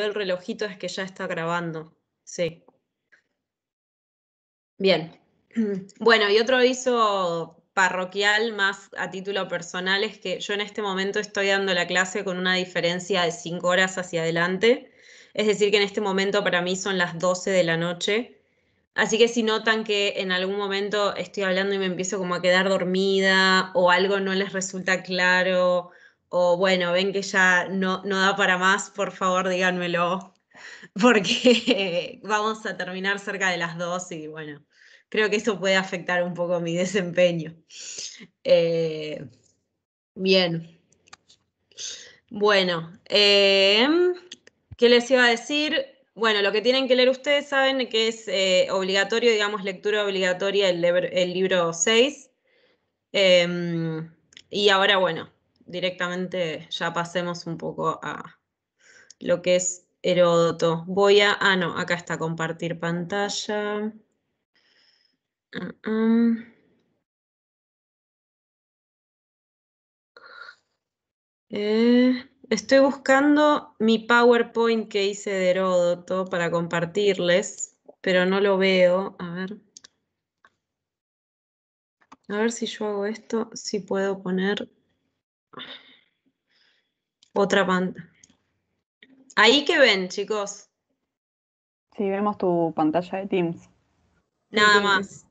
el relojito es que ya está grabando. Sí. Bien. Bueno, y otro aviso parroquial más a título personal es que yo en este momento estoy dando la clase con una diferencia de 5 horas hacia adelante. Es decir, que en este momento para mí son las 12 de la noche. Así que si notan que en algún momento estoy hablando y me empiezo como a quedar dormida o algo no les resulta claro o bueno, ven que ya no, da para más, por favor díganmelo, porque vamos a terminar cerca de las dos y bueno, creo que eso puede afectar un poco mi desempeño. Eh, bien. Bueno, eh, ¿qué les iba a decir? Bueno, lo que tienen que leer ustedes saben que es eh, obligatorio, digamos, lectura obligatoria el, libro 6. y ahora, bueno, directamente ya pasemos un poco a lo que es Heródoto. Voy a, ah, no, acá está compartir pantalla. Ah, ah. Eh, estoy buscando mi PowerPoint que hice de Heródoto para compartirles, pero no lo veo. A ver. A ver si yo hago esto, si puedo poner otra pantalla. Ahí que ven, chicos. Sí, vemos tu pantalla de Teams. Nada más.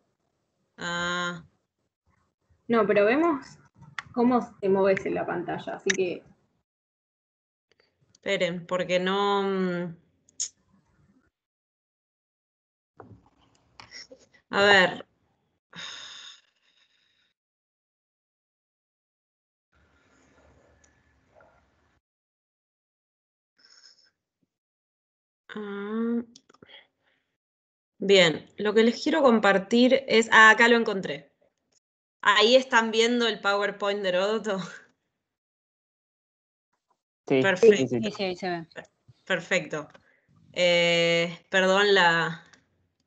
Ah. No, pero vemos cómo te mueves en la pantalla, así que. Esperen, porque no. Mm. A ver, Ah. bien, lo que les quiero compartir es, ah, acá lo encontré. Ahí están viendo el PowerPoint de Heródoto. Sí, Perfecto. Perfecto. perdón la,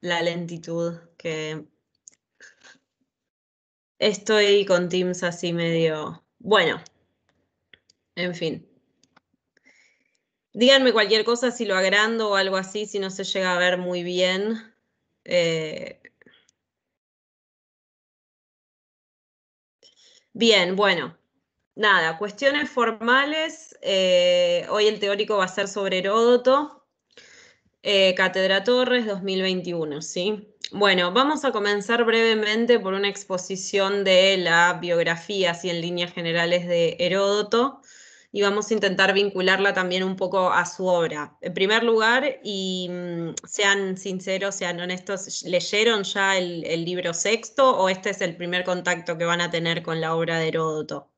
la lentitud que estoy con Teams así medio. Bueno, en fin. Díganme cualquier cosa si lo agrando o algo así, si no se llega a ver muy bien. Eh. Bien, bueno, nada, cuestiones formales. Eh, hoy el teórico va a ser sobre Heródoto, eh, Cátedra Torres 2021, ¿sí? Bueno, vamos a comenzar brevemente por una exposición de la biografía, así en líneas generales, de Heródoto y vamos a intentar vincularla también un poco a su obra. En primer lugar, y mm, sean sinceros, sean honestos, ¿leyeron ya el, libro sexto o este es el primer contacto que van a tener con la obra de Heródoto?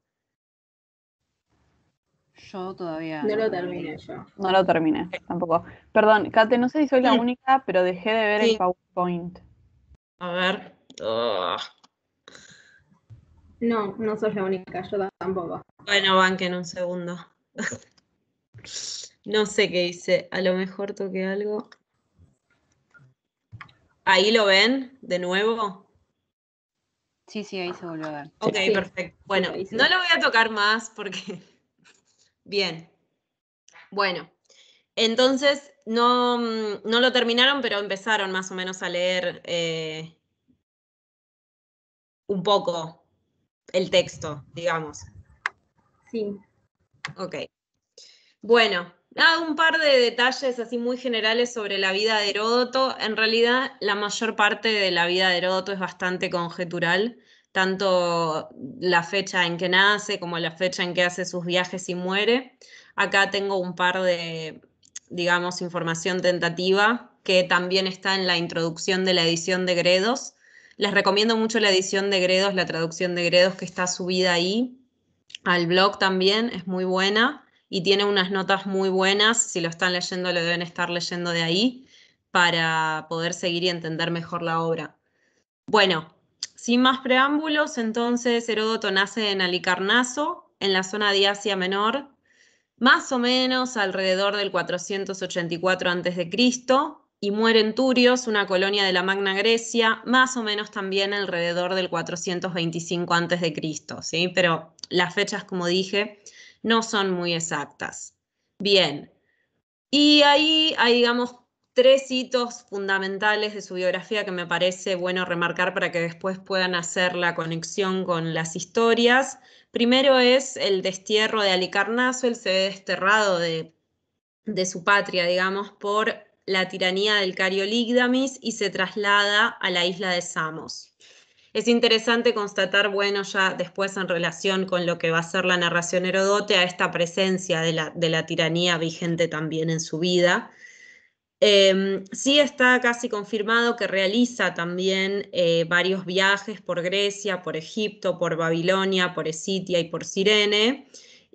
Yo todavía. No lo terminé yo. No lo terminé, tampoco. Perdón, Kate, no sé si soy la única, pero dejé de ver el PowerPoint. A ver. No, no soy la única, yo tampoco. Bueno, banquen un segundo. no sé qué hice, a lo mejor toqué algo. ¿Ahí lo ven de nuevo? Sí, sí, ahí se volvió a ver. Ok, perfecto. Bueno, no lo voy a tocar más porque... Bien. Bueno, entonces mm, no, lo terminaron, pero empezaron más o menos a leer eh, un poco el texto, digamos. Sí. Ok. Bueno, un par de detalles así muy generales sobre la vida de Heródoto. En realidad, la mayor parte de la vida de Heródoto es bastante conjetural, tanto la fecha en que nace como la fecha en que hace sus viajes y muere. Acá tengo un par de, digamos, información tentativa que también está en la introducción de la edición de Gredos les recomiendo mucho la edición de Gredos, la traducción de Gredos que está subida ahí al blog también, es muy buena y tiene unas notas muy buenas, si lo están leyendo lo deben estar leyendo de ahí para poder seguir y entender mejor la obra. Bueno, sin más preámbulos, entonces Heródoto nace en Alicarnaso, en la zona de Asia Menor, más o menos alrededor del 484 a.C., y muere en Turios, una colonia de la Magna Grecia, más o menos también alrededor del 425 a.C., ¿sí? pero las fechas, como dije, no son muy exactas. Bien, y ahí hay, digamos, tres hitos fundamentales de su biografía que me parece bueno remarcar para que después puedan hacer la conexión con las historias. Primero es el destierro de Alicarnaso, él se ve desterrado de, de su patria, digamos, por la tiranía del Carioligdamis y se traslada a la isla de Samos. Es interesante constatar, bueno, ya después en relación con lo que va a ser la narración a esta presencia de la, tiranía vigente también en su vida. Em, sí está casi confirmado que realiza también eh, varios viajes por Grecia, por Egipto, por Babilonia, por Esitia y por Cirene.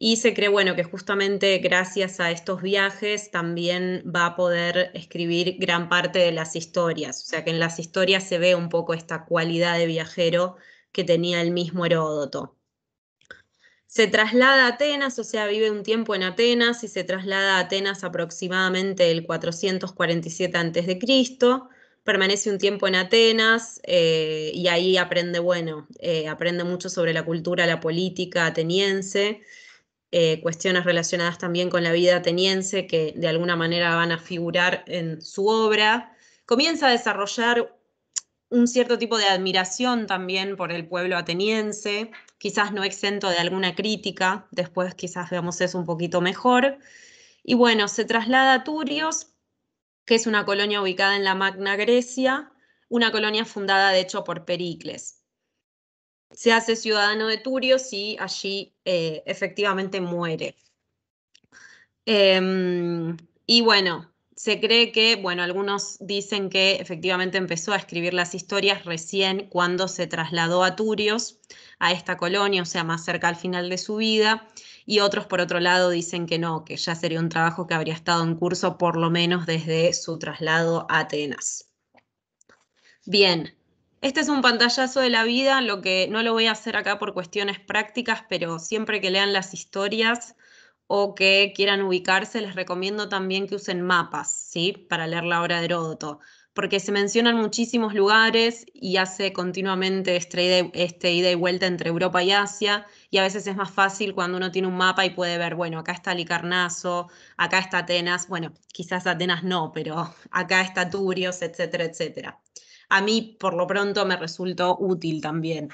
Y se cree, bueno, que justamente gracias a estos viajes también va a poder escribir gran parte de las historias. O sea que en las historias se ve un poco esta cualidad de viajero que tenía el mismo Heródoto. Se traslada a Atenas, o sea, vive un tiempo en Atenas y se traslada a Atenas aproximadamente el 447 a.C. Permanece un tiempo en Atenas eh, y ahí aprende, bueno, eh, aprende mucho sobre la cultura, la política ateniense eh, cuestiones relacionadas también con la vida ateniense que de alguna manera van a figurar en su obra. Comienza a desarrollar un cierto tipo de admiración también por el pueblo ateniense, quizás no exento de alguna crítica, después quizás veamos eso un poquito mejor. Y bueno, se traslada a Turios, que es una colonia ubicada en la Magna Grecia, una colonia fundada de hecho por Pericles se hace ciudadano de Turios y allí eh, efectivamente muere. Em, y bueno, se cree que, bueno, algunos dicen que efectivamente empezó a escribir las historias recién cuando se trasladó a Turios, a esta colonia, o sea, más cerca al final de su vida, y otros por otro lado dicen que no, que ya sería un trabajo que habría estado en curso por lo menos desde su traslado a Atenas. Bien, este es un pantallazo de la vida, lo que no lo voy a hacer acá por cuestiones prácticas, pero siempre que lean las historias o que quieran ubicarse, les recomiendo también que usen mapas, ¿sí? Para leer la obra de Heródoto, porque se mencionan muchísimos lugares y hace continuamente este ida, y, este vuelta entre Europa y Asia, y a veces es más fácil cuando uno tiene un mapa y puede ver, bueno, acá está Licarnaso, acá está Atenas, bueno, quizás Atenas no, pero acá está Turios, etcétera, etcétera a mí por lo pronto me resultó útil también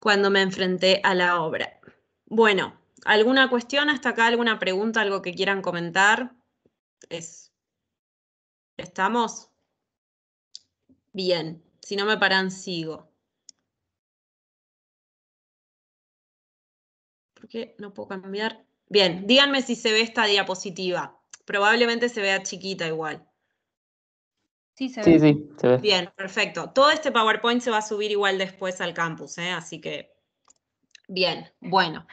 cuando me enfrenté a la obra. Bueno, ¿alguna cuestión hasta acá? ¿Alguna pregunta? ¿Algo que quieran comentar? Es... ¿Estamos? Bien, si no me paran, sigo. ¿Por qué no puedo cambiar? Bien, díganme si se ve esta diapositiva. Probablemente se vea chiquita igual. Sí, se ve. Sí, sí, Bien, perfecto. Todo este PowerPoint se va a subir igual después al campus, ¿eh? así que bien, bueno.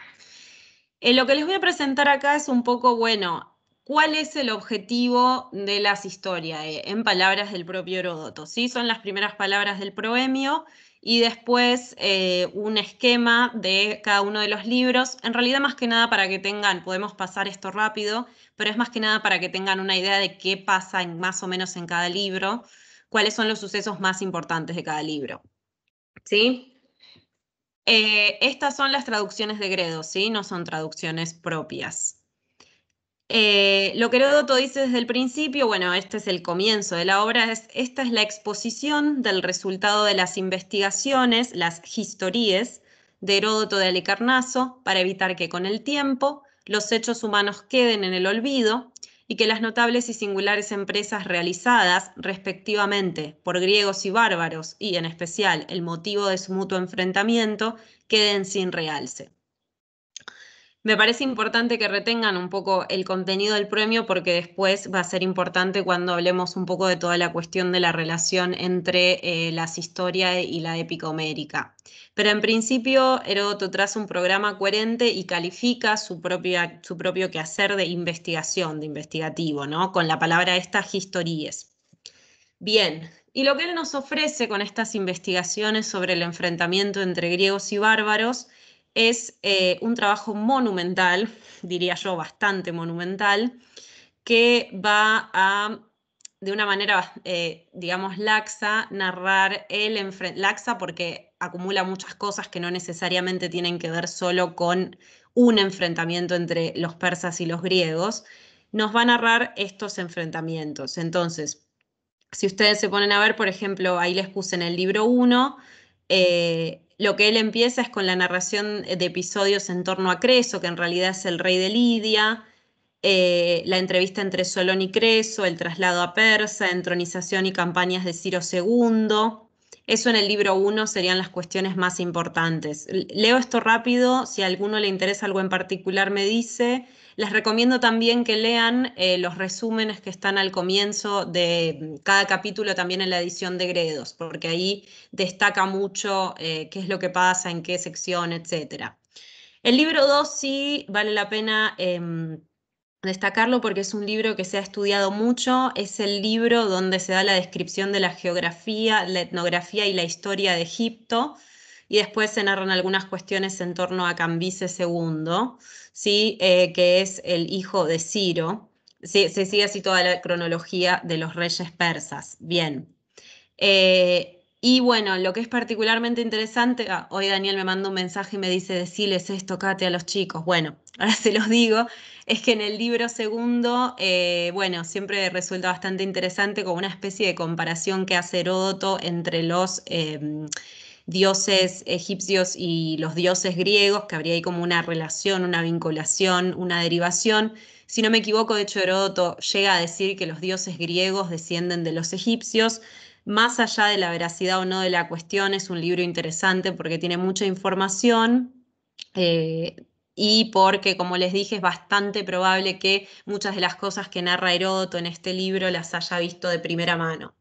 Eh, lo que les voy a presentar acá es un poco, bueno, ¿cuál es el objetivo de las historias? Eh, en palabras del propio Heródoto, ¿sí? Son las primeras palabras del proemio y después eh, un esquema de cada uno de los libros. En realidad más que nada para que tengan, podemos pasar esto rápido, pero es más que nada para que tengan una idea de qué pasa más o menos en cada libro, cuáles son los sucesos más importantes de cada libro. ¿Sí? Eh, estas son las traducciones de Gredo, ¿sí? No son traducciones propias. Eh, lo que Heródoto dice desde el principio, bueno, este es el comienzo de la obra, es, esta es la exposición del resultado de las investigaciones, las historias de Heródoto de Alicarnaso, para evitar que con el tiempo los hechos humanos queden en el olvido y que las notables y singulares empresas realizadas respectivamente por griegos y bárbaros, y en especial el motivo de su mutuo enfrentamiento, queden sin realce. Me parece importante que retengan un poco el contenido del premio porque después va a ser importante cuando hablemos un poco de toda la cuestión de la relación entre eh, las historias y la épica homérica. Pero en principio, Heródoto traza un programa coherente y califica su, su propio quehacer de investigación, de investigativo, ¿no? Con la palabra estas historias. Bien, y lo que él nos ofrece con estas investigaciones sobre el enfrentamiento entre griegos y bárbaros es eh, un trabajo monumental, diría yo bastante monumental, que va a, de una manera, eh, digamos, laxa, narrar el enfrentamiento, laxa porque acumula muchas cosas que no necesariamente tienen que ver solo con un enfrentamiento entre los persas y los griegos, nos va a narrar estos enfrentamientos. Entonces, si ustedes se ponen a ver, por ejemplo, ahí les puse en el libro 1, lo que él empieza es con la narración de episodios en torno a Creso, que en realidad es el rey de Lidia, eh, la entrevista entre Solón y Creso, el traslado a Persa, entronización y campañas de Ciro II. Eso en el libro 1 serían las cuestiones más importantes. Leo esto rápido, si a alguno le interesa algo en particular me dice, les recomiendo también que lean eh, los resúmenes que están al comienzo de mm, cada capítulo también en la edición de Gredos, porque ahí destaca mucho eh, qué es lo que pasa, en qué sección, etc. El libro 2 sí vale la pena em, destacarlo porque es un libro que se ha estudiado mucho, es el libro donde se da la descripción de la geografía, la etnografía y la historia de Egipto y después se narran algunas cuestiones en torno a Cambise II, ¿sí? Eh, que es el hijo de Ciro. se sigue así toda la cronología de los reyes persas. Bien. Eh, y bueno, lo que es particularmente interesante, ah, hoy Daniel me manda un mensaje y me dice, deciles esto, Kate, a los chicos. Bueno, ahora se los digo, es que en el libro segundo, eh, bueno, siempre resulta bastante interesante como una especie de comparación que hace Heródoto entre los dioses egipcios y los dioses griegos, que habría ahí como una relación, una vinculación, una derivación. Si no me equivoco, de hecho Heródoto llega a decir que los dioses griegos descienden de los egipcios. Más allá de la veracidad o no de la cuestión, es un libro interesante porque tiene mucha información. Eh, y porque, como les dije, es bastante probable que muchas de las cosas que narra Heródoto en este libro las haya visto de primera mano.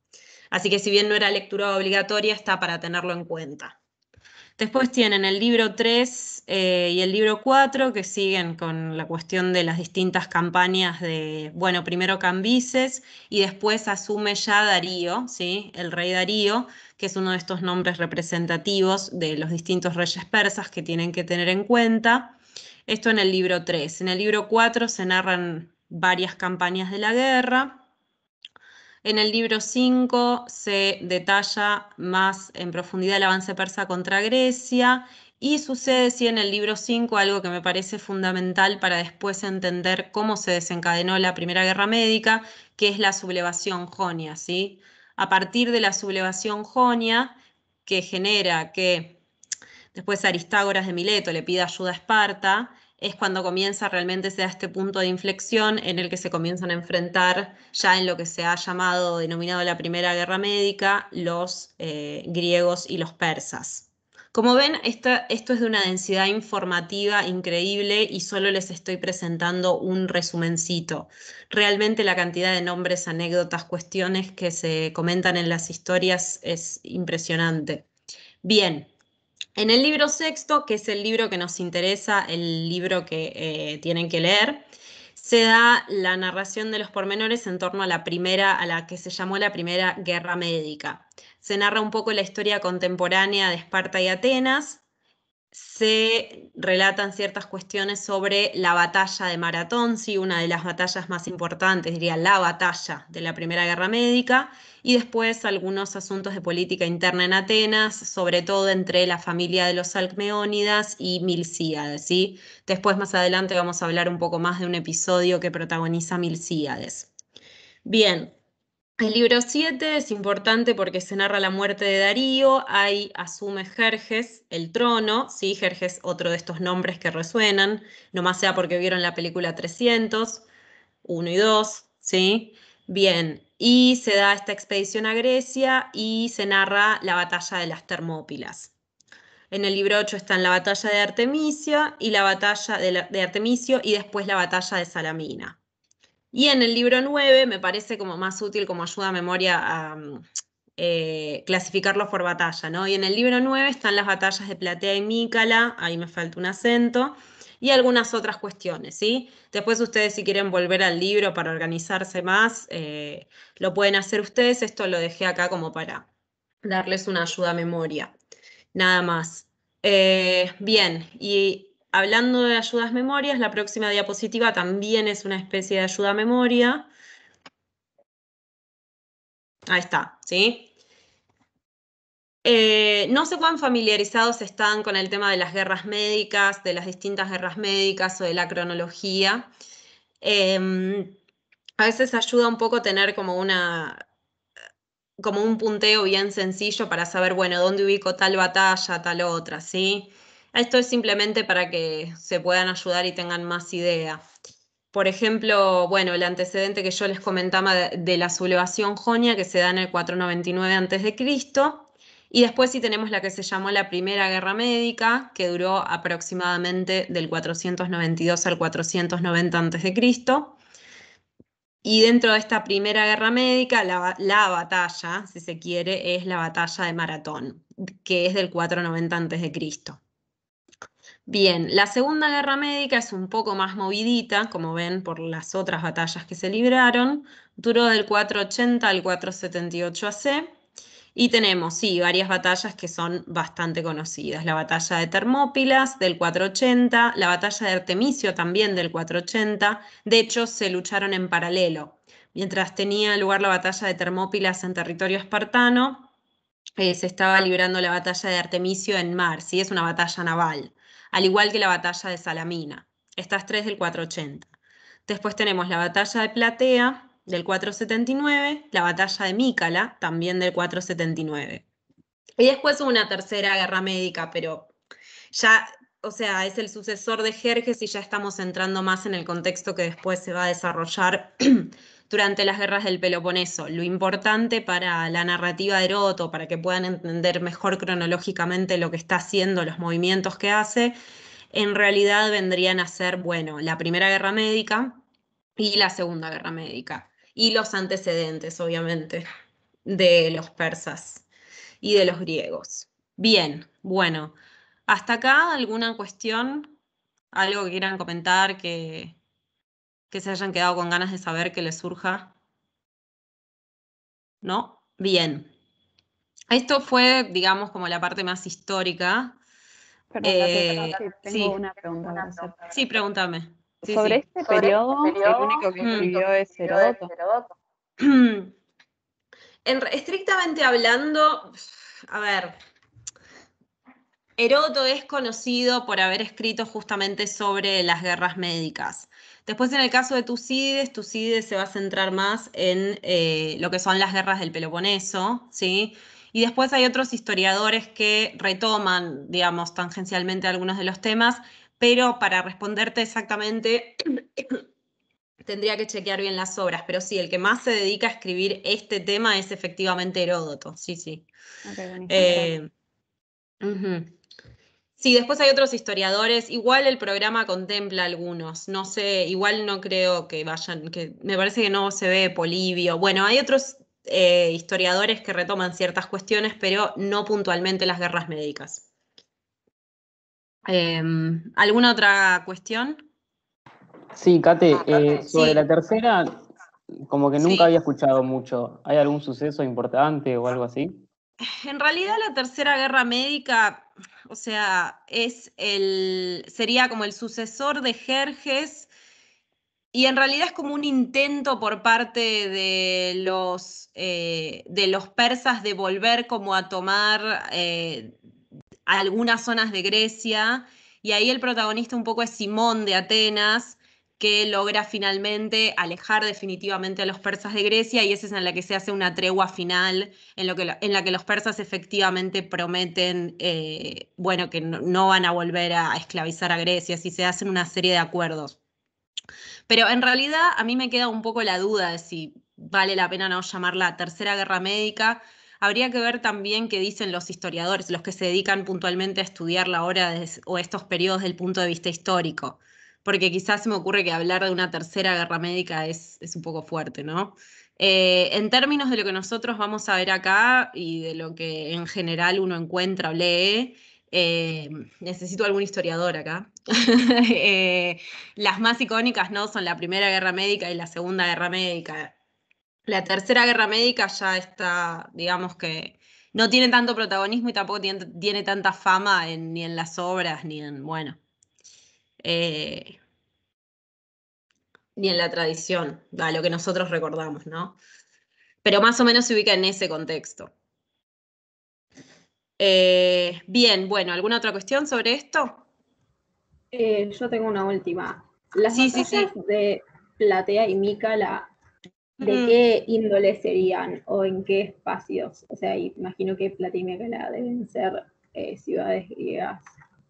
Así que si bien no era lectura obligatoria, está para tenerlo en cuenta. Después tienen el libro 3 eh, y el libro 4 que siguen con la cuestión de las distintas campañas de, bueno, primero Cambises y después asume ya Darío, ¿sí? el rey Darío, que es uno de estos nombres representativos de los distintos reyes persas que tienen que tener en cuenta. Esto en el libro 3. En el libro 4 se narran varias campañas de la guerra. En el libro 5 se detalla más en profundidad el avance persa contra Grecia y sucede, sí, en el libro 5 algo que me parece fundamental para después entender cómo se desencadenó la Primera Guerra Médica, que es la sublevación jonia. ¿sí? A partir de la sublevación jonia, que genera que después Aristágoras de Mileto le pida ayuda a Esparta, es cuando comienza realmente, se este punto de inflexión en el que se comienzan a enfrentar ya en lo que se ha llamado, denominado la Primera Guerra Médica, los eh, griegos y los persas. Como ven, esto es de una densidad informativa increíble y solo les estoy presentando un resumencito. Realmente la cantidad de nombres, anécdotas, cuestiones que se comentan en las historias es impresionante. Bien, en el libro sexto, que es el libro que nos interesa, el libro que eh, tienen que leer, se da la narración de los pormenores en torno a la primera, a la que se llamó la primera guerra médica. Se narra un poco la historia contemporánea de Esparta y Atenas, se relatan ciertas cuestiones sobre la batalla de Maratón, sí, una de las batallas más importantes, diría la batalla de la Primera Guerra Médica, y después algunos asuntos de política interna en Atenas, sobre todo entre la familia de los Alcmeónidas y Milcíades. ¿sí? Después, más adelante, vamos a hablar un poco más de un episodio que protagoniza Milcíades. Bien, el libro 7 es importante porque se narra la muerte de Darío, ahí asume Jerjes el trono, ¿sí? Jerjes otro de estos nombres que resuenan, nomás sea porque vieron la película 300, 1 y 2, ¿sí? Bien, y se da esta expedición a Grecia y se narra la batalla de las Termópilas. En el libro 8 están la batalla de Artemisia y la batalla de, de Artemisio y después la batalla de Salamina. Y en el libro 9 me parece como más útil como ayuda a memoria mm, eh, clasificarlos por batalla, ¿no? Y en el libro 9 están las batallas de Platea y Mícala, ahí me falta un acento, y algunas otras cuestiones, ¿sí? Después ustedes si quieren volver al libro para organizarse más, eh, lo pueden hacer ustedes, esto lo dejé acá como para darles una ayuda a memoria, nada más. Eh, bien, y hablando de ayudas memorias, la próxima diapositiva también es una especie de ayuda memoria. Ahí está, ¿sí? Eh, no sé cuán familiarizados están con el tema de las guerras médicas, de las distintas guerras médicas o de la cronología. Em, a veces ayuda un poco tener como una como un punteo bien sencillo para saber, bueno, dónde ubico tal batalla, tal otra, ¿sí? Esto es simplemente para que se puedan ayudar y tengan más idea. Por ejemplo, bueno, el antecedente que yo les comentaba de la sublevación jonia que se da en el 499 a.C. Y después sí tenemos la que se llamó la Primera Guerra Médica, que duró aproximadamente del 492 al 490 a.C. Y dentro de esta Primera Guerra Médica, la, la, batalla, si se quiere, es la batalla de Maratón, que es del 490 a.C. Bien, la Segunda Guerra Médica es un poco más movidita, como ven por las otras batallas que se libraron. Duró del 480 al 478 AC. Y tenemos, sí, varias batallas que son bastante conocidas. La batalla de Termópilas del 480, la batalla de Artemisio también del 480. De hecho, se lucharon en paralelo. Mientras tenía lugar la batalla de Termópilas en territorio espartano, eh, se estaba librando la batalla de Artemisio en mar, sí, es una batalla naval al igual que la batalla de Salamina. Estas tres del 480. Después tenemos la batalla de Platea del 479, la batalla de Mícala también del 479. Y después una tercera guerra médica, pero ya, o sea, es el sucesor de Jerjes y ya estamos entrando más en el contexto que después se va a desarrollar durante las guerras del Peloponeso. Lo importante para la narrativa de roto para que puedan entender mejor cronológicamente lo que está haciendo, los movimientos que hace, en realidad vendrían a ser, bueno, la Primera Guerra Médica y la Segunda Guerra Médica, y los antecedentes, obviamente, de los persas y de los griegos. Bien, bueno, hasta acá alguna cuestión, algo que quieran comentar que, que se hayan quedado con ganas de saber que les surja. ¿No? Bien. Esto fue, digamos, como la parte más histórica. Perdón, eh, sí. una pregunta. Sí, pregúntame. Este sobre este periodo, el único que mm. escribió es Heródoto. estrictamente hablando, a ver, Heródoto es conocido por haber escrito justamente sobre las guerras médicas. Después, en el caso de Tucídides, Tucídides se va a centrar más en eh, lo que son las guerras del Peloponeso, ¿sí? Y después hay otros historiadores que retoman, digamos, tangencialmente algunos de los temas, pero para responderte exactamente, tendría que chequear bien las obras, pero sí, el que más se dedica a escribir este tema es efectivamente Heródoto, sí, sí. Eh, Sí, después hay otros historiadores. Igual el programa contempla algunos. No sé, igual no creo que vayan, que me parece que no se ve Polibio. Bueno, hay otros eh, historiadores que retoman ciertas cuestiones, pero no puntualmente las guerras médicas. Em, ¿Alguna otra cuestión? Sí, Kate, ah, eh, sobre la tercera, como que nunca había escuchado mucho. ¿Hay algún suceso importante o algo así? en realidad la Tercera Guerra Médica, o sea, es sería como el sucesor de Jerjes y en realidad es como un intento por parte de los, eh, de los persas de volver como a tomar eh, algunas zonas de Grecia. Y ahí el protagonista un poco es Simón de Atenas, que logra finalmente alejar definitivamente a los persas de Grecia y esa es en la que se hace una tregua final, en, lo que en la que los persas efectivamente prometen, eh, bueno, que no, van a volver a, esclavizar a Grecia, si se hacen una serie de acuerdos. Pero en realidad a mí me queda un poco la duda de si vale la pena no llamarla Tercera Guerra Médica. Habría que ver también qué dicen los historiadores, los que se dedican puntualmente a estudiar la obra o estos periodos del punto de vista histórico porque quizás se me ocurre que hablar de una tercera guerra médica es, un poco fuerte, ¿no? Eh, en términos de lo que nosotros vamos a ver acá y de lo que en general uno encuentra o lee, eh, necesito algún historiador acá. Eh, las más icónicas no son la Primera Guerra Médica y la Segunda Guerra Médica. La Tercera Guerra Médica ya está, digamos que no tiene tanto protagonismo y tampoco tiene, tanta fama ni en las obras ni en, bueno, eh, ni en la tradición, a lo que nosotros recordamos, ¿no? Pero más o menos se ubica en ese contexto. Eh, bien, bueno, ¿alguna otra cuestión sobre esto? Eh, yo tengo una última. Las sí, de Platea y Mícala, ¿de qué índole serían o en qué espacios? O sea, imagino que Platea y Mícala deben ser ciudades griegas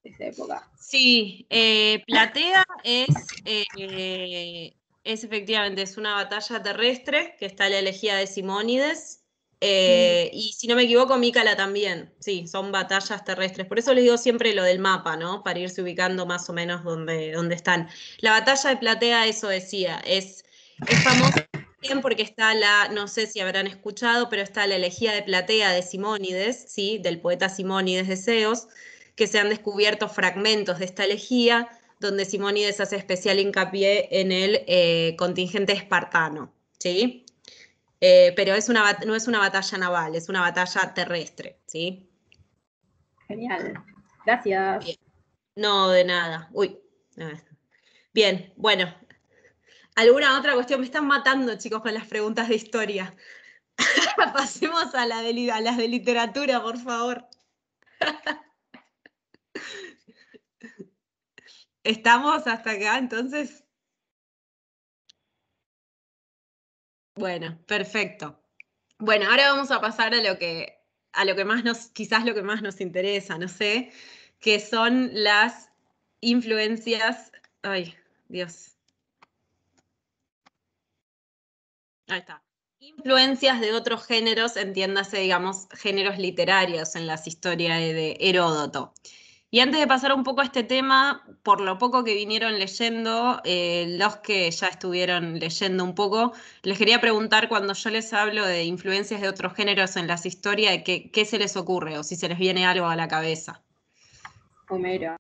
época. Sí, eh, Platea es, eh, es efectivamente, es una batalla terrestre que está la elegía de Simónides. Eh, y si no me equivoco, Mícala también. Sí, son batallas terrestres. Por eso les digo siempre lo del mapa, ¿no? Para irse ubicando más o menos donde, están. La batalla de Platea, eso decía, es, es también porque está la, no sé si habrán escuchado, pero está la elegía de Platea de Simónides, ¿sí? del poeta Simónides de Zeos que se han descubierto fragmentos de esta elegía, donde Simónides hace especial hincapié en el eh, contingente espartano, ¿sí? Eh, pero es una, no es una batalla naval, es una batalla terrestre, ¿sí? Genial, gracias. No, de nada. Uy, bien, bueno. ¿Alguna otra cuestión? Me están matando, chicos, con las preguntas de historia. Pasemos a, a las de literatura, por favor. Estamos hasta acá, entonces. Bueno, perfecto. Bueno, ahora vamos a pasar a lo que, a lo que más nos, quizás lo que más nos interesa, no sé, que son las influencias. Ay, Dios. Ahí está. Influencias de otros géneros, entiéndase, digamos, géneros literarios en las historias de Heródoto. Y antes de pasar un poco a este tema, por lo poco que vinieron leyendo, eh, los que ya estuvieron leyendo un poco, les quería preguntar cuando yo les hablo de influencias de otros géneros en las historias, ¿qué, se les ocurre o si se les viene algo a la cabeza? Homero.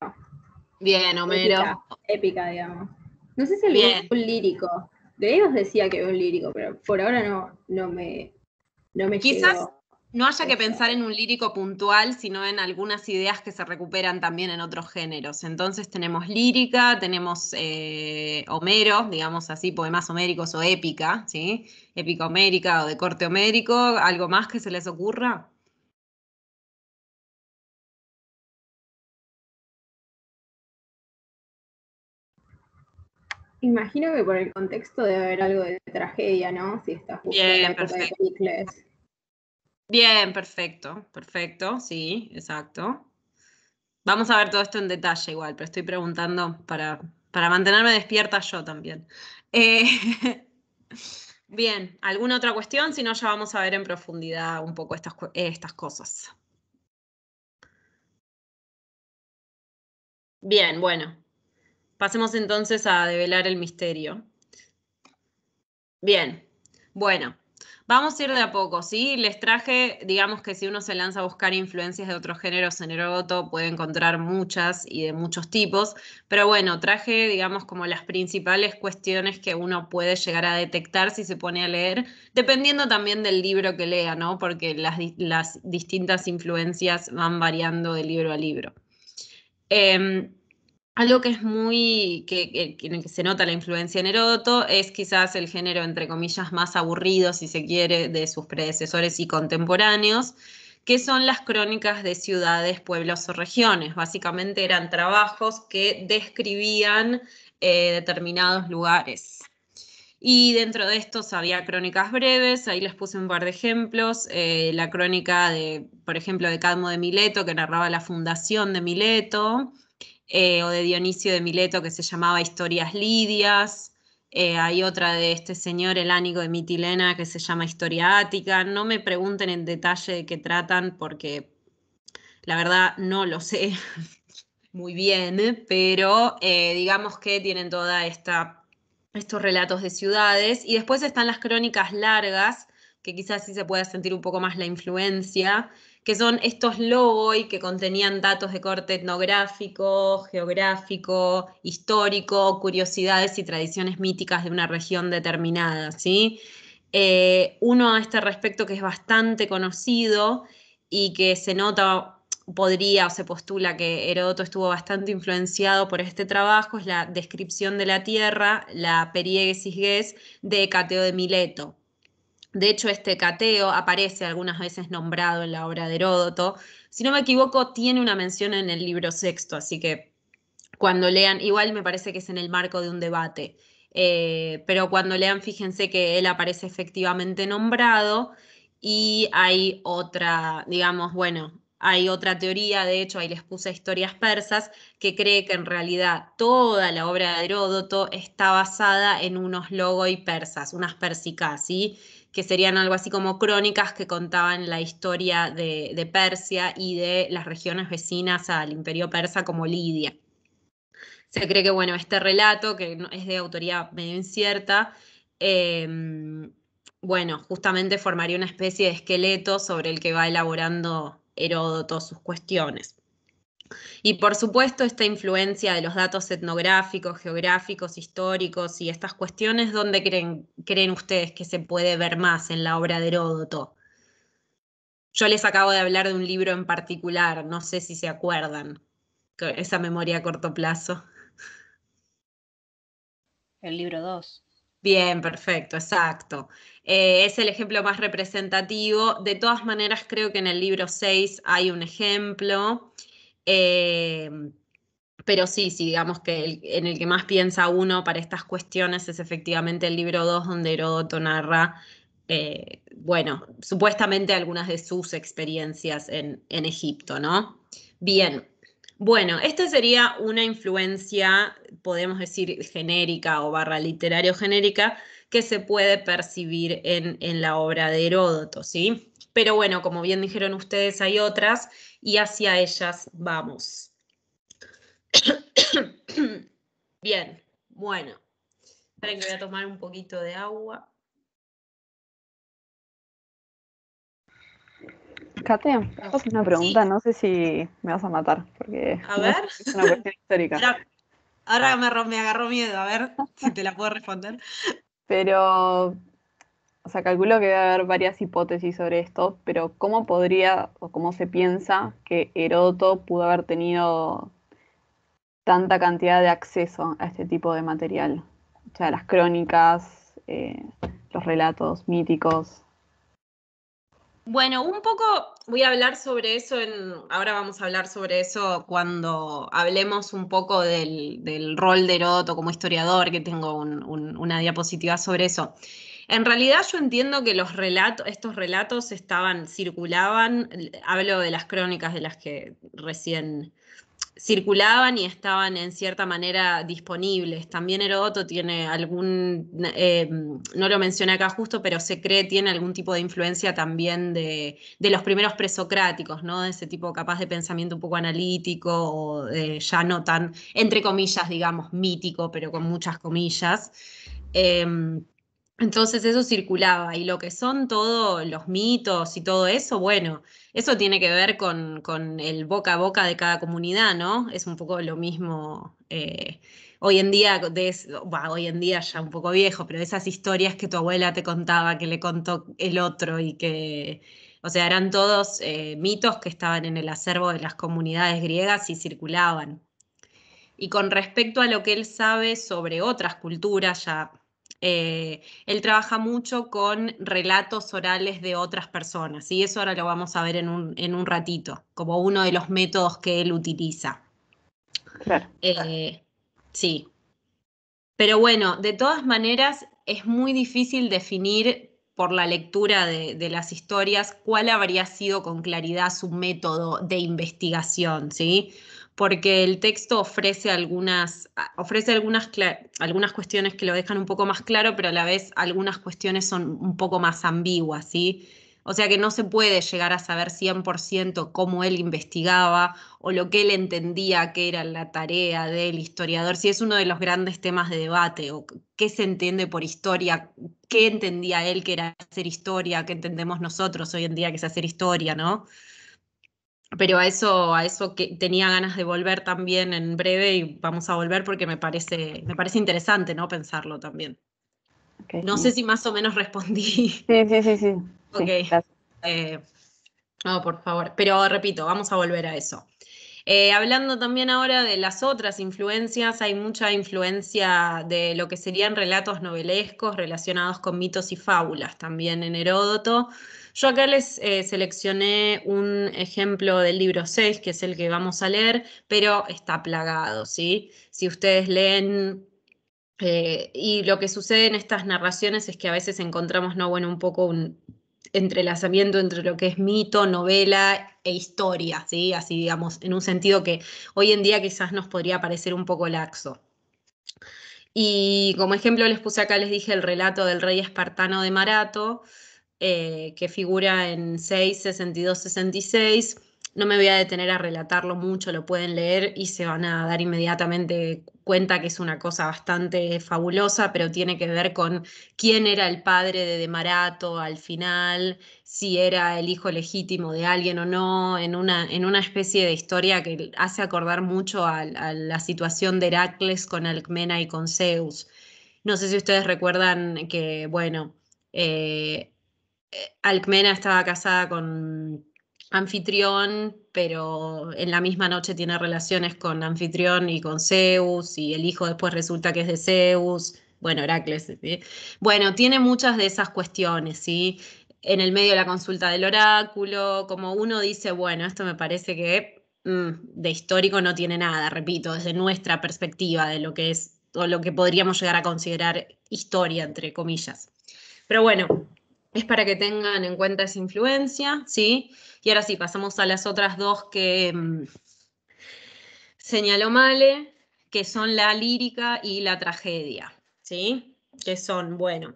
Bien, Homero. Épica, digamos. No sé si el un lírico. De ellos decía que era un lírico, pero por ahora no, no me... No me Quizás... No haya que pensar en un lírico puntual, sino en algunas ideas que se recuperan también en otros géneros. Entonces tenemos lírica, tenemos eh, Homero, digamos así, poemas homéricos o épica, ¿sí? Épica homérica o de corte homérico, ¿algo más que se les ocurra? Imagino que por el contexto debe haber algo de tragedia, ¿no? Si estás justo Bien, la de Bien, perfecto, perfecto, sí, exacto. Vamos a ver todo esto en detalle igual, pero estoy preguntando para, para mantenerme despierta yo también. Eh, bien, ¿alguna otra cuestión? Si no, ya vamos a ver en profundidad un poco estas, estas cosas. Bien, bueno. Pasemos entonces a develar el misterio. Bien, bueno. Vamos a ir de a poco, ¿sí? Les traje, digamos que si uno se lanza a buscar influencias de otros géneros en erótico, puede encontrar muchas y de muchos tipos, pero bueno, traje, digamos, como las principales cuestiones que uno puede llegar a detectar si se pone a leer, dependiendo también del libro que lea, ¿no? Porque las, distintas influencias van variando de libro a libro. Em, algo que es muy, que, se nota la influencia en Heródoto es quizás el género, entre comillas, más aburrido, si se quiere, de sus predecesores y contemporáneos, que son las crónicas de ciudades, pueblos o regiones. Básicamente eran trabajos que describían eh, determinados lugares. Y dentro de estos había crónicas breves, ahí les puse un par de ejemplos, eh, la crónica de, por ejemplo, de Cadmo de Mileto, que narraba la fundación de Mileto, eh, o de Dionisio de Mileto que se llamaba Historias Lidias. Eh, hay otra de este señor el ánico de Mitilena que se llama Historia Ática. No me pregunten en detalle de qué tratan porque la verdad no lo sé muy bien, pero eh, digamos que tienen toda esta estos relatos de ciudades y después están las crónicas largas que quizás sí se pueda sentir un poco más la influencia que son estos logos que contenían datos de corte etnográfico, geográfico, histórico, curiosidades y tradiciones míticas de una región determinada. ¿sí? Eh, uno a este respecto que es bastante conocido y que se nota podría o se postula que Heródoto estuvo bastante influenciado por este trabajo es la descripción de la tierra, la periegesis de Cateo de Mileto. De hecho, este cateo aparece algunas veces nombrado en la obra de Heródoto. Si no me equivoco, tiene una mención en el libro sexto, así que cuando lean, igual me parece que es en el marco de un debate, eh, pero cuando lean, fíjense que él aparece efectivamente nombrado y hay otra, digamos, bueno, hay otra teoría, de hecho ahí les puse historias persas, que cree que en realidad toda la obra de Heródoto está basada en unos y persas, unas persicas, ¿sí? que serían algo así como crónicas que contaban la historia de, Persia y de las regiones vecinas al imperio persa como Lidia. Se cree que, bueno, este relato, que es de autoría medio incierta, em, bueno, justamente formaría una especie de esqueleto sobre el que va elaborando Heródoto sus cuestiones. Y por supuesto esta influencia de los datos etnográficos, geográficos, históricos y estas cuestiones, ¿dónde creen, ustedes que se puede ver más en la obra de Heródoto? Yo les acabo de hablar de un libro en particular, no sé si se acuerdan, esa memoria a corto plazo. El libro 2. Bien, perfecto, exacto. Eh, es el ejemplo más representativo. De todas maneras, creo que en el libro 6 hay un ejemplo. Em, pero sí, sí, digamos que en el que más piensa uno para estas cuestiones es efectivamente el libro 2, donde Heródoto narra, eh, bueno, supuestamente algunas de sus experiencias en, Egipto, ¿no? Bien, bueno, esta sería una influencia, podemos decir, genérica o barra literario genérica, que se puede percibir en, en la obra de Heródoto, ¿sí? Pero bueno, como bien dijeron ustedes, hay otras y hacia ellas vamos. bien, bueno. Esperen que voy a tomar un poquito de agua. Katia, ah, es una pregunta, no sé si me vas a matar, porque a ver. es una cuestión histórica. Ahora, me agarró miedo, a ver si te la puedo responder. Pero o sea, calculo que debe haber varias hipótesis sobre esto, pero ¿cómo podría o cómo se piensa que Heródoto pudo haber tenido tanta cantidad de acceso a este tipo de material? O sea, las crónicas, eh, los relatos míticos. Bueno, un poco voy a hablar sobre eso, en, ahora vamos a hablar sobre eso cuando hablemos un poco del, rol de Heródoto como historiador, que tengo una diapositiva sobre eso. En realidad yo entiendo que estos relatos estaban, circulaban, hablo de las crónicas de las que recién circulaban y estaban en cierta manera disponibles. También Herodoto tiene algún, em, no lo mencioné acá justo, pero se cree tiene algún tipo de influencia también de, los primeros presocráticos, ¿no? De ese tipo capaz de pensamiento un poco analítico o ya no tan, entre comillas, digamos, mítico, pero con muchas comillas. Em, entonces eso circulaba y lo que son todos los mitos y todo eso, bueno, eso tiene que ver con, el boca a boca de cada comunidad, ¿no? Es un poco lo mismo eh, hoy en día, hoy en día ya un poco viejo, pero esas historias que tu abuela te contaba, que le contó el otro y que, o sea, eran todos eh, mitos que estaban en el acervo de las comunidades griegas y circulaban. Y con respecto a lo que él sabe sobre otras culturas, ya eh, él trabaja mucho con relatos orales de otras personas y eso ahora lo vamos a ver en un, ratito, como uno de los métodos que él utiliza. Claro, eh, Sí. Pero bueno, de todas maneras es muy difícil definir por la lectura de, de, las historias cuál habría sido con claridad su método de investigación, ¿sí? porque el texto ofrece algunas, ah, ofrece algunas, algunas cuestiones que lo dejan un poco más claro, pero a la vez algunas cuestiones son un poco más ambiguas, ¿sí? O sea que no se puede llegar a saber 100% cómo él investigaba o lo que él entendía que era la tarea del historiador, si es uno de los grandes temas de debate, o qué se entiende por historia, qué entendía él que era hacer historia, qué entendemos nosotros hoy en día que es hacer historia, ¿no? pero a eso, a eso que tenía ganas de volver también en breve y vamos a volver porque me parece, me parece interesante ¿no? pensarlo también. no sé si más o menos respondí. Sí, sí, sí, Ok. Eh, no, por favor. Pero repito, vamos a volver a eso. Eh, hablando también ahora de las otras influencias, hay mucha influencia de lo que serían relatos novelescos relacionados con mitos y fábulas también en Heródoto. Yo acá les eh, seleccioné un ejemplo del libro 6, que es el que vamos a leer, pero está plagado, ¿sí? Si ustedes leen eh, y lo que sucede en estas narraciones es que a veces encontramos, ¿no? Bueno, un poco un entrelazamiento entre lo que es mito, novela e historia, ¿sí? Así digamos, en un sentido que hoy en día quizás nos podría parecer un poco laxo. Y como ejemplo les puse acá, les dije el relato del rey espartano de Marato, eh, que figura en 6, 66. No me voy a detener a relatarlo mucho, lo pueden leer y se van a dar inmediatamente cuenta que es una cosa bastante fabulosa, pero tiene que ver con quién era el padre de Demarato al final, si era el hijo legítimo de alguien o no, en una, en una especie de historia que hace acordar mucho a, la situación de Heracles con Alcmena y con Zeus. No sé si ustedes recuerdan que, bueno, eh, eh, Alcmena estaba casada con anfitrión, pero en la misma noche tiene relaciones con anfitrión y con Zeus, y el hijo después resulta que es de Zeus, bueno, Heracles. Bueno, tiene muchas de esas cuestiones, ¿sí? En el medio de la consulta del oráculo, como uno dice, bueno, esto me parece que mm, de histórico no tiene nada, repito, desde nuestra perspectiva de lo que es o lo que podríamos llegar a considerar historia, entre comillas. Pero bueno, es para que tengan en cuenta esa influencia, ¿sí? Y ahora sí, pasamos a las otras dos que mm, señaló Male, que son la lírica y la tragedia, ¿sí? Que son, bueno,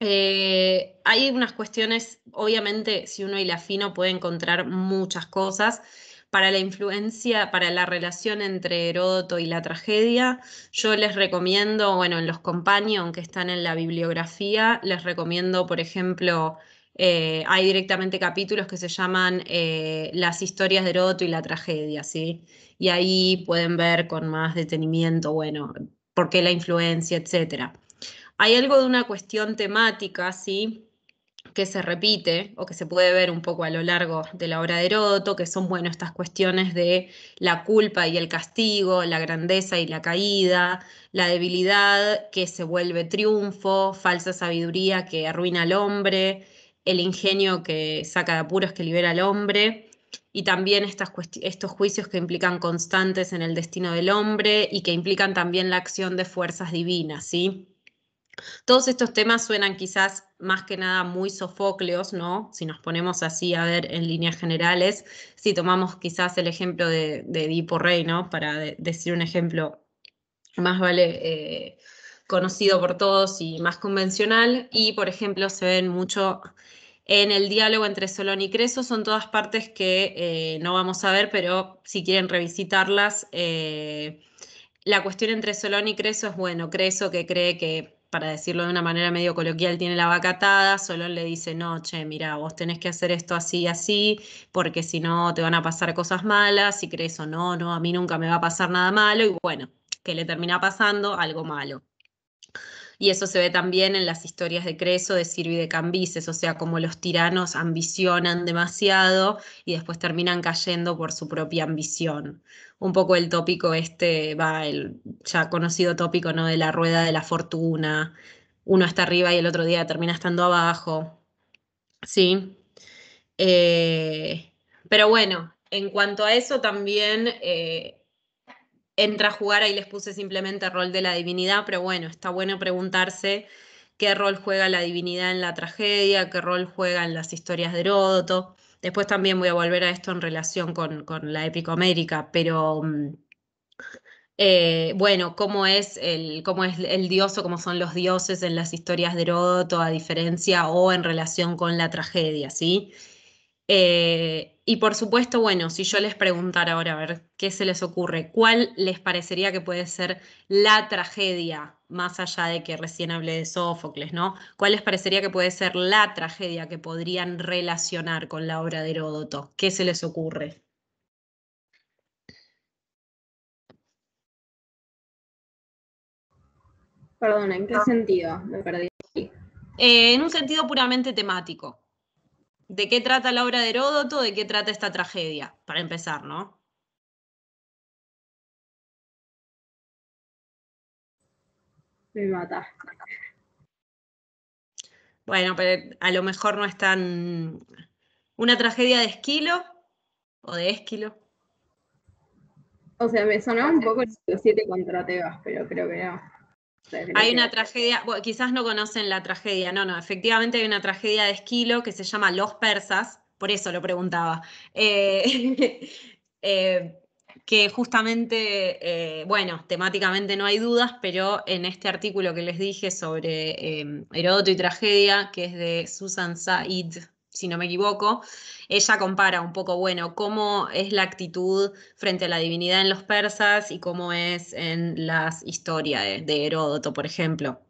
eh, hay unas cuestiones, obviamente, si uno y la fino puede encontrar muchas cosas, para la influencia, para la relación entre Heródoto y la tragedia, yo les recomiendo, bueno, en los companion que están en la bibliografía, les recomiendo, por ejemplo, eh, hay directamente capítulos que se llaman eh, Las historias de Heródoto y la tragedia, ¿sí? Y ahí pueden ver con más detenimiento, bueno, por qué la influencia, etc. Hay algo de una cuestión temática, ¿sí? que se repite o que se puede ver un poco a lo largo de la obra de Roto que son, bueno, estas cuestiones de la culpa y el castigo, la grandeza y la caída, la debilidad que se vuelve triunfo, falsa sabiduría que arruina al hombre, el ingenio que saca de apuros que libera al hombre, y también estos juicios que implican constantes en el destino del hombre y que implican también la acción de fuerzas divinas, ¿sí? Todos estos temas suenan quizás más que nada muy sofocleos, ¿no? Si nos ponemos así a ver en líneas generales, si tomamos quizás el ejemplo de, de Edipo Rey, ¿no? Para decir un ejemplo más vale eh, conocido por todos y más convencional, y por ejemplo se ven mucho en el diálogo entre Solón y Creso, son todas partes que eh, no vamos a ver, pero si quieren revisitarlas, eh, la cuestión entre Solón y Creso es, bueno, Creso que cree que para decirlo de una manera medio coloquial, tiene la vaca atada, solo le dice, no, che, mira, vos tenés que hacer esto así y así, porque si no te van a pasar cosas malas, y crees o no, no, a mí nunca me va a pasar nada malo, y bueno, que le termina pasando algo malo. Y eso se ve también en las historias de Creso, de Sirvi de Cambises, o sea, como los tiranos ambicionan demasiado y después terminan cayendo por su propia ambición un poco el tópico este, va, el ya conocido tópico, ¿no? De la rueda de la fortuna, uno está arriba y el otro día termina estando abajo, ¿sí? Eh, pero bueno, en cuanto a eso también eh, entra a jugar, ahí les puse simplemente rol de la divinidad, pero bueno, está bueno preguntarse qué rol juega la divinidad en la tragedia, qué rol juega en las historias de Heródoto. Después también voy a volver a esto en relación con, con la América, pero mm, eh, bueno, cómo es, el, cómo es el dios o cómo son los dioses en las historias de Heródoto, a diferencia o en relación con la tragedia, ¿sí? sí eh, y por supuesto, bueno, si yo les preguntara ahora, a ver, ¿qué se les ocurre? ¿Cuál les parecería que puede ser la tragedia, más allá de que recién hablé de Sófocles, ¿no? ¿Cuál les parecería que puede ser la tragedia que podrían relacionar con la obra de Heródoto? ¿Qué se les ocurre? Perdón, ¿en qué ah. sentido? Me perdí. Eh, en un sentido puramente temático. ¿De qué trata la obra de Heródoto? ¿De qué trata esta tragedia? Para empezar, ¿no? Me mata. Bueno, pero a lo mejor no es tan. ¿Una tragedia de Esquilo o de Esquilo? O sea, me sonaba un poco los siete contra Tebas, pero creo que no. Hay una tragedia, quizás no conocen la tragedia, no, no, efectivamente hay una tragedia de esquilo que se llama Los Persas, por eso lo preguntaba, eh, eh, que justamente, eh, bueno, temáticamente no hay dudas, pero en este artículo que les dije sobre Heródoto y tragedia, que es de Susan Said, si no me equivoco, ella compara un poco, bueno, cómo es la actitud frente a la divinidad en los persas y cómo es en las historias de, Heródoto, por ejemplo.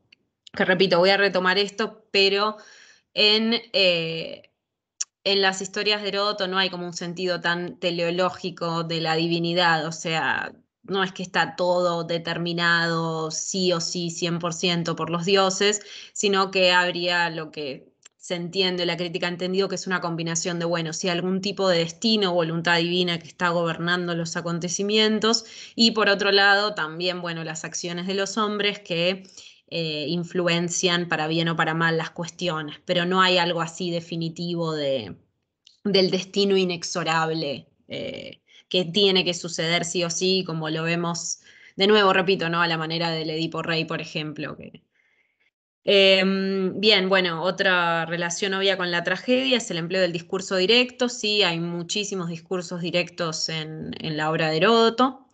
Que repito, voy a retomar esto, pero en, eh, en las historias de Heródoto no hay como un sentido tan teleológico de la divinidad, o sea, no es que está todo determinado sí o sí 100% por los dioses, sino que habría lo que se entiende, la crítica ha entendido que es una combinación de, bueno, si algún tipo de destino, o voluntad divina que está gobernando los acontecimientos, y por otro lado también, bueno, las acciones de los hombres que eh, influencian para bien o para mal las cuestiones, pero no hay algo así definitivo de, del destino inexorable eh, que tiene que suceder sí o sí, como lo vemos, de nuevo, repito, ¿no? A la manera del Edipo Rey, por ejemplo, que Em, bien, bueno, otra relación obvia con la tragedia es el empleo del discurso directo. Sí, hay muchísimos discursos directos en, la obra de Heródoto,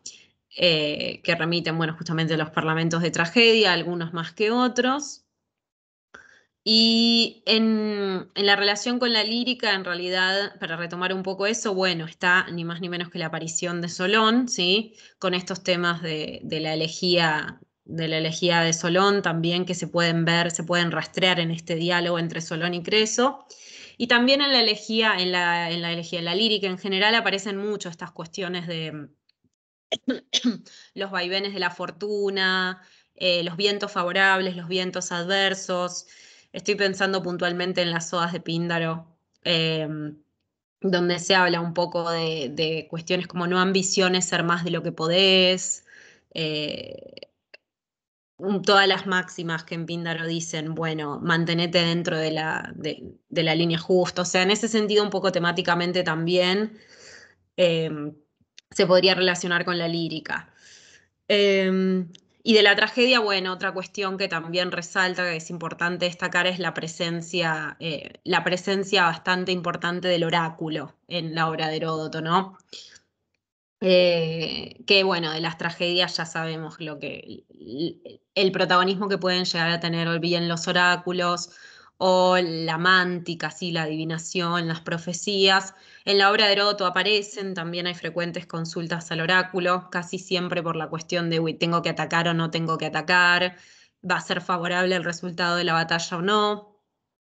eh, que remiten, bueno, justamente a los parlamentos de tragedia, algunos más que otros. Y en, la relación con la lírica, en realidad, para retomar un poco eso, bueno, está ni más ni menos que la aparición de Solón, ¿sí? Con estos temas de, de la elegía de la elegía de Solón también que se pueden ver, se pueden rastrear en este diálogo entre Solón y Creso. Y también en la elegía, en la, elegía, la lírica en general aparecen mucho estas cuestiones de los vaivenes de la fortuna, eh, los vientos favorables, los vientos adversos. Estoy pensando puntualmente en las odas de Píndaro, em, donde se habla un poco de, cuestiones como no ambiciones ser más de lo que podés. Eh, todas las máximas que en Píndaro dicen, bueno, mantenete dentro de la, de, la línea justa. O sea, en ese sentido, un poco temáticamente también em, se podría relacionar con la lírica. Em, y de la tragedia, bueno, otra cuestión que también resalta, que es importante destacar, es la presencia, eh, la presencia bastante importante del oráculo en la obra de Heródoto, ¿no? Eh, que bueno, de las tragedias ya sabemos lo que el protagonismo que pueden llegar a tener bien los oráculos o la mántica, la adivinación, las profecías. En la obra de roto aparecen, también hay frecuentes consultas al oráculo, casi siempre por la cuestión de uy, tengo que atacar o no tengo que atacar, va a ser favorable el resultado de la batalla o no.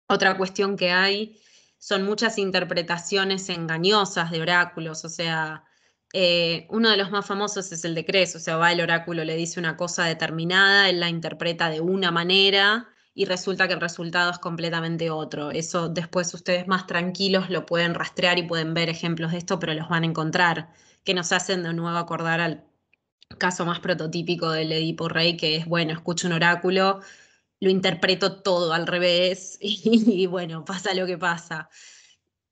Otra cuestión que hay son muchas interpretaciones engañosas de oráculos, o sea, eh, uno de los más famosos es el de Cres, o sea, va el oráculo, le dice una cosa determinada, él la interpreta de una manera y resulta que el resultado es completamente otro. Eso después ustedes más tranquilos lo pueden rastrear y pueden ver ejemplos de esto, pero los van a encontrar, que nos hacen de nuevo acordar al caso más prototípico del Edipo Rey, que es, bueno, escucho un oráculo, lo interpreto todo al revés y, bueno, pasa lo que pasa.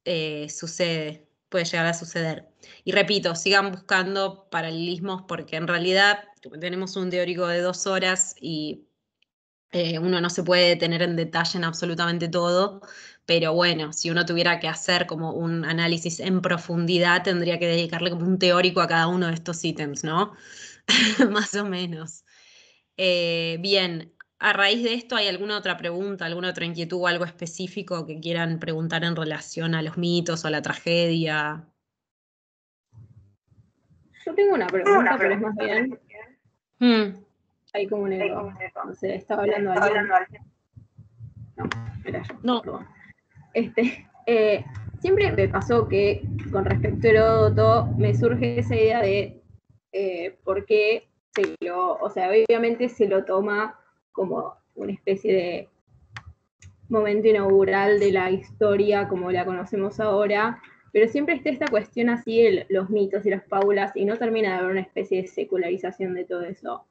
Eh, sucede, puede llegar a suceder. Y repito, sigan buscando paralelismos porque en realidad tenemos un teórico de dos horas y eh, uno no se puede detener en detalle en absolutamente todo, pero bueno, si uno tuviera que hacer como un análisis en profundidad, tendría que dedicarle como un teórico a cada uno de estos ítems, ¿no? Más o menos. Eh, bien, a raíz de esto, ¿hay alguna otra pregunta, alguna otra inquietud o algo específico que quieran preguntar en relación a los mitos o la tragedia? tengo una pregunta, pero es más bien. Mm. Hay como un error, No estaba hablando alguien. No, era yo. No. Este, eh, siempre me pasó que con respecto a Heródoto me surge esa idea de eh, por qué se lo, o sea, obviamente se lo toma como una especie de momento inaugural de la historia como la conocemos ahora, pero siempre está esta cuestión así los mitos y las fábulas, y no termina de haber una especie de secularización de todo eso.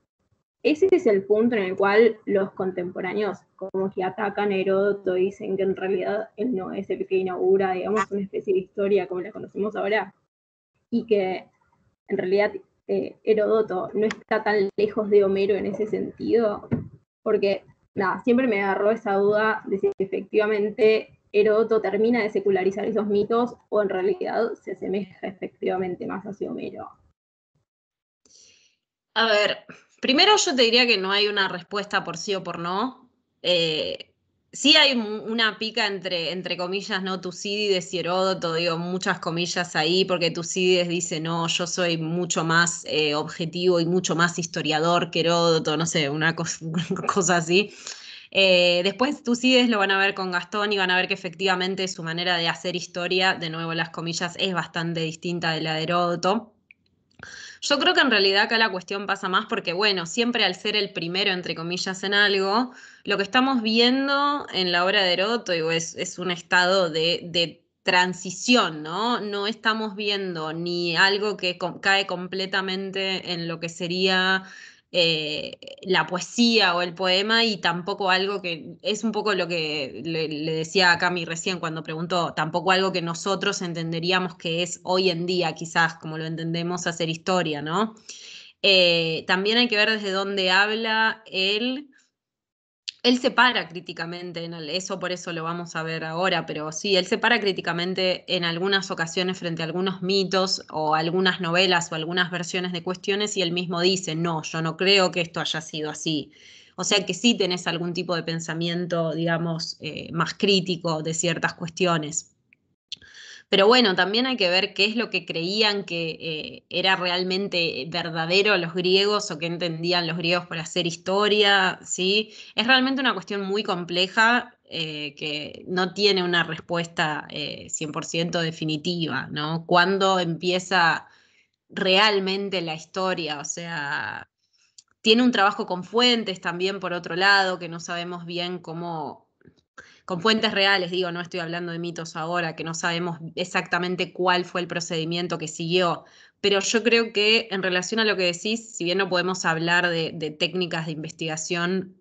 Ese es el punto en el cual los contemporáneos como que atacan a Heródoto y dicen que en realidad él no es el que inaugura, digamos, una especie de historia como la conocemos ahora. Y que en realidad eh, Heródoto no está tan lejos de Homero en ese sentido, porque nada, siempre me agarró esa duda de si efectivamente ¿Heródoto termina de secularizar esos mitos o en realidad se asemeja efectivamente más hacia Homero? A ver, primero yo te diría que no hay una respuesta por sí o por no. Eh, sí hay una pica entre, entre comillas, ¿no? Tucídides y Heródoto, digo, muchas comillas ahí, porque Tucídides dice, no, yo soy mucho más eh, objetivo y mucho más historiador que Heródoto, no sé, una cosa así. Eh, después tú Tucides lo van a ver con Gastón y van a ver que efectivamente su manera de hacer historia, de nuevo las comillas, es bastante distinta de la de Heródoto. Yo creo que en realidad acá la cuestión pasa más porque, bueno, siempre al ser el primero, entre comillas, en algo, lo que estamos viendo en la obra de Heródoto es, un estado de, de transición, ¿no? No estamos viendo ni algo que cae completamente en lo que sería eh, la poesía o el poema y tampoco algo que es un poco lo que le, decía a Cami recién cuando preguntó, tampoco algo que nosotros entenderíamos que es hoy en día quizás como lo entendemos hacer historia, ¿no? Eh, también hay que ver desde dónde habla él él se para críticamente, en eso por eso lo vamos a ver ahora, pero sí, él se para críticamente en algunas ocasiones frente a algunos mitos o algunas novelas o algunas versiones de cuestiones y él mismo dice, no, yo no creo que esto haya sido así. O sea que sí tenés algún tipo de pensamiento, digamos, eh, más crítico de ciertas cuestiones. Pero bueno, también hay que ver qué es lo que creían que eh, era realmente verdadero los griegos o qué entendían los griegos por hacer historia, ¿sí? Es realmente una cuestión muy compleja eh, que no tiene una respuesta 100% eh, definitiva, ¿no? ¿Cuándo empieza realmente la historia? O sea, tiene un trabajo con fuentes también, por otro lado, que no sabemos bien cómo con fuentes reales, digo, no estoy hablando de mitos ahora, que no sabemos exactamente cuál fue el procedimiento que siguió, pero yo creo que en relación a lo que decís, si bien no podemos hablar de, técnicas de investigación,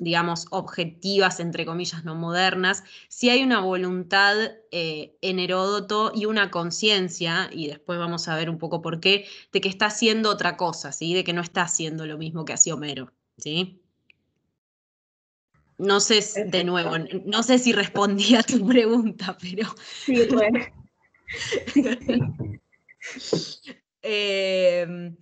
digamos, objetivas, entre comillas, no modernas, si hay una voluntad eh, en Heródoto y una conciencia, y después vamos a ver un poco por qué, de que está haciendo otra cosa, ¿sí? de que no está haciendo lo mismo que hacía Homero. ¿sí? No sé, de nuevo, no sé si respondí a tu pregunta, pero... Sí, bueno. Em,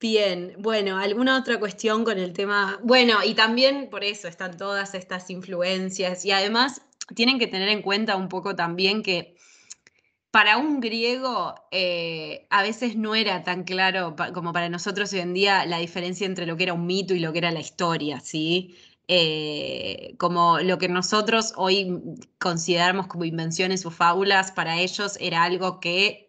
bien, bueno, ¿alguna otra cuestión con el tema? Bueno, y también por eso están todas estas influencias y además tienen que tener en cuenta un poco también que para un griego eh, a veces no era tan claro como para nosotros hoy en día la diferencia entre lo que era un mito y lo que era la historia, ¿sí? Eh, como lo que nosotros hoy consideramos como invenciones o fábulas, para ellos era algo que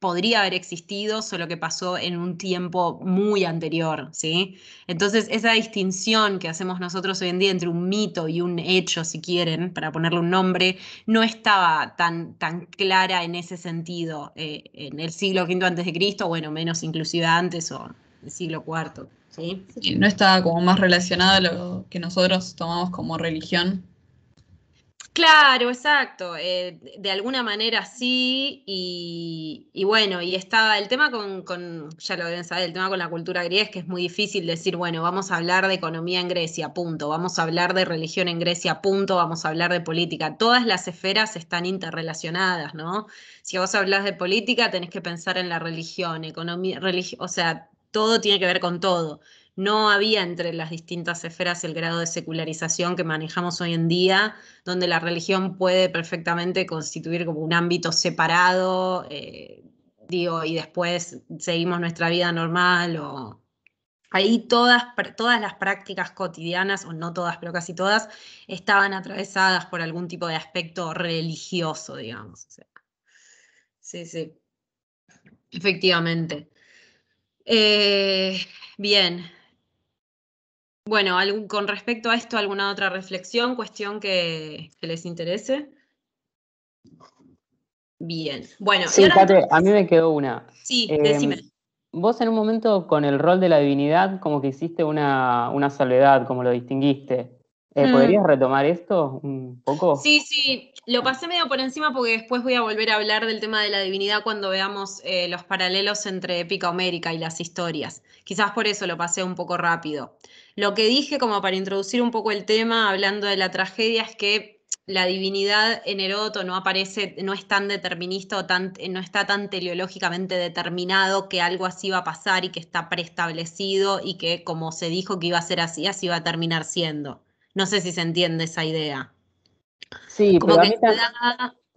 podría haber existido, solo que pasó en un tiempo muy anterior, ¿sí? Entonces, esa distinción que hacemos nosotros hoy en día entre un mito y un hecho, si quieren, para ponerle un nombre, no estaba tan, tan clara en ese sentido eh, en el siglo V antes de Cristo, bueno, menos inclusive antes o el siglo IV no está como más relacionado a lo que nosotros tomamos como religión? Claro, exacto. Eh, de alguna manera sí, y, bueno, y estaba el tema con, ya lo deben saber, el tema con la cultura griega es que es muy difícil decir, bueno, vamos a hablar de economía en Grecia, punto, vamos a hablar de religión en Grecia, punto, vamos a hablar de política. Todas las esferas están interrelacionadas, ¿no? Si vos hablas de política, tenés que pensar en la religión, economía, o sea, todo tiene que ver con todo. No había entre las distintas esferas el grado de secularización que manejamos hoy en día, donde la religión puede perfectamente constituir como un ámbito separado, eh, digo, y después seguimos nuestra vida normal o, Ahí todas, todas, las prácticas cotidianas, o no todas, pero casi todas, estaban atravesadas por algún tipo de aspecto religioso, digamos. sí, sí. Efectivamente. Eh, bien. Bueno, algún, con respecto a esto, ¿alguna otra reflexión, cuestión que, les interese? Bien. Bueno, sí, a mí me quedó una. Sí, eh, decime. Vos en un momento con el rol de la divinidad, como que hiciste una, una soledad, como lo distinguiste. Eh, mm. ¿Podrías retomar esto un poco? Sí, sí, lo pasé medio por encima porque después voy a volver a hablar del tema de la divinidad cuando veamos eh, los paralelos entre Épica Homérica y las historias. Quizás por eso lo pasé un poco rápido. Lo que dije como para introducir un poco el tema, hablando de la tragedia, es que la divinidad en Heródoto no aparece, no es tan determinista o tan, eh, no está tan teleológicamente determinado que algo así va a pasar y que está preestablecido y que como se dijo que iba a ser así, así va a terminar siendo no sé si se entiende esa idea. Sí, pero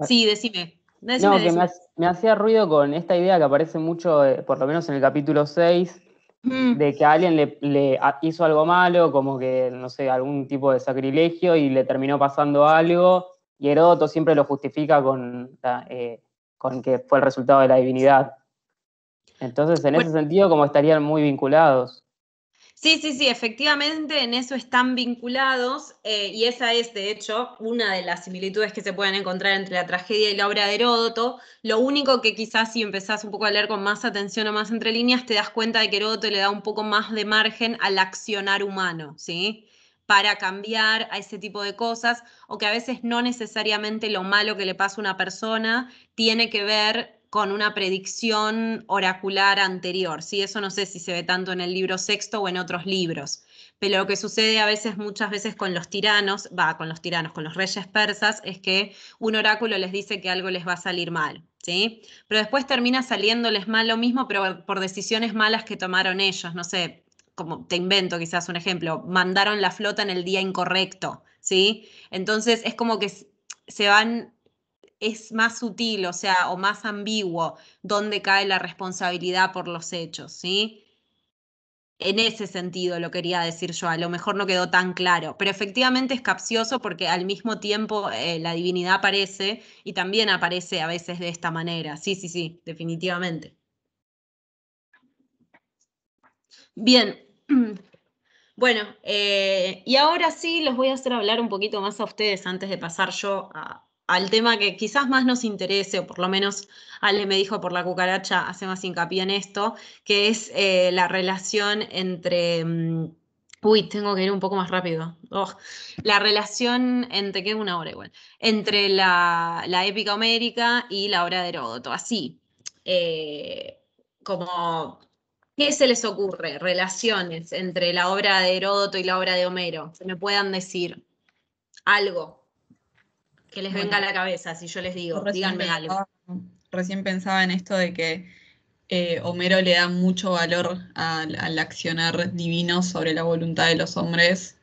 Sí, decime. que Me, hacía ruido con esta idea que aparece mucho, eh, por lo menos en el capítulo 6, mm. de que alguien le, hizo algo malo, como que, no sé, algún tipo de sacrilegio y le terminó pasando algo, y Heródoto siempre lo justifica con, eh, con que fue el resultado de la divinidad. Entonces, en ese sentido, como estarían muy vinculados. Sí, sí, sí, efectivamente en eso están vinculados eh, y esa es, de hecho, una de las similitudes que se pueden encontrar entre la tragedia y la obra de Heródoto. Lo único que quizás si empezás un poco a leer con más atención o más entre líneas, te das cuenta de que Heródoto le da un poco más de margen al accionar humano, ¿sí? Para cambiar a ese tipo de cosas o que a veces no necesariamente lo malo que le pasa a una persona tiene que ver con una predicción oracular anterior. ¿sí? Eso no sé si se ve tanto en el libro sexto o en otros libros. Pero lo que sucede a veces, muchas veces con los tiranos, va, con los tiranos, con los reyes persas, es que un oráculo les dice que algo les va a salir mal. ¿sí? Pero después termina saliéndoles mal lo mismo, pero por decisiones malas que tomaron ellos. No sé, como te invento quizás un ejemplo, mandaron la flota en el día incorrecto. ¿sí? Entonces es como que se van es más sutil, o sea, o más ambiguo, dónde cae la responsabilidad por los hechos, ¿sí? En ese sentido lo quería decir yo, a lo mejor no quedó tan claro, pero efectivamente es capcioso porque al mismo tiempo eh, la divinidad aparece y también aparece a veces de esta manera, sí, sí, sí, definitivamente. Bien, bueno, eh, y ahora sí los voy a hacer hablar un poquito más a ustedes antes de pasar yo a, al tema que quizás más nos interese, o por lo menos Ale me dijo por la cucaracha, hace más hincapié en esto, que es eh, la relación entre... Mm, uy, tengo que ir un poco más rápido. la relación entre, que una hora igual, entre la, épica homérica y la obra de Heródoto, así. Eh, como, ¿qué se les ocurre? Relaciones entre la obra de Heródoto y la obra de Homero. Se me puedan decir algo que les venga a la cabeza si yo les digo, díganme algo. Recién pensaba en esto de que eh, Homero le da mucho valor al, accionar divino sobre la voluntad de los hombres,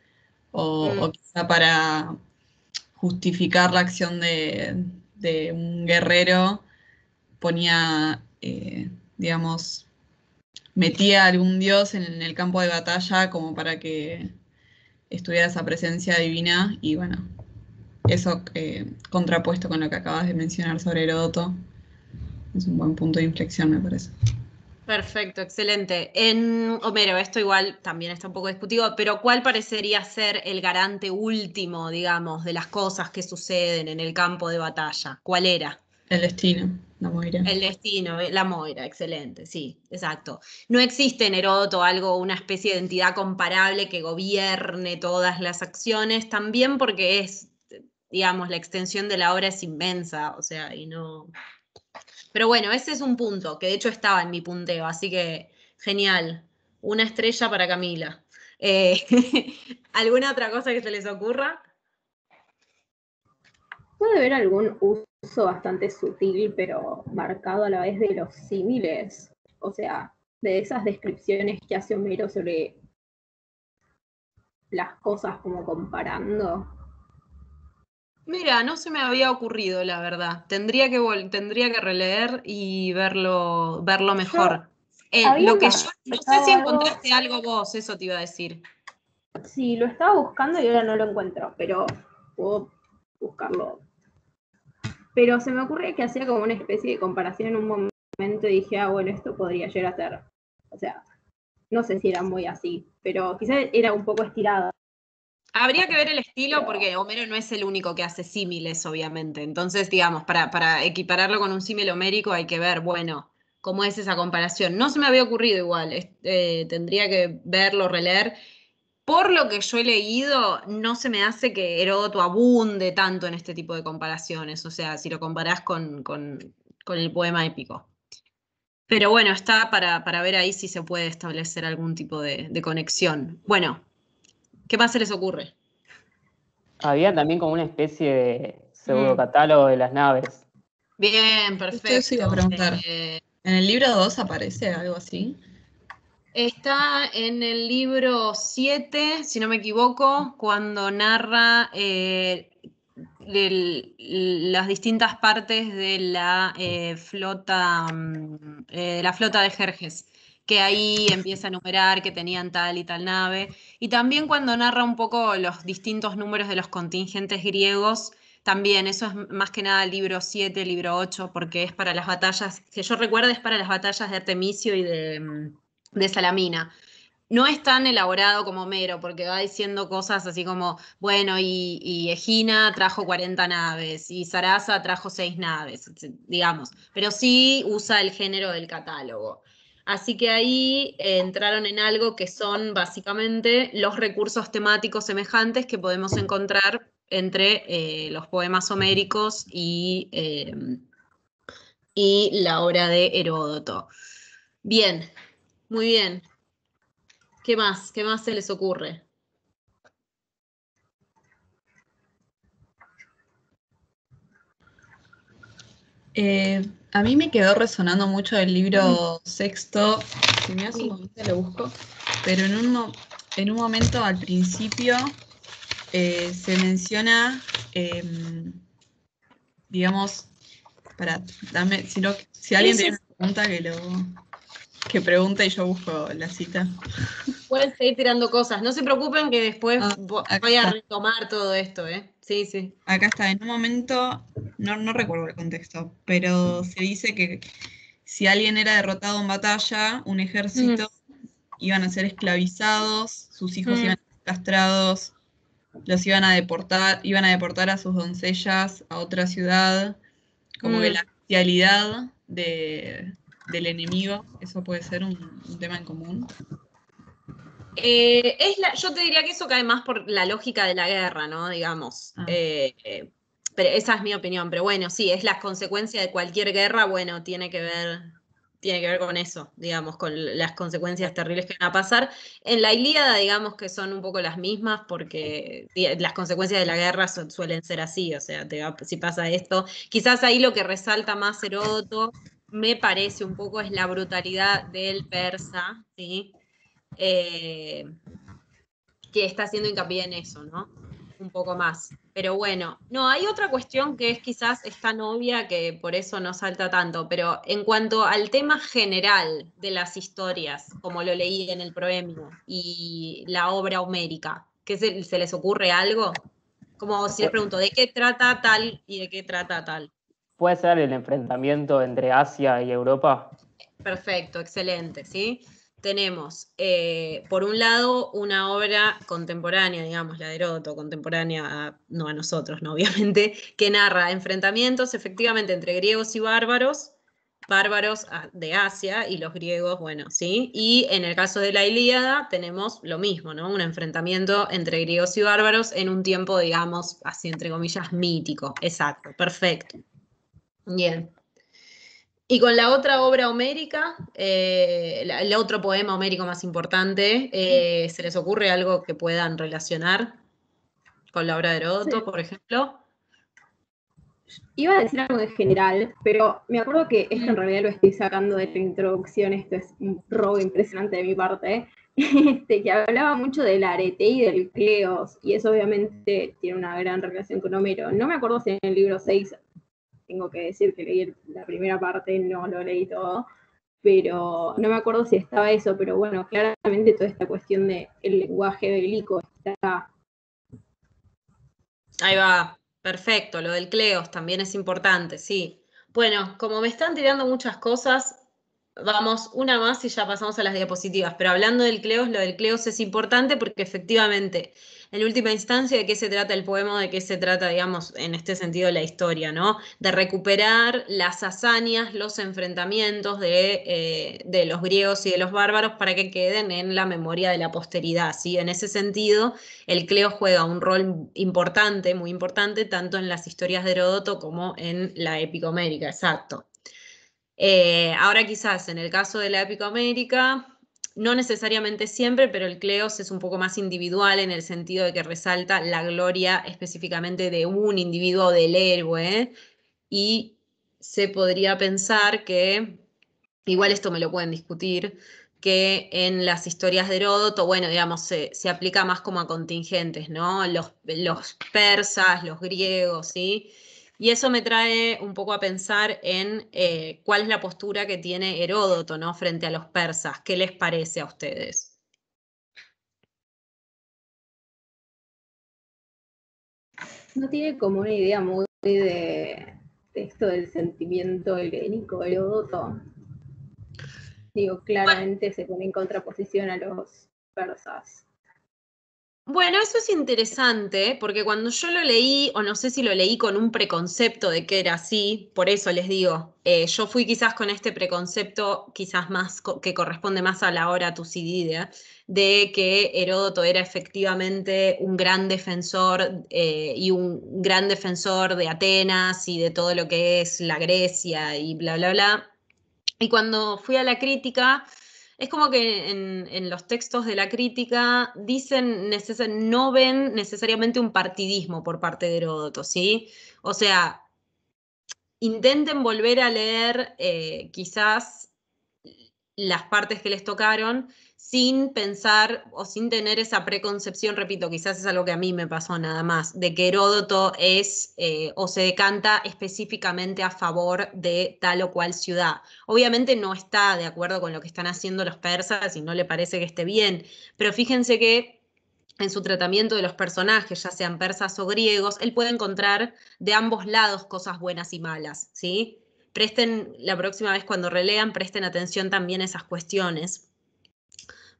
o, mm. quizá para justificar la acción de, un guerrero, ponía, eh, digamos, metía a algún dios en, en el campo de batalla como para que estuviera esa presencia divina y bueno, eso eh, contrapuesto con lo que acabas de mencionar sobre Heródoto, es un buen punto de inflexión, me parece. Perfecto, excelente. En Homero, esto igual también está un poco discutido, pero ¿cuál parecería ser el garante último, digamos, de las cosas que suceden en el campo de batalla? ¿Cuál era? El destino, la Moira. El destino, eh, la Moira, excelente, sí, exacto. No existe en Heródoto algo, una especie de entidad comparable que gobierne todas las acciones, también porque es digamos, la extensión de la obra es inmensa, o sea, y no... Pero bueno, ese es un punto, que de hecho estaba en mi punteo, así que genial. Una estrella para Camila. Eh, ¿Alguna otra cosa que se les ocurra? Puede haber algún uso bastante sutil, pero marcado a la vez de los símiles, o sea, de esas descripciones que hace Homero sobre las cosas como comparando Mira, no se me había ocurrido, la verdad. Tendría que, tendría que releer y verlo, verlo mejor. Eh, lo que yo, no sé si encontraste algo... vos, eso te iba a decir. Sí, lo estaba buscando y ahora no lo encuentro, pero puedo buscarlo. Pero se me ocurre que hacía como una especie de comparación en un momento y dije, ah, bueno, esto podría llegar a ser. O sea, no sé si era muy así, pero quizás era un poco estirada Habría que ver el estilo porque Homero no es el único que hace símiles, obviamente. Entonces, digamos, para, para equipararlo con un símil homérico hay que ver, bueno, cómo es esa comparación. No se me había ocurrido igual, eh, tendría que verlo, releer. Por lo que yo he leído, no se me hace que Heródoto abunde tanto en este tipo de comparaciones, o sea, si lo comparás con, el poema épico. Pero bueno, está para, ver ahí si se puede establecer algún tipo de, de conexión. Bueno, ¿Qué más se les ocurre? Había también como una especie de pseudo catálogo mm. de las naves. Bien, perfecto. iba a preguntar. Eh, ¿En el libro 2 aparece algo así? Está en el libro 7, si no me equivoco, cuando narra eh, las distintas partes de la eh, flota mm, de la flota de Jerjes que ahí empieza a numerar que tenían tal y tal nave. Y también cuando narra un poco los distintos números de los contingentes griegos, también eso es más que nada libro 7, libro 8, porque es para las batallas, que yo recuerdo es para las batallas de Artemisio y mm, de, Salamina no es tan elaborado como Homero, porque va diciendo cosas así como, bueno, y, y Egina trajo 40 naves, y Sarasa trajo 6 naves, digamos, pero sí usa el género del catálogo. Así que ahí eh, entraron en algo que son básicamente los recursos temáticos semejantes que podemos encontrar entre eh, los poemas homéricos y, eh, y la obra de Heródoto. Bien, muy bien. ¿Qué más? ¿Qué más se les ocurre? A mí me quedó resonando mucho el libro mm. sexto. Si me hace un momento lo busco. Pero en un, en un momento al principio eh, se menciona, em, digamos, para, dame, si, alguien tiene una pregunta que lo que pregunta y yo busco la cita. Pueden seguir tirando cosas. No se preocupen que después ah, voy a retomar todo esto, ¿eh? Sí, sí. Acá está, en un momento, no, no recuerdo el contexto, pero se dice que si alguien era derrotado en batalla, un ejército, iban a ser esclavizados, sus hijos iban a ser castrados, los iban a deportar, iban a deportar a sus doncellas a otra ciudad, como que mm. la socialidad de, del enemigo, eso puede ser un tema en común. Eh, es la, yo te diría que eso cae más por la lógica de la guerra, ¿no? Digamos. Ah. Eh, eh, pero esa es mi opinión. Pero bueno, sí, es la consecuencia de cualquier guerra, bueno, tiene que ver, tiene que ver con eso, digamos, con las consecuencias terribles que van a pasar. En la Ilíada, digamos que son un poco las mismas, porque las consecuencias de la guerra suelen ser así, o sea, si pasa esto. Quizás ahí lo que resalta más Heródoto, me parece un poco, es la brutalidad del persa, ¿sí? Eh, que está haciendo hincapié en eso, ¿no? Un poco más. Pero bueno, no, hay otra cuestión que es quizás esta novia que por eso no salta tanto, pero en cuanto al tema general de las historias, como lo leí en el proemio y la obra homérica, ¿qué se les ocurre algo? Como si les pregunto, ¿de qué trata tal y de qué trata tal? ¿Puede ser el enfrentamiento entre Asia y Europa? Perfecto, excelente, ¿sí? tenemos, eh, por un lado, una obra contemporánea, digamos, la de Herodoto, contemporánea, no a nosotros, no obviamente, que narra enfrentamientos efectivamente entre griegos y bárbaros, bárbaros ah, de Asia y los griegos, bueno, ¿sí? Y en el caso de la Ilíada tenemos lo mismo, ¿no? Un enfrentamiento entre griegos y bárbaros en un tiempo, digamos, así entre comillas, mítico. Exacto, perfecto. Bien. Y con la otra obra homérica, eh, el otro poema homérico más importante, eh, ¿se les ocurre algo que puedan relacionar con la obra de Heródoto, por ejemplo? Iba a decir algo en general, pero me acuerdo que esto en realidad lo estoy sacando de la introducción, esto es un robo impresionante de mi parte, este, que hablaba mucho del arete y del cleos, y eso obviamente tiene una gran relación con Homero. No me acuerdo si en el libro 6 tengo que decir que leí la primera parte, no lo leí todo, pero no me acuerdo si estaba eso, pero bueno, claramente toda esta cuestión del lenguaje lenguaje bélico está... Ahí va, perfecto, lo del Cleos también es importante, sí. Bueno, como me están tirando muchas cosas, vamos una más y ya pasamos a las diapositivas, pero hablando del Cleos, lo del Cleos es importante porque efectivamente en última instancia, de qué se trata el poema, de qué se trata, digamos, en este sentido, la historia, ¿no? De recuperar las hazañas, los enfrentamientos de, eh, los griegos y de los bárbaros para que queden en la memoria de la posteridad, En ese sentido, el Cleo juega un rol importante, muy importante, tanto en las historias de Heródoto como en la epicomérica, exacto. Eh, ahora quizás en el caso de la América no necesariamente siempre, pero el Cleos es un poco más individual en el sentido de que resalta la gloria específicamente de un individuo o del héroe. Y se podría pensar que, igual esto me lo pueden discutir, que en las historias de Heródoto, bueno, digamos, se, se aplica más como a contingentes, ¿no? Los, los persas, los griegos, ¿sí? Y eso me trae un poco a pensar en eh, cuál es la postura que tiene Heródoto ¿no? frente a los persas. ¿Qué les parece a ustedes? No tiene como una idea muy de, esto del sentimiento helénico Heródoto. Digo, claramente se pone en contraposición a los persas. Bueno, eso es interesante, porque cuando yo lo leí, o no sé si lo leí con un preconcepto de que era así, por eso les digo, eh, yo fui quizás con este preconcepto, quizás más que corresponde más a la hora Tucidida, de que Heródoto era efectivamente un gran defensor eh, y un gran defensor de Atenas y de todo lo que es la Grecia y bla, bla, bla. Y cuando fui a la crítica, es como que en, los textos de la crítica dicen, no ven necesariamente un partidismo por parte de Heródoto, ¿sí? O sea, intenten volver a leer eh, quizás las partes que les tocaron sin pensar o sin tener esa preconcepción, repito, quizás es algo que a mí me pasó nada más, de que Heródoto es eh, o se decanta específicamente a favor de tal o cual ciudad. Obviamente no está de acuerdo con lo que están haciendo los persas y no le parece que esté bien, pero fíjense que en su tratamiento de los personajes, ya sean persas o griegos, él puede encontrar de ambos lados cosas buenas y malas, ¿sí? Presten, la próxima vez cuando relean, presten atención también a esas cuestiones,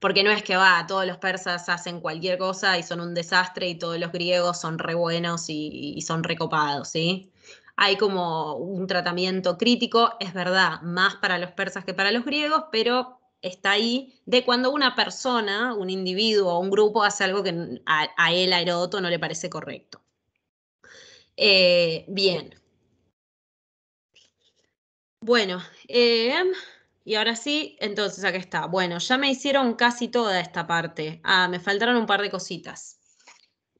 porque no es que va, todos los persas hacen cualquier cosa y son un desastre y todos los griegos son re buenos y, son recopados, ¿sí? Hay como un tratamiento crítico, es verdad, más para los persas que para los griegos, pero está ahí de cuando una persona, un individuo o un grupo hace algo que a, él, a Herodoto, no le parece correcto. Eh, bien. Bueno, eh, y ahora sí, entonces acá está. Bueno, ya me hicieron casi toda esta parte. Ah, me faltaron un par de cositas.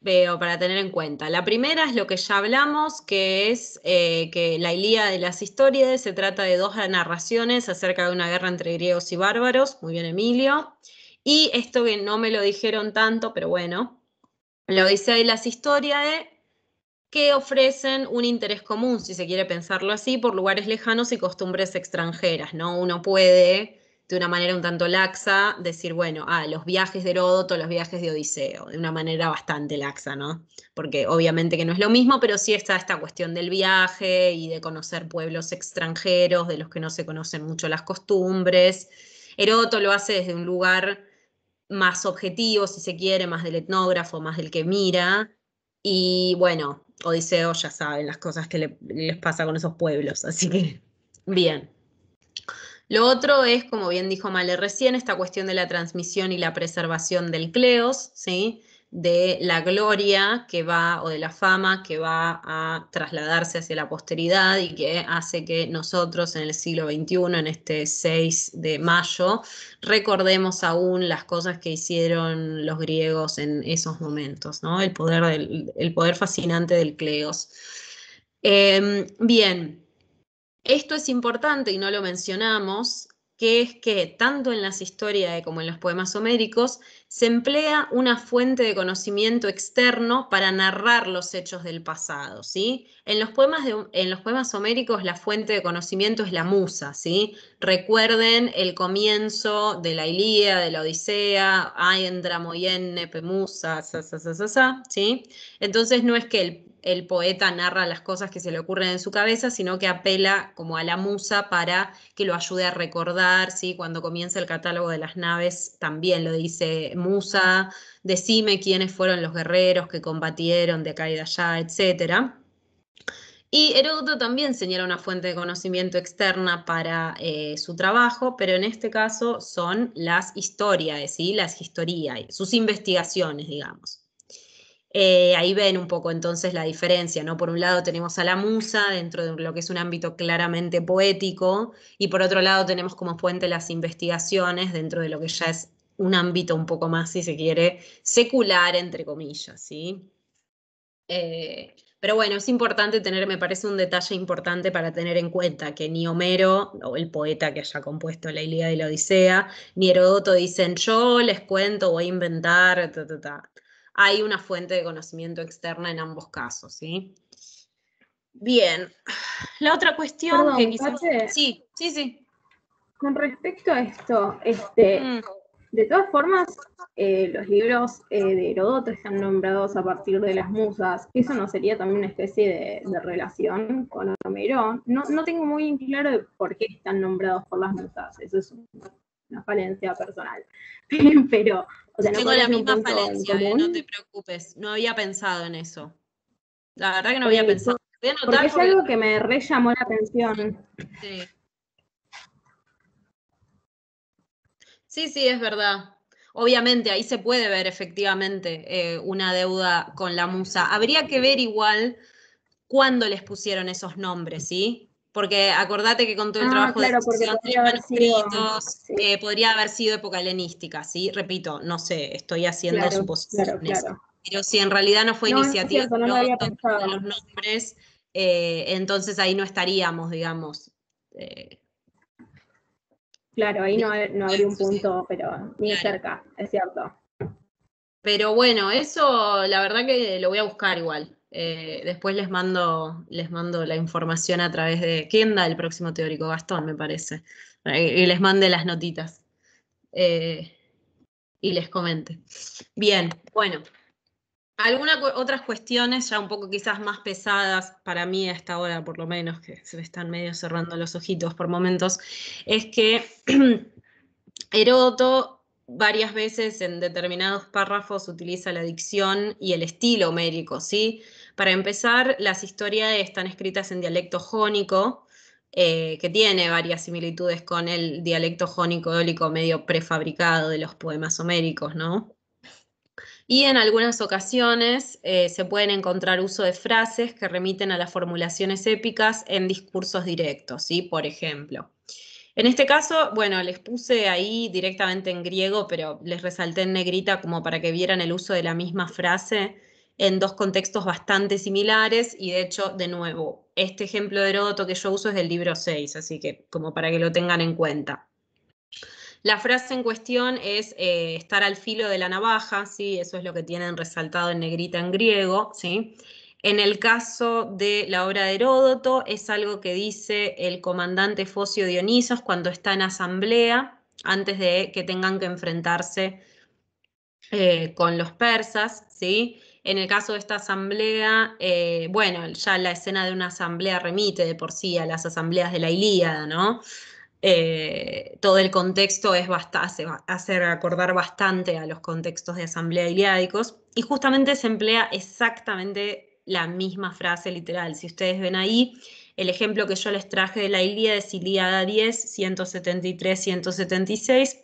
veo, para tener en cuenta. La primera es lo que ya hablamos, que es eh, que la Ilía de las historias se trata de dos narraciones acerca de una guerra entre griegos y bárbaros. Muy bien, Emilio. Y esto que no me lo dijeron tanto, pero bueno, lo dice ahí las historias que ofrecen un interés común, si se quiere pensarlo así, por lugares lejanos y costumbres extranjeras, ¿no? Uno puede, de una manera un tanto laxa, decir, bueno, ah, los viajes de Heródoto, los viajes de Odiseo, de una manera bastante laxa, ¿no? Porque obviamente que no es lo mismo, pero sí está esta cuestión del viaje y de conocer pueblos extranjeros, de los que no se conocen mucho las costumbres. Heródoto lo hace desde un lugar más objetivo, si se quiere, más del etnógrafo, más del que mira. Y bueno, Odiseo ya saben las cosas que le, les pasa con esos pueblos, así que bien. Lo otro es, como bien dijo Male recién, esta cuestión de la transmisión y la preservación del Cleos, ¿sí? de la gloria que va o de la fama que va a trasladarse hacia la posteridad y que hace que nosotros en el siglo XXI, en este 6 de mayo, recordemos aún las cosas que hicieron los griegos en esos momentos, ¿no? el, poder el poder fascinante del Cleos. Em, bien, esto es importante y no lo mencionamos que es que tanto en las historias como en los poemas homéricos se emplea una fuente de conocimiento externo para narrar los hechos del pasado, ¿sí? En los poemas, en los poemas homéricos la fuente de conocimiento es la musa, ¿sí? Recuerden el comienzo de la Ilíada de la Odisea, Aendra, Moyenne, Pemusa, sa, ¿sí? Entonces no es que el el poeta narra las cosas que se le ocurren en su cabeza, sino que apela como a la musa para que lo ayude a recordar, Cuando comienza el catálogo de las naves también lo dice musa, decime quiénes fueron los guerreros que combatieron de acá y de allá, etc. Y Heródoto también señala una fuente de conocimiento externa para eh, su trabajo, pero en este caso son las historias, Las historias, sus investigaciones, digamos. Eh, ahí ven un poco entonces la diferencia, ¿no? Por un lado tenemos a la musa dentro de lo que es un ámbito claramente poético y por otro lado tenemos como puente las investigaciones dentro de lo que ya es un ámbito un poco más, si se quiere, secular, entre comillas, ¿sí? Eh, pero bueno, es importante tener, me parece un detalle importante para tener en cuenta que ni Homero, o el poeta que haya compuesto la Ilíada y la Odisea, ni Herodoto dicen yo les cuento, voy a inventar, ta, ta, ta hay una fuente de conocimiento externa en ambos casos, ¿sí? Bien, la otra cuestión que quizás... sí, sí, sí. Con respecto a esto, este, mm. de todas formas, eh, los libros eh, de Heródoto están nombrados a partir de las musas. ¿Eso no sería también una especie de, relación con Homero? No, tengo muy claro por qué están nombrados por las musas. Eso es una falencia personal. Pero, Tengo la misma falencia, ¿eh? no te preocupes, no había pensado en eso. La verdad que no había pensado. porque es algo que me re llamó la atención. Sí. sí, sí, es verdad. Obviamente, ahí se puede ver efectivamente eh, una deuda con la musa. Habría que ver igual cuándo les pusieron esos nombres, ¿sí? porque acordate que con todo el ah, trabajo de discusión de manuscritos eh, podría haber sido época helenística, ¿sí? Repito, no sé, estoy haciendo suposiciones. pero si en realidad no fue iniciativa de los nombres, eh, entonces ahí no estaríamos, digamos. Eh. claro, ahí no, no habría un punto, pero ni cerca, es cierto. Pero bueno, eso la verdad que lo voy a buscar igual. Eh, después les mando, les mando la información a través de da el próximo teórico Gastón, me parece. Eh, y les mande las notitas. Eh, y les comente. Bien, bueno. Algunas otras cuestiones ya un poco quizás más pesadas para mí a esta hora, por lo menos, que se me están medio cerrando los ojitos por momentos, es que Heródoto varias veces en determinados párrafos utiliza la dicción y el estilo homérico, ¿sí? Para empezar, las historias están escritas en dialecto jónico, eh, que tiene varias similitudes con el dialecto jónico eólico medio prefabricado de los poemas homéricos, ¿no? Y en algunas ocasiones eh, se pueden encontrar uso de frases que remiten a las formulaciones épicas en discursos directos, ¿sí? Por ejemplo. En este caso, bueno, les puse ahí directamente en griego, pero les resalté en negrita como para que vieran el uso de la misma frase en dos contextos bastante similares y de hecho, de nuevo, este ejemplo de Heródoto que yo uso es del libro 6, así que como para que lo tengan en cuenta. La frase en cuestión es eh, estar al filo de la navaja, ¿sí? eso es lo que tienen resaltado en negrita en griego, ¿sí? En el caso de la obra de Heródoto, es algo que dice el comandante Focio Dionisos cuando está en asamblea, antes de que tengan que enfrentarse eh, con los persas, ¿sí? En el caso de esta asamblea, eh, bueno, ya la escena de una asamblea remite de por sí a las asambleas de la Ilíada, ¿no? Eh, todo el contexto es hace, hacer acordar bastante a los contextos de asamblea iliádicos y justamente se emplea exactamente la misma frase literal. Si ustedes ven ahí, el ejemplo que yo les traje de la Ilíada es Ilíada 10, 173, 176.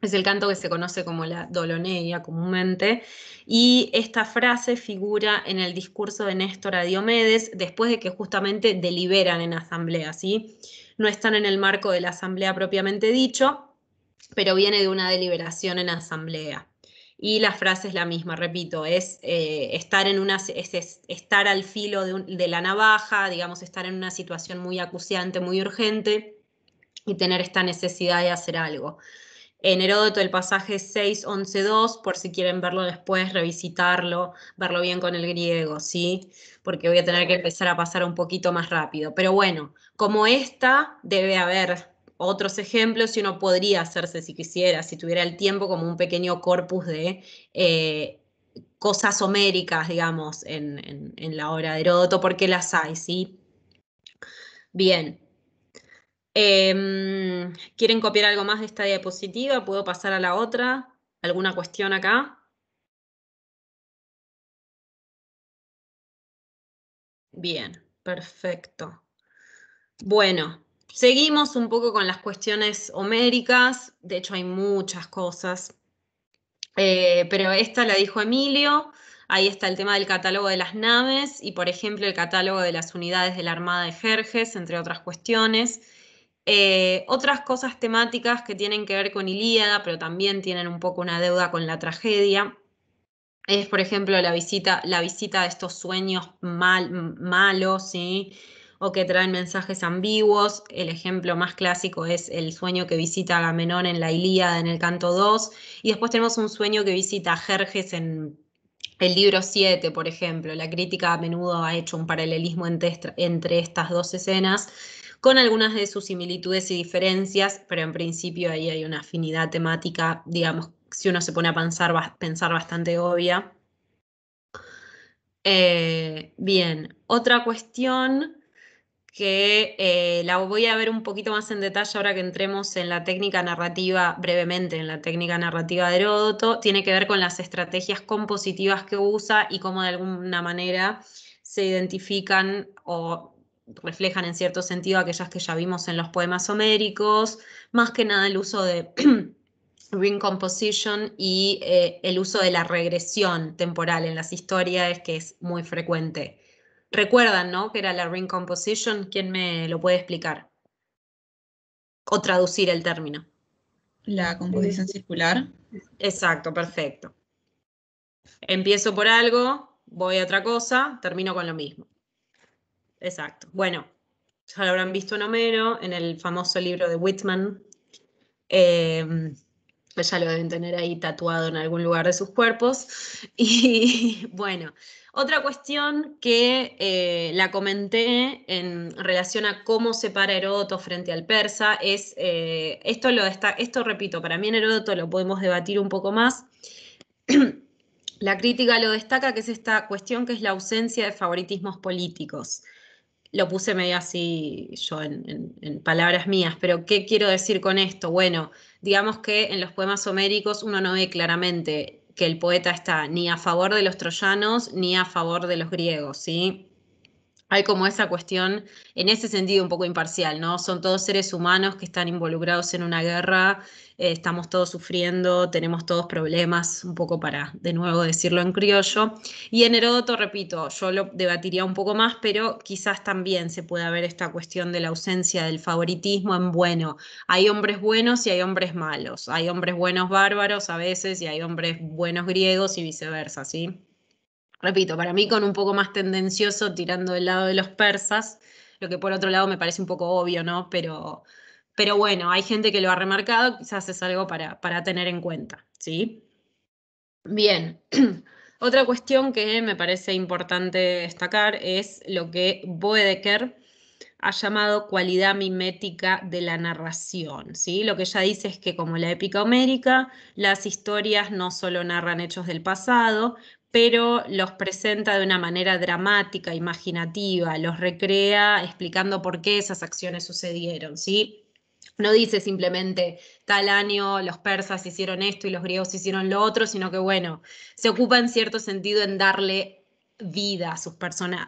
Es el canto que se conoce como la Doloneia comúnmente, y esta frase figura en el discurso de Néstor a Diomedes después de que justamente deliberan en asamblea, ¿sí? No están en el marco de la asamblea propiamente dicho, pero viene de una deliberación en asamblea y la frase es la misma, repito, es, eh, estar, en una, es, estar al filo de, la navaja, digamos, estar en una situación muy acuciante, muy urgente y tener esta necesidad de hacer algo. En Heródoto el pasaje 2, por si quieren verlo después, revisitarlo, verlo bien con el griego, ¿sí? Porque voy a tener que empezar a pasar un poquito más rápido. Pero bueno, como esta, debe haber otros ejemplos y uno podría hacerse, si quisiera, si tuviera el tiempo, como un pequeño corpus de eh, cosas homéricas, digamos, en, la obra de Heródoto, porque las hay, ¿sí? Bien. Em, ¿Quieren copiar algo más de esta diapositiva? ¿Puedo pasar a la otra? ¿Alguna cuestión acá? Bien, perfecto. Bueno, Seguimos un poco con las cuestiones homéricas, de hecho hay muchas cosas, eh, pero esta la dijo Emilio, ahí está el tema del catálogo de las naves y por ejemplo el catálogo de las unidades de la Armada de Jerjes, entre otras cuestiones. Eh, otras cosas temáticas que tienen que ver con Ilíada, pero también tienen un poco una deuda con la tragedia, es por ejemplo la visita, la visita de estos sueños malos, ¿sí? o que traen mensajes ambiguos. El ejemplo más clásico es el sueño que visita Agamenón en la Ilíada, en el canto 2, y después tenemos un sueño que visita Jerjes en el libro 7, por ejemplo. La crítica a menudo ha hecho un paralelismo entre, estas dos escenas con algunas de sus similitudes y diferencias, pero en principio ahí hay una afinidad temática, digamos, si uno se pone a pensar, pensar bastante obvia. Eh, bien, otra cuestión que eh, la voy a ver un poquito más en detalle ahora que entremos en la técnica narrativa, brevemente en la técnica narrativa de Heródoto, tiene que ver con las estrategias compositivas que usa y cómo de alguna manera se identifican o reflejan en cierto sentido aquellas que ya vimos en los poemas homéricos, más que nada el uso de ring composition y eh, el uso de la regresión temporal en las historias, que es muy frecuente. Recuerdan, ¿no? Que era la ring composition. ¿Quién me lo puede explicar? O traducir el término. La composición circular. Exacto, perfecto. Empiezo por algo, voy a otra cosa, termino con lo mismo. Exacto. Bueno, ya lo habrán visto en Homero, en el famoso libro de Whitman. Em, ya lo deben tener ahí tatuado en algún lugar de sus cuerpos. Y bueno, otra cuestión que eh, la comenté en relación a cómo se para Heródoto frente al persa es, eh, esto, lo esto repito, para mí en Heródoto lo podemos debatir un poco más. la crítica lo destaca, que es esta cuestión que es la ausencia de favoritismos políticos. Lo puse medio así yo en palabras mías, pero ¿qué quiero decir con esto? Bueno, digamos que en los poemas homéricos uno no ve claramente que el poeta está ni a favor de los troyanos ni a favor de los griegos, ¿sí? hay como esa cuestión, en ese sentido, un poco imparcial, ¿no? Son todos seres humanos que están involucrados en una guerra, eh, estamos todos sufriendo, tenemos todos problemas, un poco para, de nuevo, decirlo en criollo. Y en Heródoto, repito, yo lo debatiría un poco más, pero quizás también se puede ver esta cuestión de la ausencia del favoritismo en bueno. Hay hombres buenos y hay hombres malos, hay hombres buenos bárbaros a veces y hay hombres buenos griegos y viceversa, ¿sí? repito, para mí con un poco más tendencioso tirando del lado de los persas, lo que por otro lado me parece un poco obvio, ¿no? Pero, pero bueno, hay gente que lo ha remarcado, quizás es algo para, tener en cuenta, ¿sí? Bien, otra cuestión que me parece importante destacar es lo que Boedeker ha llamado cualidad mimética de la narración. ¿sí? Lo que ella dice es que como la épica homérica, las historias no solo narran hechos del pasado, pero los presenta de una manera dramática, imaginativa, los recrea explicando por qué esas acciones sucedieron, ¿sí? No dice simplemente tal año los persas hicieron esto y los griegos hicieron lo otro, sino que bueno, se ocupa en cierto sentido en darle vida a sus,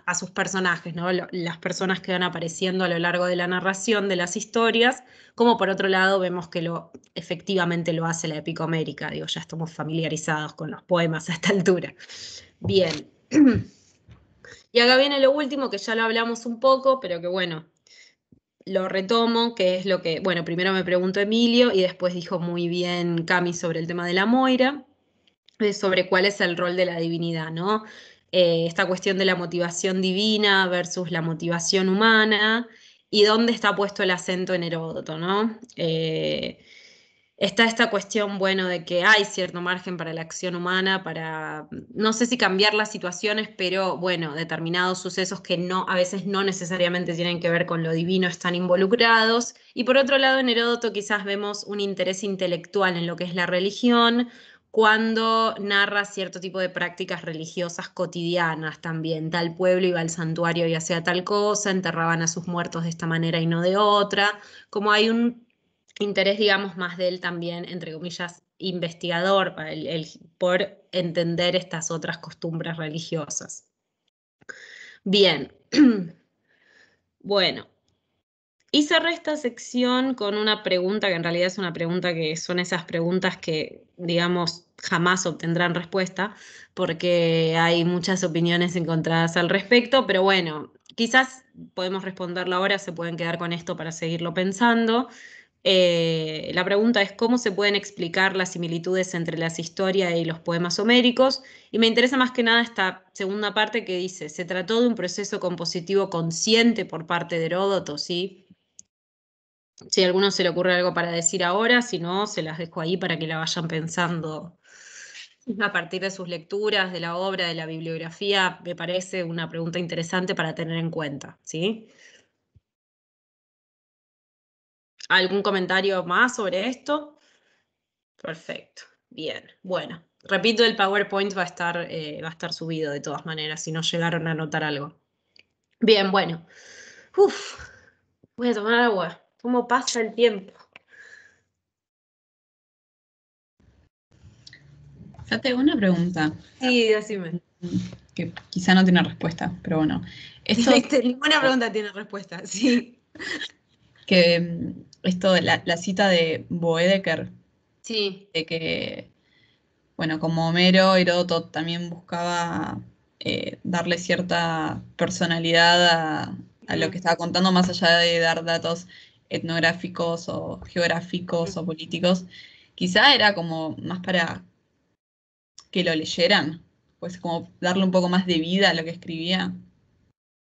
a sus personajes, las personas que van apareciendo a lo largo de la narración de las historias, como por otro lado vemos que lo, efectivamente lo hace la epicomérica, digo, ya estamos familiarizados con los poemas a esta altura. Bien. Y acá viene lo último, que ya lo hablamos un poco, pero que bueno, lo retomo, que es lo que, bueno, primero me preguntó Emilio y después dijo muy bien Cami sobre el tema de la Moira, eh, sobre cuál es el rol de la divinidad, ¿no? Eh, esta cuestión de la motivación divina versus la motivación humana y dónde está puesto el acento en Heródoto, ¿no? Eh, está esta cuestión, bueno, de que hay cierto margen para la acción humana, para, no sé si cambiar las situaciones, pero bueno, determinados sucesos que no, a veces no necesariamente tienen que ver con lo divino están involucrados. Y por otro lado, en Heródoto quizás vemos un interés intelectual en lo que es la religión, cuando narra cierto tipo de prácticas religiosas cotidianas también. Tal pueblo iba al santuario y hacía tal cosa, enterraban a sus muertos de esta manera y no de otra. Como hay un interés, digamos, más de él también, entre comillas, investigador, por entender estas otras costumbres religiosas. Bien. Bueno, y cerré esta sección con una pregunta que en realidad es una pregunta que son esas preguntas que, digamos, jamás obtendrán respuesta, porque hay muchas opiniones encontradas al respecto, pero bueno, quizás podemos responderla ahora, se pueden quedar con esto para seguirlo pensando. Eh, la pregunta es cómo se pueden explicar las similitudes entre las historias y los poemas homéricos. Y me interesa más que nada esta segunda parte que dice, se trató de un proceso compositivo consciente por parte de Heródoto, ¿sí? si a alguno se le ocurre algo para decir ahora, si no, se las dejo ahí para que la vayan pensando a partir de sus lecturas, de la obra, de la bibliografía, me parece una pregunta interesante para tener en cuenta, ¿sí? ¿Algún comentario más sobre esto? Perfecto, bien, bueno. Repito, el PowerPoint va a estar, eh, va a estar subido de todas maneras, si no llegaron a notar algo. Bien, bueno. Uf, voy a tomar agua cómo pasa el tiempo. ya una pregunta. Sí, decime. Mm, que quizá no tiene respuesta, pero bueno. Este, ninguna pregunta tiene respuesta, sí. que mm, esto la, cita de Boedeker. Sí. De que, bueno, como Homero, Heródoto también buscaba eh, darle cierta personalidad a, a lo que estaba contando, más allá de dar datos etnográficos o geográficos o políticos, quizá era como más para que lo leyeran, pues como darle un poco más de vida a lo que escribía.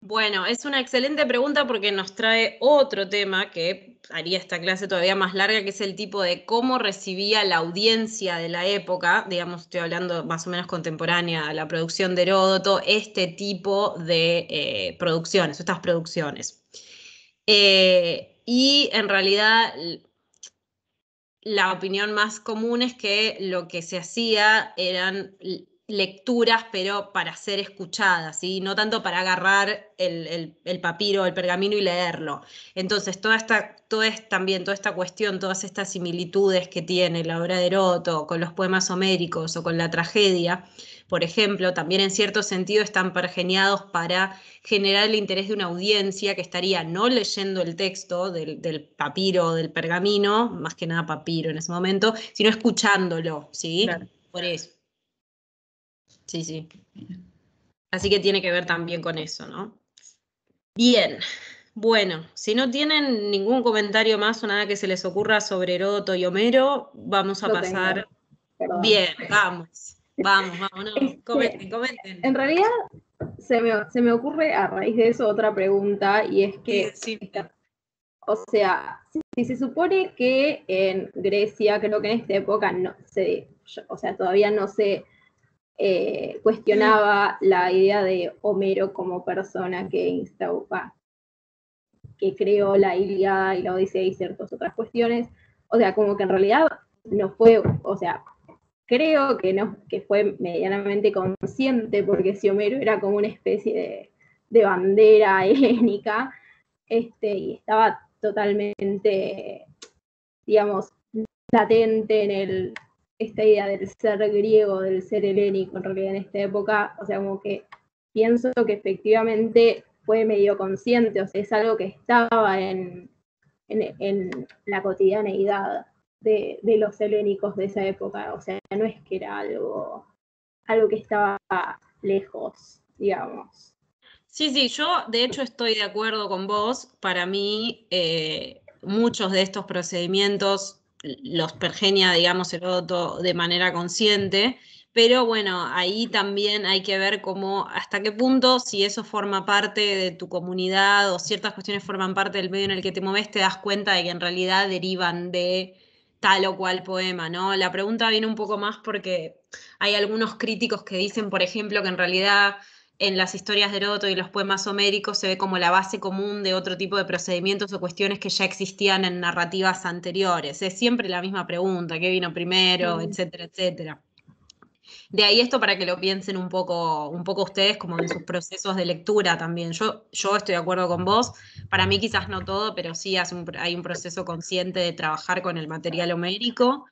Bueno, es una excelente pregunta porque nos trae otro tema que haría esta clase todavía más larga, que es el tipo de cómo recibía la audiencia de la época, digamos, estoy hablando más o menos contemporánea a la producción de Heródoto, este tipo de eh, producciones, estas producciones. Eh, y en realidad la opinión más común es que lo que se hacía eran lecturas, pero para ser escuchadas, y no tanto para agarrar el, el, papiro, el pergamino y leerlo. Entonces, toda esta, todo también toda esta cuestión, todas estas similitudes que tiene la obra de Eroto con los poemas homéricos o con la tragedia, por ejemplo, también en cierto sentido están pergeniados para generar el interés de una audiencia que estaría no leyendo el texto del, papiro o del pergamino, más que nada papiro en ese momento, sino escuchándolo, ¿sí? Por eso. Sí, sí. Así que tiene que ver también con eso, ¿no? Bien. Bueno, si no tienen ningún comentario más o nada que se les ocurra sobre Heródoto y Homero, vamos a pasar. Bien, vamos. Vamos, vamos, este, comenten, comenten. En realidad, se me, ocurre a raíz de eso otra pregunta, y es que, o sea, si, se supone que en Grecia, creo que en esta época no o sea, todavía no se eh, cuestionaba la idea de Homero como persona que instauró, que creó la Ilíada y la Odisea y ciertas otras cuestiones, o sea, como que en realidad no fue, o sea, creo que, no, que fue medianamente consciente, porque si Homero era como una especie de, bandera helénica, este, y estaba totalmente, digamos, latente en el, esta idea del ser griego, del ser helénico, en realidad en esta época, o sea, como que pienso que efectivamente fue medio consciente, o sea, es algo que estaba en, en, en la cotidianeidad de, los helénicos de esa época, o sea, no es que era algo, algo que estaba lejos, digamos. Sí, sí, yo de hecho estoy de acuerdo con vos. Para mí, eh, muchos de estos procedimientos los pergenia, digamos, el otro de manera consciente. Pero bueno, ahí también hay que ver cómo, hasta qué punto, si eso forma parte de tu comunidad o ciertas cuestiones forman parte del medio en el que te moves te das cuenta de que en realidad derivan de tal o cual poema, ¿no? La pregunta viene un poco más porque hay algunos críticos que dicen, por ejemplo, que en realidad en las historias de Roto y los poemas homéricos se ve como la base común de otro tipo de procedimientos o cuestiones que ya existían en narrativas anteriores. Es siempre la misma pregunta, ¿qué vino primero, etcétera, etcétera? De ahí esto para que lo piensen un poco, un poco ustedes como en sus procesos de lectura también. Yo, yo estoy de acuerdo con vos, para mí quizás no todo, pero sí hay un proceso consciente de trabajar con el material homérico.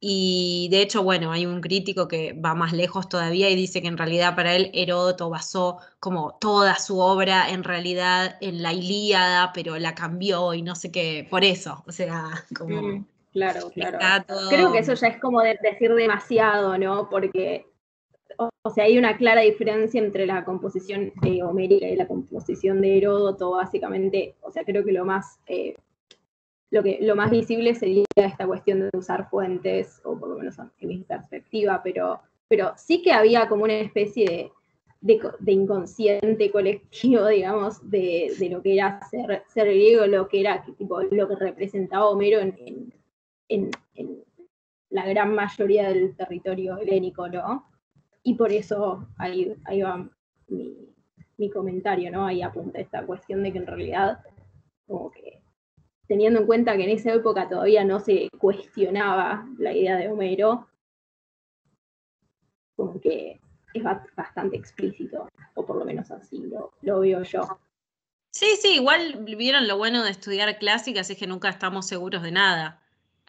Y de hecho, bueno, hay un crítico que va más lejos todavía y dice que en realidad para él Heródoto basó como toda su obra en realidad en la Ilíada, pero la cambió y no sé qué, por eso, o sea, como... Mm. Claro, claro. Creo que eso ya es como de decir demasiado, ¿no? Porque, o, sea, hay una clara diferencia entre la composición eh, homérica y la composición de Heródoto, básicamente. O sea, creo que lo más, eh, lo que, lo más visible sería esta cuestión de usar fuentes, o por lo menos en mi perspectiva, pero, pero sí que había como una especie de inconsciente colectivo, digamos, de, lo que era ser, ser, griego, lo que era lo que representaba Homero en, en, la gran mayoría del territorio helénico, ¿no? Y por eso ahí, va mi, comentario, ¿no? Ahí apunta esta cuestión de que en realidad, como que teniendo en cuenta que en esa época todavía no se cuestionaba la idea de Homero, como que es bastante explícito, o por lo menos así lo, lo veo yo. Sí, sí, igual vieron lo bueno de estudiar clásicas es que nunca estamos seguros de nada.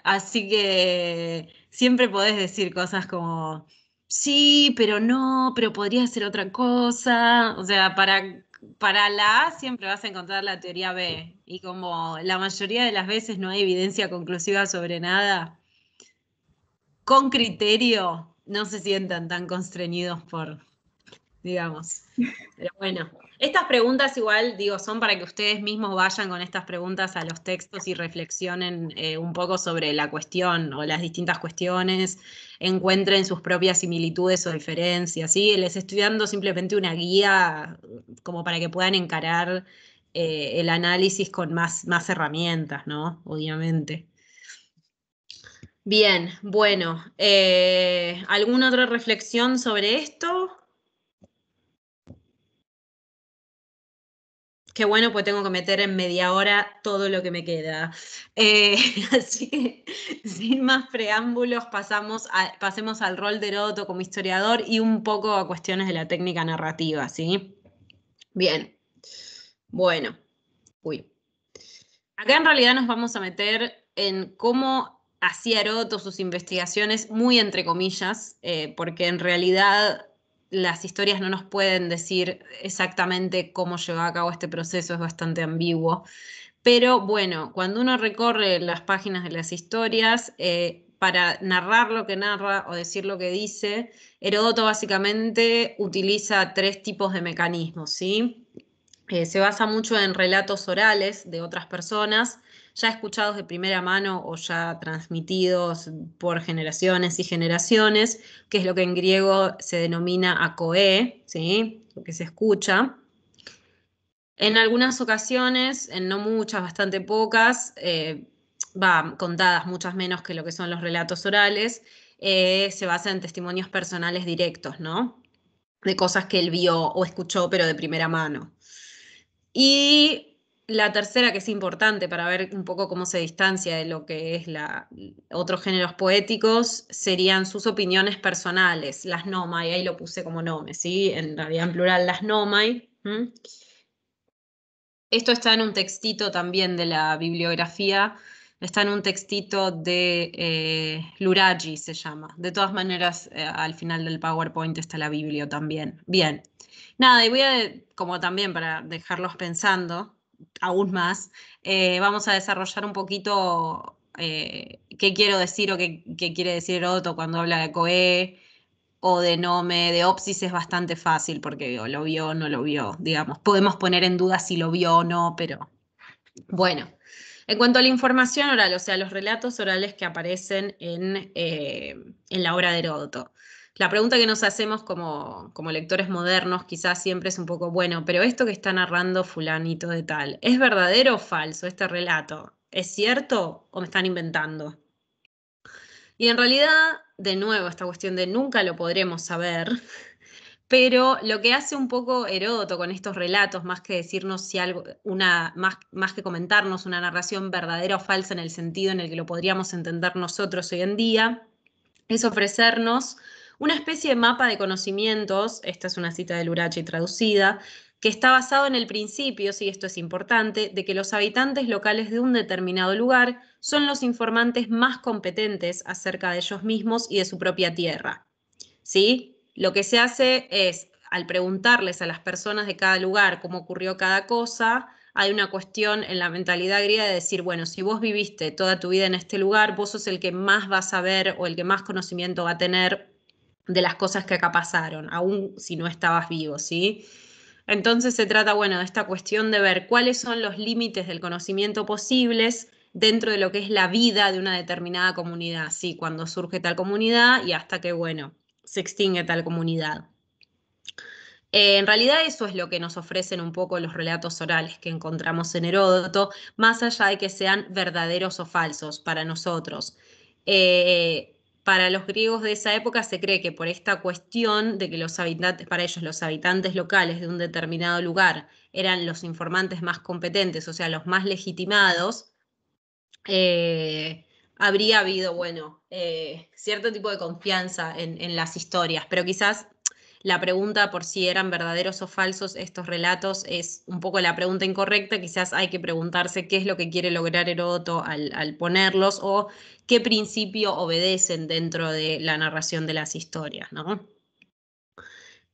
Así que siempre podés decir cosas como, sí, pero no, pero podría ser otra cosa. O sea, para, para la A siempre vas a encontrar la teoría B. Y como la mayoría de las veces no hay evidencia conclusiva sobre nada, con criterio no se sientan tan constreñidos por, digamos. Pero bueno, estas preguntas igual, digo, son para que ustedes mismos vayan con estas preguntas a los textos y reflexionen eh, un poco sobre la cuestión o las distintas cuestiones, encuentren sus propias similitudes o diferencias, Les estoy dando simplemente una guía como para que puedan encarar eh, el análisis con más, herramientas, ¿no? Obviamente. Bien, bueno, eh, ¿alguna otra reflexión sobre esto? qué bueno, pues tengo que meter en media hora todo lo que me queda. Eh, así que sin más preámbulos, pasamos pasemos al rol de Heródoto como historiador y un poco a cuestiones de la técnica narrativa, ¿sí? Bien, bueno, uy. Acá en realidad nos vamos a meter en cómo hacía Heródoto sus investigaciones, muy entre comillas, eh, porque en realidad las historias no nos pueden decir exactamente cómo lleva a cabo este proceso, es bastante ambiguo. Pero bueno, cuando uno recorre las páginas de las historias, eh, para narrar lo que narra o decir lo que dice, Heródoto básicamente utiliza tres tipos de mecanismos, ¿sí? Eh, se basa mucho en relatos orales de otras personas, ya escuchados de primera mano o ya transmitidos por generaciones y generaciones, que es lo que en griego se denomina acoe, ¿sí? lo que se escucha. En algunas ocasiones, en no muchas, bastante pocas, eh, va, contadas muchas menos que lo que son los relatos orales, eh, se basa en testimonios personales directos, ¿no? De cosas que él vio o escuchó, pero de primera mano. Y la tercera, que es importante para ver un poco cómo se distancia de lo que es la, otros géneros poéticos, serían sus opiniones personales, las nomai, ahí lo puse como nome, En realidad en plural, las nomai. Esto está en un textito también de la bibliografía, está en un textito de eh, se llama. De todas maneras, eh, al final del PowerPoint está la biblio también. Bien, nada, y voy a, como también para dejarlos pensando, aún más, eh, vamos a desarrollar un poquito eh, qué quiero decir o qué, quiere decir Heródoto cuando habla de Coe o de Nome, de Opsis es bastante fácil porque lo vio o no lo vio, digamos. Podemos poner en duda si lo vio o no, pero bueno. En cuanto a la información oral, o sea, los relatos orales que aparecen en, eh, en la obra de Heródoto la pregunta que nos hacemos como, lectores modernos quizás siempre es un poco, bueno, pero esto que está narrando fulanito de tal, ¿es verdadero o falso este relato? ¿Es cierto o me están inventando? Y en realidad, de nuevo, esta cuestión de nunca lo podremos saber, pero lo que hace un poco Heródoto con estos relatos, más que decirnos si algo, una, más, más que comentarnos una narración verdadera o falsa en el sentido en el que lo podríamos entender nosotros hoy en día, es ofrecernos una especie de mapa de conocimientos, esta es una cita de Lurachi traducida, que está basado en el principio, si esto es importante, de que los habitantes locales de un determinado lugar son los informantes más competentes acerca de ellos mismos y de su propia tierra. ¿Sí? Lo que se hace es, al preguntarles a las personas de cada lugar cómo ocurrió cada cosa, hay una cuestión en la mentalidad griega de decir, bueno, si vos viviste toda tu vida en este lugar, vos sos el que más va a saber o el que más conocimiento va a tener de las cosas que acá pasaron, aún si no estabas vivo, ¿sí? Entonces se trata, bueno, de esta cuestión de ver cuáles son los límites del conocimiento posibles dentro de lo que es la vida de una determinada comunidad, ¿sí? Cuando surge tal comunidad y hasta que, bueno, se extingue tal comunidad. Eh, en realidad eso es lo que nos ofrecen un poco los relatos orales que encontramos en Heródoto, más allá de que sean verdaderos o falsos para nosotros. Eh, para los griegos de esa época se cree que por esta cuestión de que los habitantes, para ellos los habitantes locales de un determinado lugar eran los informantes más competentes, o sea, los más legitimados, eh, habría habido, bueno, eh, cierto tipo de confianza en, en, las historias, pero quizás la pregunta por si eran verdaderos o falsos estos relatos es un poco la pregunta incorrecta. Quizás hay que preguntarse qué es lo que quiere lograr Heródoto al, al ponerlos o qué principio obedecen dentro de la narración de las historias, ¿no?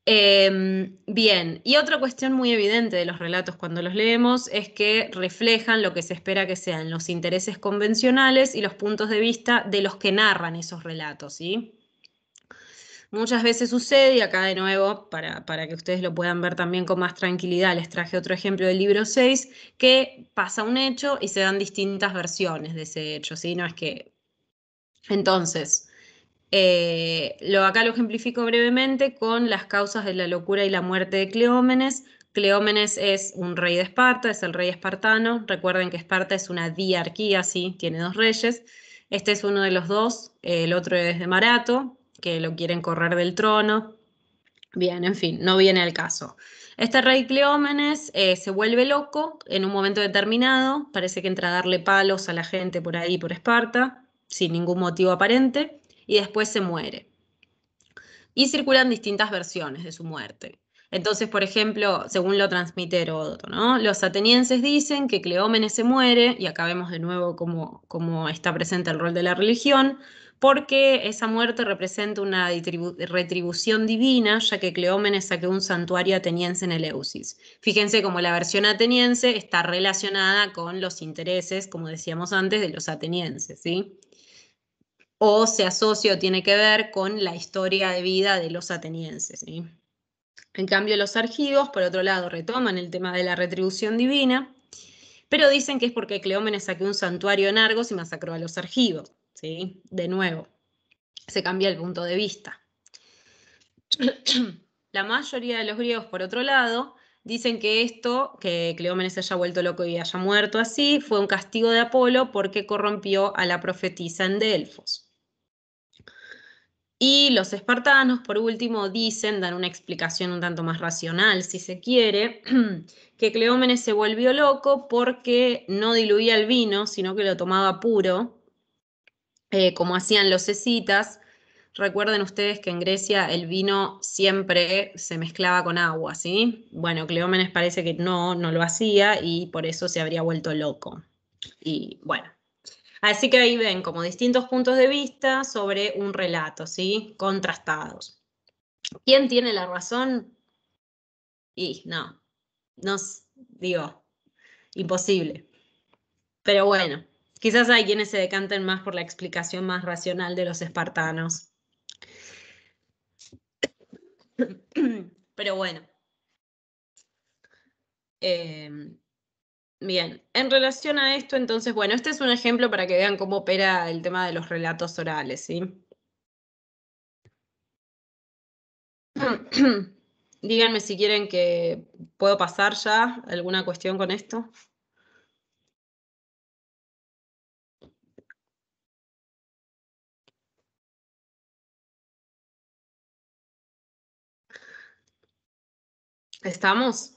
Em, bien, y otra cuestión muy evidente de los relatos cuando los leemos es que reflejan lo que se espera que sean los intereses convencionales y los puntos de vista de los que narran esos relatos, ¿sí? Muchas veces sucede, y acá de nuevo, para, que ustedes lo puedan ver también con más tranquilidad, les traje otro ejemplo del libro 6, que pasa un hecho y se dan distintas versiones de ese hecho, ¿sí? No es que... Entonces, eh, lo, acá lo ejemplifico brevemente con las causas de la locura y la muerte de Cleómenes. Cleómenes es un rey de Esparta, es el rey espartano. Recuerden que Esparta es una diarquía, Tiene dos reyes. Este es uno de los dos, el otro es de Marato, que lo quieren correr del trono. Bien, en fin, no viene al caso. Este rey Cleómenes eh, se vuelve loco en un momento determinado, parece que entra a darle palos a la gente por ahí, por Esparta, sin ningún motivo aparente, y después se muere. Y circulan distintas versiones de su muerte. Entonces, por ejemplo, según lo transmite Heródoto, los atenienses dicen que Cleómenes se muere, y acá vemos de nuevo cómo está presente el rol de la religión, porque esa muerte representa una retribución divina, ya que Cleómenes saqueó un santuario ateniense en Eleusis. Fíjense cómo la versión ateniense está relacionada con los intereses, como decíamos antes, de los atenienses, O se asocia o tiene que ver con la historia de vida de los atenienses, En cambio, los argivos, por otro lado, retoman el tema de la retribución divina, pero dicen que es porque Cleómenes saqueó un santuario en Argos y masacró a los argivos. De nuevo, se cambia el punto de vista. La mayoría de los griegos, por otro lado, dicen que esto, que Cleómenes haya vuelto loco y haya muerto así, fue un castigo de Apolo porque corrompió a la profetisa en Delfos. Y los espartanos, por último, dicen, dan una explicación un tanto más racional, si se quiere, que Cleómenes se volvió loco porque no diluía el vino, sino que lo tomaba puro, eh, como hacían los cecitas, Recuerden ustedes que en Grecia el vino siempre se mezclaba con agua, ¿sí? Bueno, Cleómenes parece que no, no lo hacía y por eso se habría vuelto loco. Y bueno, así que ahí ven como distintos puntos de vista sobre un relato, ¿sí? Contrastados. ¿Quién tiene la razón? Y no, no digo, imposible. Pero bueno. Quizás hay quienes se decanten más por la explicación más racional de los espartanos. Pero bueno. Em, bien, en relación a esto, entonces, bueno, este es un ejemplo para que vean cómo opera el tema de los relatos orales, ¿sí? Díganme si quieren que puedo pasar ya alguna cuestión con esto. ¿Estamos?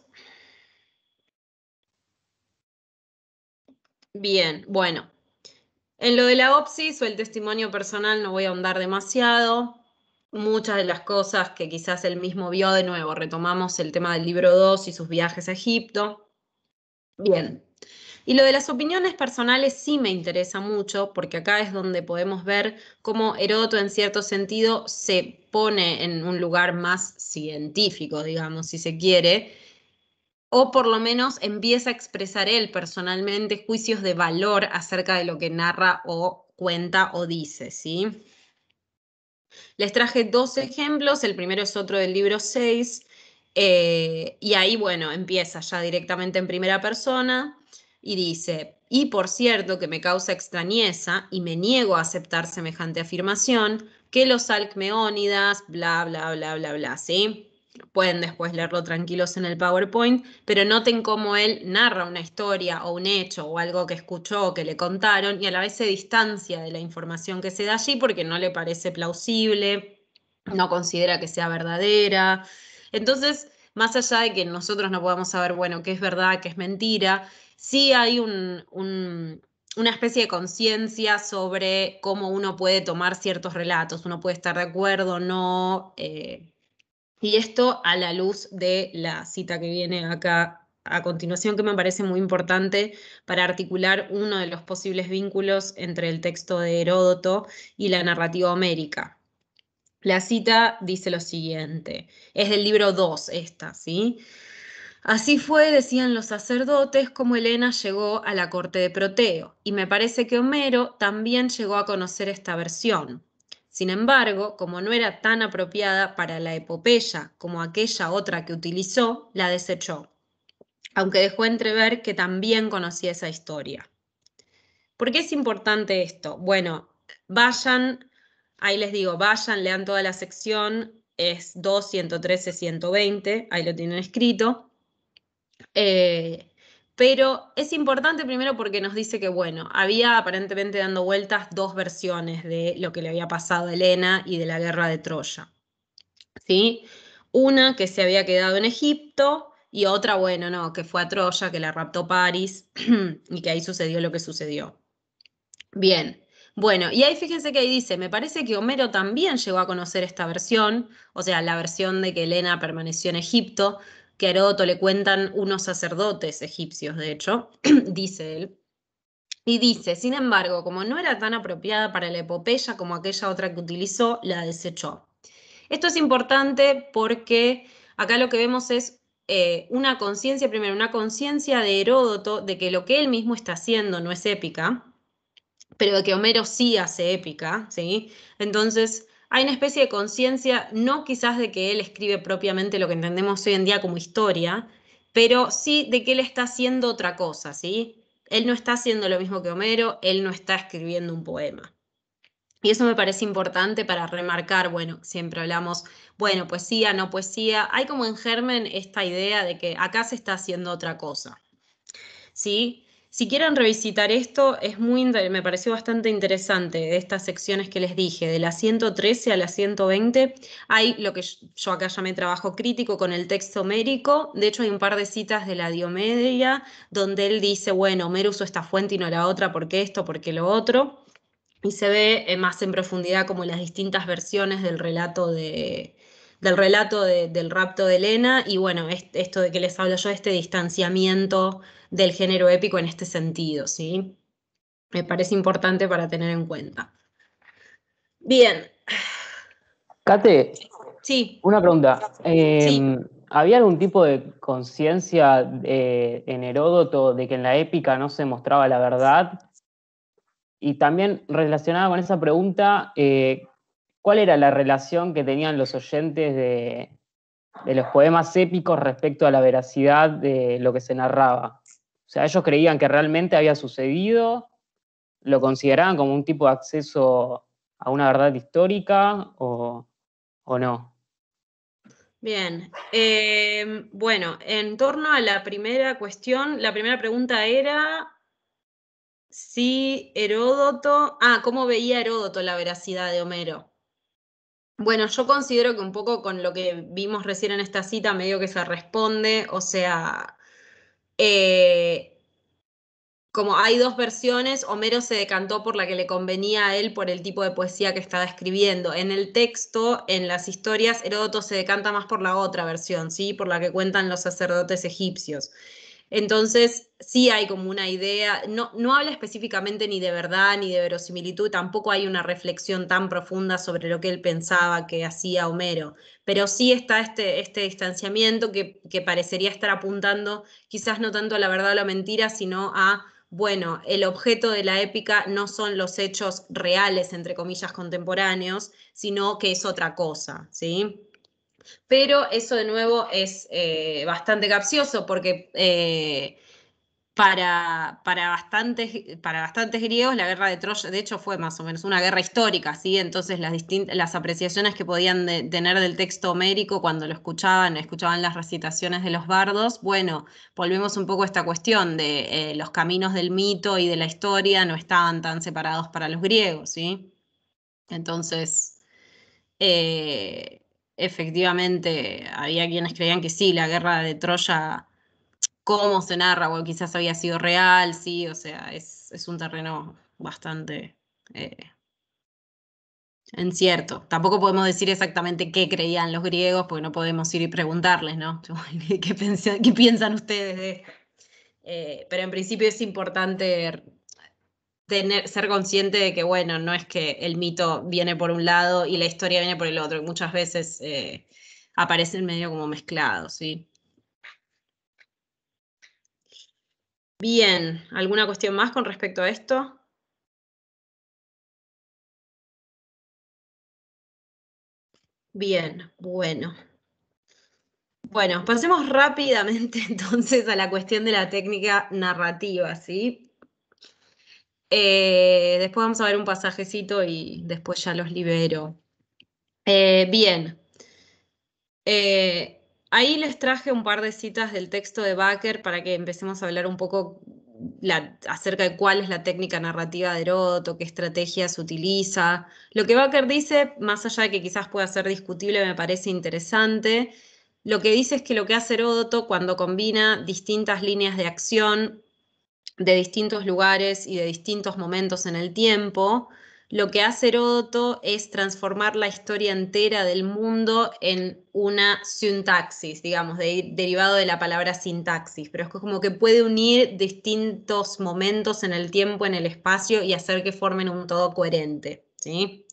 Bien, bueno. En lo de la OPSIS o el testimonio personal no voy a ahondar demasiado. Muchas de las cosas que quizás él mismo vio de nuevo, retomamos el tema del libro 2 y sus viajes a Egipto. Bien, y lo de las opiniones personales sí me interesa mucho, porque acá es donde podemos ver cómo Heródoto en cierto sentido se pone en un lugar más científico, digamos, si se quiere, o por lo menos empieza a expresar él personalmente juicios de valor acerca de lo que narra o cuenta o dice, ¿sí? Les traje dos ejemplos, el primero es otro del libro 6, eh, y ahí, bueno, empieza ya directamente en primera persona, y dice, y por cierto que me causa extrañeza y me niego a aceptar semejante afirmación, que los alcmeónidas, bla, bla, bla, bla, bla, ¿sí? Pueden después leerlo tranquilos en el PowerPoint, pero noten cómo él narra una historia o un hecho o algo que escuchó o que le contaron y a la vez se distancia de la información que se da allí porque no le parece plausible, no considera que sea verdadera. Entonces, más allá de que nosotros no podamos saber, bueno, qué es verdad, qué es mentira, sí hay una especie de conciencia sobre cómo uno puede tomar ciertos relatos, uno puede estar de acuerdo o no. Eh, y esto a la luz de la cita que viene acá a continuación, que me parece muy importante para articular uno de los posibles vínculos entre el texto de Heródoto y la narrativa homérica. La cita dice lo siguiente, es del libro 2 esta, ¿sí? Así fue, decían los sacerdotes, como Helena llegó a la corte de Proteo, y me parece que Homero también llegó a conocer esta versión. Sin embargo, como no era tan apropiada para la epopeya como aquella otra que utilizó, la desechó, aunque dejó entrever que también conocía esa historia. ¿Por qué es importante esto? Bueno, vayan, ahí les digo, vayan, lean toda la sección, es 2, 120, ahí lo tienen escrito. Eh, pero es importante primero porque nos dice que, bueno, había aparentemente dando vueltas dos versiones de lo que le había pasado a Elena y de la guerra de Troya. ¿Sí? Una que se había quedado en Egipto y otra, bueno, no, que fue a Troya, que la raptó París y que ahí sucedió lo que sucedió. Bien, bueno, y ahí fíjense que ahí dice, me parece que Homero también llegó a conocer esta versión, o sea, la versión de que Elena permaneció en Egipto, que Heródoto le cuentan unos sacerdotes egipcios, de hecho, dice él. Y dice, sin embargo, como no era tan apropiada para la epopeya como aquella otra que utilizó, la desechó. Esto es importante porque acá lo que vemos es eh, una conciencia, primero, una conciencia de Heródoto de que lo que él mismo está haciendo no es épica, pero de que Homero sí hace épica, ¿sí? Entonces, hay una especie de conciencia, no quizás de que él escribe propiamente lo que entendemos hoy en día como historia, pero sí de que él está haciendo otra cosa, ¿sí? Él no está haciendo lo mismo que Homero, él no está escribiendo un poema. Y eso me parece importante para remarcar, bueno, siempre hablamos, bueno, poesía, no poesía, hay como en germen esta idea de que acá se está haciendo otra cosa. ¿Sí? Si quieren revisitar esto, es muy, me pareció bastante interesante de estas secciones que les dije, de la 113 a la 120, hay lo que yo acá llamé trabajo crítico con el texto homérico, de hecho hay un par de citas de la Diomedia, donde él dice, bueno, Homero usó esta fuente y no la otra, ¿por qué esto, ¿por qué lo otro, y se ve eh, más en profundidad como las distintas versiones del relato de, del relato del rapto de Elena, y bueno, esto de que les hablo yo, este distanciamiento del género épico en este sentido, ¿sí? Me parece importante para tener en cuenta. Bien. Kate. Una pregunta. Em, ¿Había algún tipo de conciencia eh, en Heródoto de que en la épica no se mostraba la verdad? Y también relacionada con esa pregunta, eh, ¿cuál era la relación que tenían los oyentes de los poemas épicos respecto a la veracidad de lo que se narraba? O sea, ellos creían que realmente había sucedido, lo consideraban como un tipo de acceso a una verdad histórica o, o no. Bien, em, bueno, en torno a la primera cuestión, la primera pregunta era si Heródoto, ah, ¿cómo veía Heródoto la veracidad de Homero? Bueno, yo considero que un poco con lo que vimos recién en esta cita medio que se responde, o sea, eh, como hay dos versiones, Homero se decantó por la que le convenía a él por el tipo de poesía que estaba escribiendo. En el texto, en las historias, Heródoto se decanta más por la otra versión, ¿sí? por la que cuentan los sacerdotes egipcios. Entonces, sí hay como una idea, no, habla específicamente ni de verdad ni de verosimilitud, tampoco hay una reflexión tan profunda sobre lo que él pensaba que hacía Homero, pero sí está este, este distanciamiento que, que parecería estar apuntando quizás no tanto a la verdad o la mentira, sino a bueno, el objeto de la épica no son los hechos reales, entre comillas, contemporáneos, sino que es otra cosa, ¿sí? Pero eso de nuevo es eh, bastante capcioso porque eh, para, bastantes, para bastantes griegos la guerra de Troya, de hecho fue más o menos una guerra histórica, ¿sí? entonces las, las apreciaciones que podían tener del texto homérico cuando lo escuchaban, escuchaban las recitaciones de los bardos, bueno, volvemos un poco a esta cuestión de eh, los caminos del mito y de la historia no estaban tan separados para los griegos, ¿sí? Entonces efectivamente había quienes creían que sí, la guerra de Troya, cómo se narra, o quizás había sido real, sí, o sea, es, un terreno bastante eh, incierto. Tampoco podemos decir exactamente qué creían los griegos, porque no podemos ir y preguntarles, ¿no? ¿Qué, piensan, qué piensan ustedes de... Eh, pero en principio es importante ser consciente de que, bueno, no es que el mito viene por un lado y la historia viene por el otro, y muchas veces eh, aparecen medio como mezclados, ¿sí? Bien, ¿alguna cuestión más con respecto a esto? Bien, bueno. Bueno, pasemos rápidamente entonces a la cuestión de la técnica narrativa, ¿sí? Eh, después vamos a ver un pasajecito y después ya los libero. Eh, bien. Eh, ahí les traje un par de citas del texto de Baker para que empecemos a hablar un poco acerca de cuál es la técnica narrativa de Heródoto, qué estrategias utiliza. Lo que Baker dice, más allá de que quizás pueda ser discutible, me parece interesante. Lo que dice es que lo que hace Heródoto cuando combina distintas líneas de acción de distintos lugares y de distintos momentos en el tiempo, lo que hace Heródoto es transformar la historia entera del mundo en una sintaxis, digamos, de, derivado de la palabra sintaxis, pero es como que puede unir distintos momentos en el tiempo, en el espacio y hacer que formen un todo coherente. ¿sí?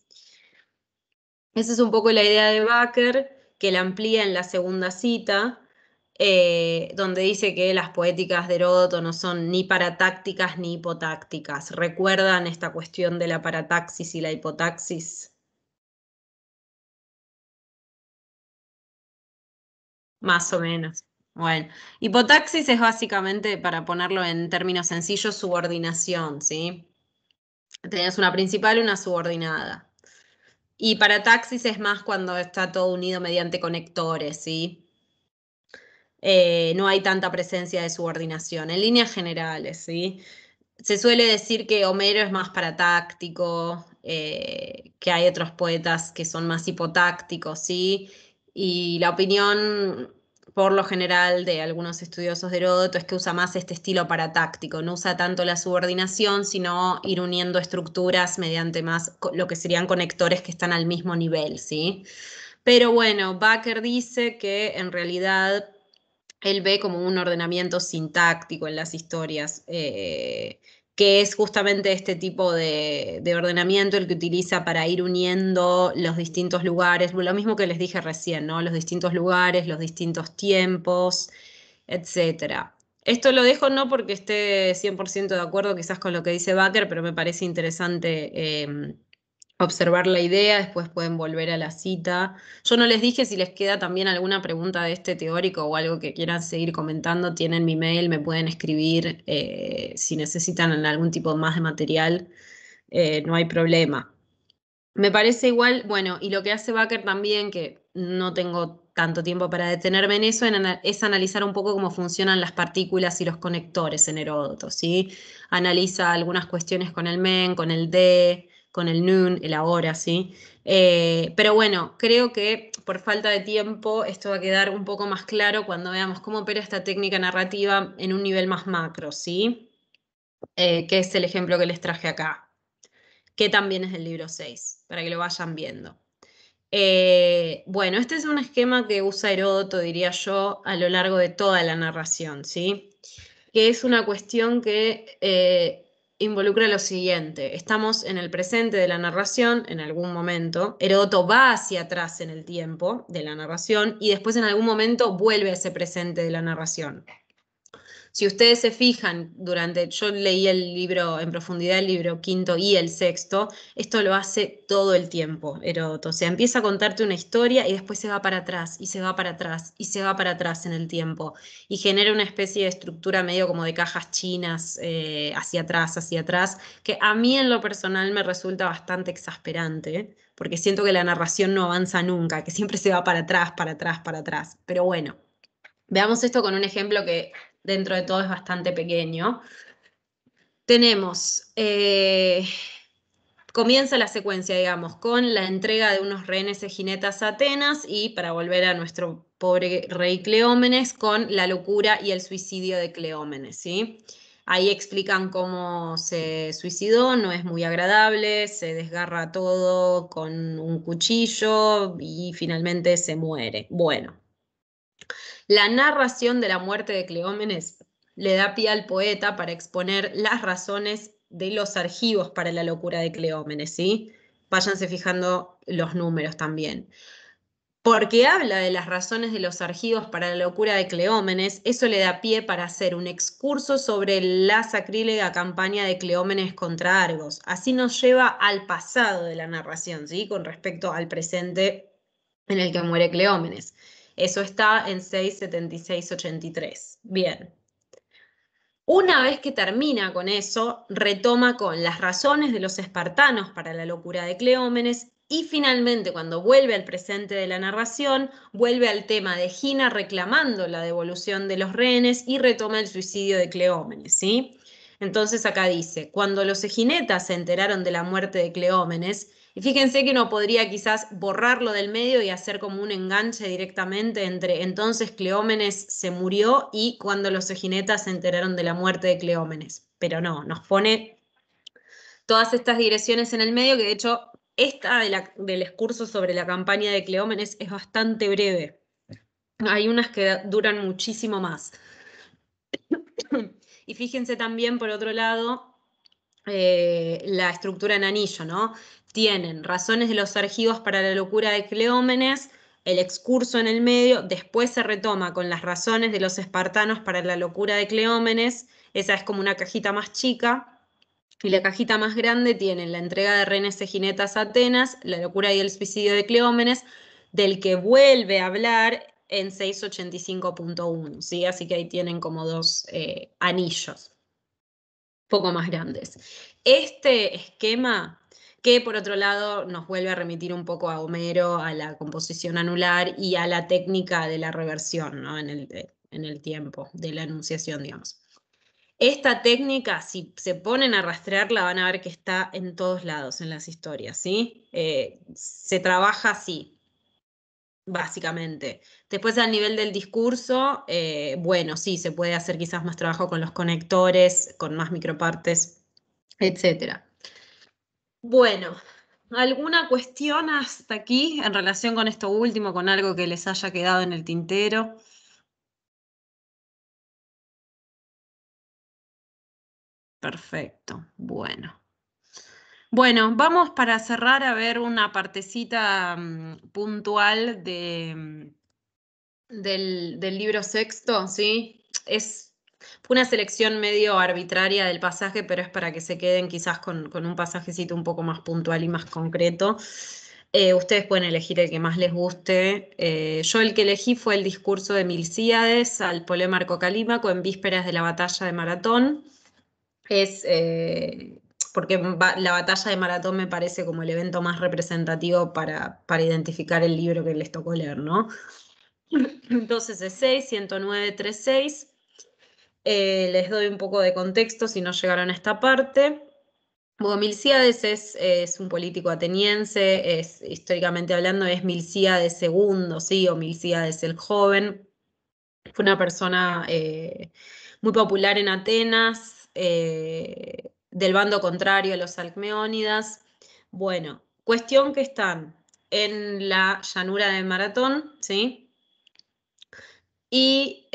Esa es un poco la idea de Baker, que la amplía en la segunda cita, eh, donde dice que las poéticas de Heródoto no son ni paratácticas ni hipotácticas. ¿Recuerdan esta cuestión de la parataxis y la hipotaxis? Más o menos. Bueno, hipotaxis es básicamente, para ponerlo en términos sencillos, subordinación, ¿sí? Tenías una principal y una subordinada. Y parataxis es más cuando está todo unido mediante conectores, ¿sí? Eh, no hay tanta presencia de subordinación, en líneas generales, ¿sí? Se suele decir que Homero es más para táctico, eh, que hay otros poetas que son más hipotácticos, ¿sí? Y la opinión por lo general de algunos estudiosos de Heródoto es que usa más este estilo paratáctico, no usa tanto la subordinación, sino ir uniendo estructuras mediante más lo que serían conectores que están al mismo nivel, ¿sí? Pero bueno, Baker dice que en realidad él ve como un ordenamiento sintáctico en las historias, eh, que es justamente este tipo de, ordenamiento el que utiliza para ir uniendo los distintos lugares, lo mismo que les dije recién, ¿no? Los distintos lugares, los distintos tiempos, etc. Esto lo dejo no porque esté 100% de acuerdo quizás con lo que dice Baker, pero me parece interesante eh, observar la idea, después pueden volver a la cita. Yo no les dije si les queda también alguna pregunta de este teórico o algo que quieran seguir comentando, tienen mi mail, me pueden escribir eh, si necesitan algún tipo más de material, eh, no hay problema. Me parece igual, bueno, y lo que hace Baker también, que no tengo tanto tiempo para detenerme en eso, es analizar un poco cómo funcionan las partículas y los conectores en Heródoto, ¿sí? Analiza algunas cuestiones con el men, con el de, con el noon, el ahora, ¿sí? Eh, pero bueno, creo que por falta de tiempo esto va a quedar un poco más claro cuando veamos cómo opera esta técnica narrativa en un nivel más macro, ¿sí? Eh, que es el ejemplo que les traje acá, que también es del libro 6, para que lo vayan viendo. Eh, bueno, este es un esquema que usa Heródoto, diría yo, a lo largo de toda la narración, ¿sí? Que es una cuestión que involucra lo siguiente. Estamos en el presente de la narración en algún momento. Heródoto va hacia atrás en el tiempo de la narración y después en algún momento vuelve a ese presente de la narración. Si ustedes se fijan durante, yo leí el libro en profundidad, el libro quinto y el sexto, esto lo hace todo el tiempo, Heródoto. O sea, empieza a contarte una historia y después se va para atrás y se va para atrás y se va para atrás en el tiempo y genera una especie de estructura medio como de cajas chinas eh, hacia atrás, hacia atrás, que a mí en lo personal me resulta bastante exasperante porque siento que la narración no avanza nunca, que siempre se va para atrás, para atrás, para atrás. Pero bueno, veamos esto con un ejemplo que dentro de todo es bastante pequeño. Tenemos, eh, comienza la secuencia, digamos, con la entrega de unos rehenes jinetas a Atenas y para volver a nuestro pobre rey Cleómenes con la locura y el suicidio de Cleómenes, ¿sí? Ahí explican cómo se suicidó, no es muy agradable, se desgarra todo con un cuchillo y finalmente se muere. Bueno, la narración de la muerte de Cleómenes le da pie al poeta para exponer las razones de los argivos para la locura de Cleómenes, ¿sí? Váyanse fijando los números también. Porque habla de las razones de los argivos para la locura de Cleómenes, eso le da pie para hacer un excurso sobre la sacrílega campaña de Cleómenes contra Argos. Así nos lleva al pasado de la narración, ¿sí? Con respecto al presente en el que muere Cleómenes. Eso está en 67683. Bien. Una vez que termina con eso, retoma con las razones de los espartanos para la locura de Cleómenes y finalmente, cuando vuelve al presente de la narración, vuelve al tema de Gina reclamando la devolución de los rehenes y retoma el suicidio de Cleómenes, Entonces acá dice, cuando los eginetas se enteraron de la muerte de Cleómenes, y fíjense que uno podría quizás borrarlo del medio y hacer como un enganche directamente entre entonces Cleómenes se murió y cuando los eginetas se enteraron de la muerte de Cleómenes. Pero no, nos pone todas estas direcciones en el medio, que de hecho esta del discurso sobre la campaña de Cleómenes es bastante breve. Hay unas que duran muchísimo más. Y fíjense también, por otro lado, eh, la estructura en anillo, ¿no? tienen razones de los argivos para la locura de Cleómenes, el excurso en el medio, después se retoma con las razones de los espartanos para la locura de Cleómenes, esa es como una cajita más chica, y la cajita más grande tiene la entrega de renes Jinetas a Atenas, la locura y el suicidio de Cleómenes, del que vuelve a hablar en 685.1, ¿sí? así que ahí tienen como dos eh, anillos, poco más grandes. Este esquema que por otro lado nos vuelve a remitir un poco a Homero, a la composición anular y a la técnica de la reversión eh, en, el, tiempo de la enunciación, digamos. Esta técnica, si se ponen a rastrearla, van a ver que está en todos lados en las historias, ¿sí? Eh, se trabaja así, básicamente. Después al nivel del discurso, eh, bueno, sí, se puede hacer quizás más trabajo con los conectores, con más micropartes, etcétera. Bueno, ¿alguna cuestión hasta aquí en relación con esto último, con algo que les haya quedado en el tintero? Perfecto, bueno. Bueno, vamos para cerrar a ver una partecita mm, puntual de, mm, del, del, libro sexto, ¿sí? Es fue una selección medio arbitraria del pasaje, pero es para que se queden quizás con, un pasajecito un poco más puntual y más concreto. Eh, ustedes pueden elegir el que más les guste. Eh, yo el que elegí fue el discurso de Milcíades al Polemarco Calímaco en vísperas de la batalla de Maratón. Es eh, porque la batalla de Maratón me parece como el evento más representativo para, identificar el libro que les tocó leer, no 6 eh, les doy un poco de contexto si no llegaron a esta parte. Milcíades es, es un político ateniense, es, históricamente hablando es Milciades II, ¿sí? o Milciades el Joven. Fue una persona eh, muy popular en Atenas, eh, del bando contrario a los Alcmeónidas. Bueno, cuestión que están en la llanura de Maratón, ¿sí? Y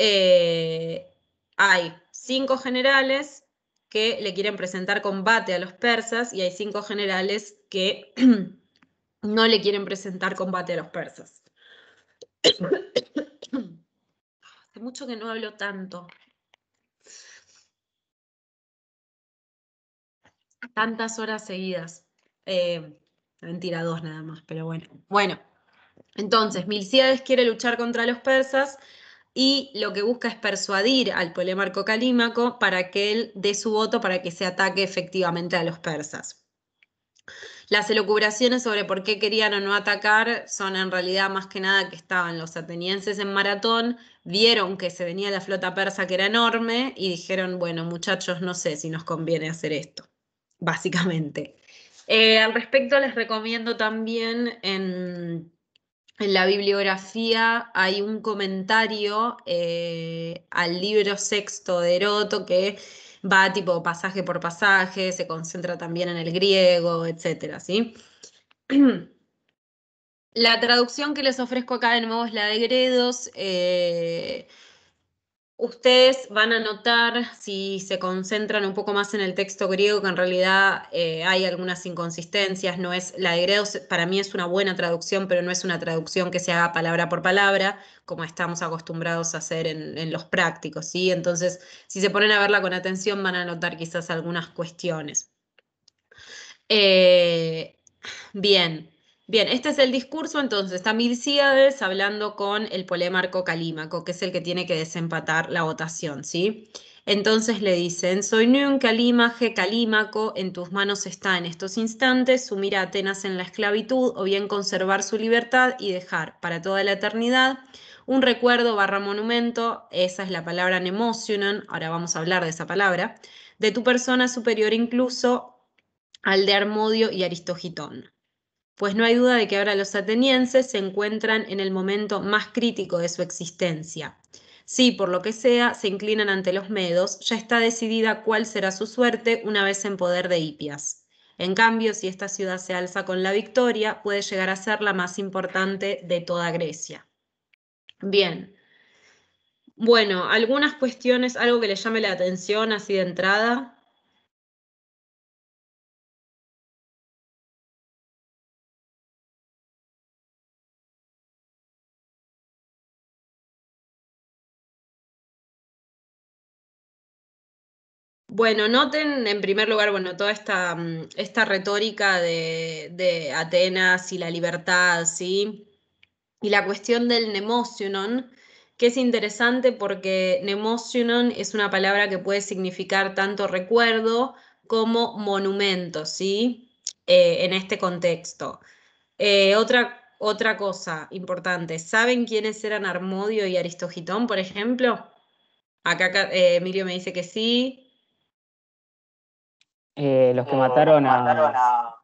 hay cinco generales que le quieren presentar combate a los persas y hay cinco generales que no le quieren presentar combate a los persas. Hace mucho que no hablo tanto. Tantas horas seguidas. Eh, mentira, dos nada más, pero bueno. Bueno, entonces, Milciades quiere luchar contra los persas y lo que busca es persuadir al polemarco Calímaco para que él dé su voto para que se ataque efectivamente a los persas. Las elucubraciones sobre por qué querían o no atacar son en realidad más que nada que estaban los atenienses en maratón, vieron que se venía la flota persa que era enorme y dijeron, bueno muchachos, no sé si nos conviene hacer esto, básicamente. Eh, al respecto les recomiendo también en en la bibliografía hay un comentario eh, al libro sexto de Heroto que va tipo pasaje por pasaje, se concentra también en el griego, etcétera, ¿sí? La traducción que les ofrezco acá de nuevo es la de Gredos. Eh, Ustedes van a notar, si se concentran un poco más en el texto griego, que en realidad eh, hay algunas inconsistencias. No es, la de Gredos para mí es una buena traducción, pero no es una traducción que se haga palabra por palabra, como estamos acostumbrados a hacer en, los prácticos. ¿sí? Entonces, si se ponen a verla con atención, van a notar quizás algunas cuestiones. Eh, bien. Bien, este es el discurso, entonces está Milcíades hablando con el polemarco Calímaco, que es el que tiene que desempatar la votación, ¿sí? Entonces le dicen, soy nun calímaje calímaco, en tus manos está en estos instantes sumir a Atenas en la esclavitud o bien conservar su libertad y dejar para toda la eternidad un recuerdo barra monumento, esa es la palabra nemocionan, ahora vamos a hablar de esa palabra, de tu persona superior incluso al de Armodio y Aristogitón pues no hay duda de que ahora los atenienses se encuentran en el momento más crítico de su existencia. Si, por lo que sea, se inclinan ante los medos, ya está decidida cuál será su suerte una vez en poder de Hipias. En cambio, si esta ciudad se alza con la victoria, puede llegar a ser la más importante de toda Grecia. Bien. Bueno, algunas cuestiones, algo que le llame la atención así de entrada. Bueno, noten en primer lugar, bueno, toda esta, mm, retórica de, Atenas y la libertad, ¿sí? Y la cuestión del nemocionon, que es interesante porque nemocionon es una palabra que puede significar tanto recuerdo como monumento, ¿sí? Eh, en este contexto. Eh, otra, otra cosa importante, ¿saben quiénes eran Armodio y Aristogitón, por ejemplo? Acá eh, Emilio me dice que sí, eh, eh, los que mataron, a,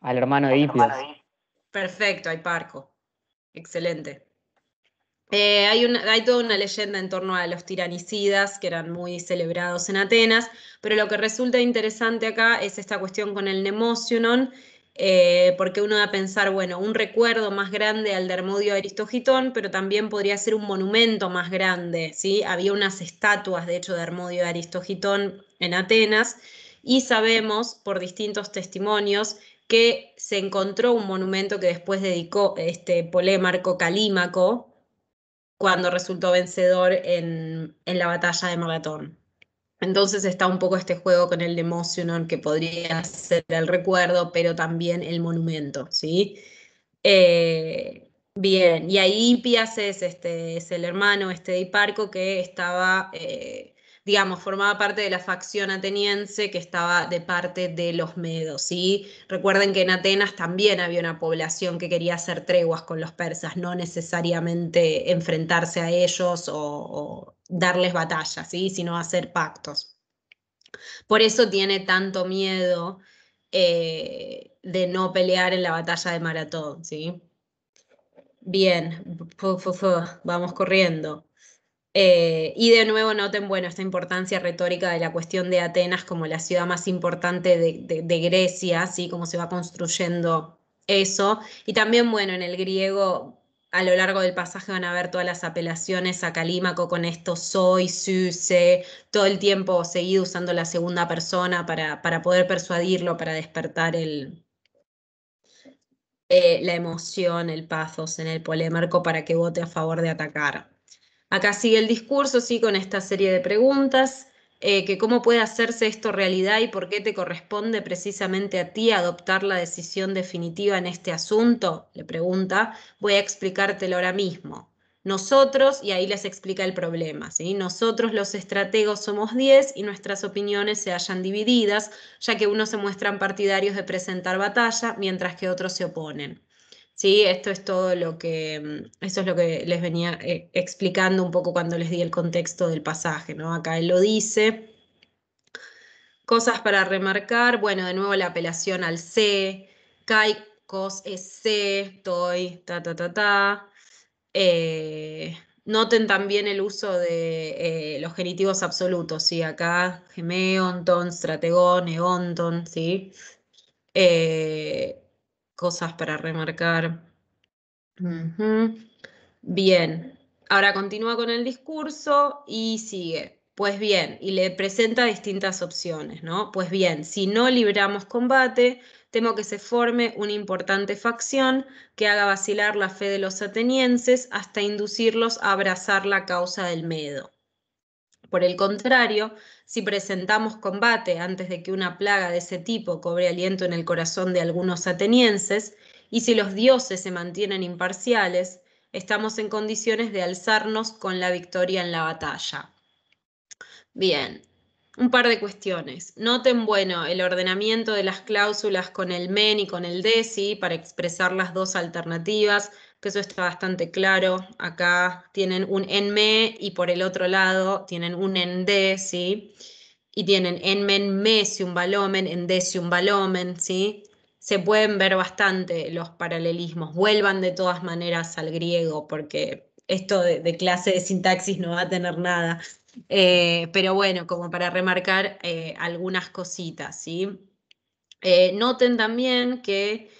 al hermano de Ipios. Perfecto, hay parco. Excelente. Eh, hay, una, hay, toda una leyenda en torno a los tiranicidas que eran muy celebrados en Atenas, pero lo que resulta interesante acá es esta cuestión con el Nemocionon, porque uno va a pensar, bueno, un recuerdo más grande al de Dermodio Aristogitón, pero también podría ser un monumento más grande, ¿sí? Había unas estatuas, de hecho, de Hermodio Aristogitón en Atenas, y sabemos por distintos testimonios que se encontró un monumento que después dedicó este Polémarco Calímaco cuando resultó vencedor en, la batalla de Maratón. Entonces está un poco este juego con el demosionon que podría ser el recuerdo, pero también el monumento, ¿sí? Eh, bien, y ahí Pias es, este, el hermano este de Hiparco que estaba eh, digamos, formaba parte de la facción ateniense que estaba de parte de los medos. ¿sí? Recuerden que en Atenas también había una población que quería hacer treguas con los persas, no necesariamente enfrentarse a ellos o, darles batallas, ¿sí? sino hacer pactos. Por eso tiene tanto miedo eh, de no pelear en la batalla de Maratón. ¿sí? Bien, vamos corriendo. Eh, y de nuevo noten, bueno, esta importancia retórica de la cuestión de Atenas como la ciudad más importante de, Grecia, así como se va construyendo eso. Y también, bueno, en el griego, a lo largo del pasaje van a ver todas las apelaciones a Calímaco con esto soy, su, sé, todo el tiempo seguido usando la segunda persona para, poder persuadirlo, para despertar el, eh, la emoción, el pathos en el polémico para que vote a favor de atacar. Acá sigue el discurso, sí, con esta serie de preguntas, eh, que cómo puede hacerse esto realidad y por qué te corresponde precisamente a ti adoptar la decisión definitiva en este asunto, le pregunta, voy a explicártelo ahora mismo. Nosotros, y ahí les explica el problema, ¿sí? nosotros los estrategos somos 10 y nuestras opiniones se hallan divididas, ya que unos se muestran partidarios de presentar batalla, mientras que otros se oponen. ¿sí? Esto es todo lo que, mm, es lo que les venía eh, explicando un poco cuando les di el contexto del pasaje, ¿no? Acá él lo dice. Cosas para remarcar, bueno, de nuevo la apelación al C, Kai, COS es C, TOI, ta, ta, ta, eh, noten también el uso de eh, los genitivos absolutos, ¿sí? Acá, gemeonton, strategón, eonton, ¿sí? cosas para remarcar. Bien, ahora continúa con el discurso y sigue. Pues bien, y le presenta distintas opciones, ¿no? Pues bien, si no libramos combate, temo que se forme una importante facción que haga vacilar la fe de los atenienses hasta inducirlos a abrazar la causa del medo. Por el contrario, si presentamos combate antes de que una plaga de ese tipo cobre aliento en el corazón de algunos atenienses, y si los dioses se mantienen imparciales, estamos en condiciones de alzarnos con la victoria en la batalla. Bien, un par de cuestiones. Noten, bueno, el ordenamiento de las cláusulas con el men y con el desi para expresar las dos alternativas que eso está bastante claro. Acá tienen un en me y por el otro lado tienen un en de, ¿sí? Y tienen en men un valomen, en si un balomen, ¿sí? Se pueden ver bastante los paralelismos. Vuelvan de todas maneras al griego, porque esto de, clase de sintaxis no va a tener nada. Eh, pero bueno, como para remarcar eh, algunas cositas, ¿sí? Eh, noten también que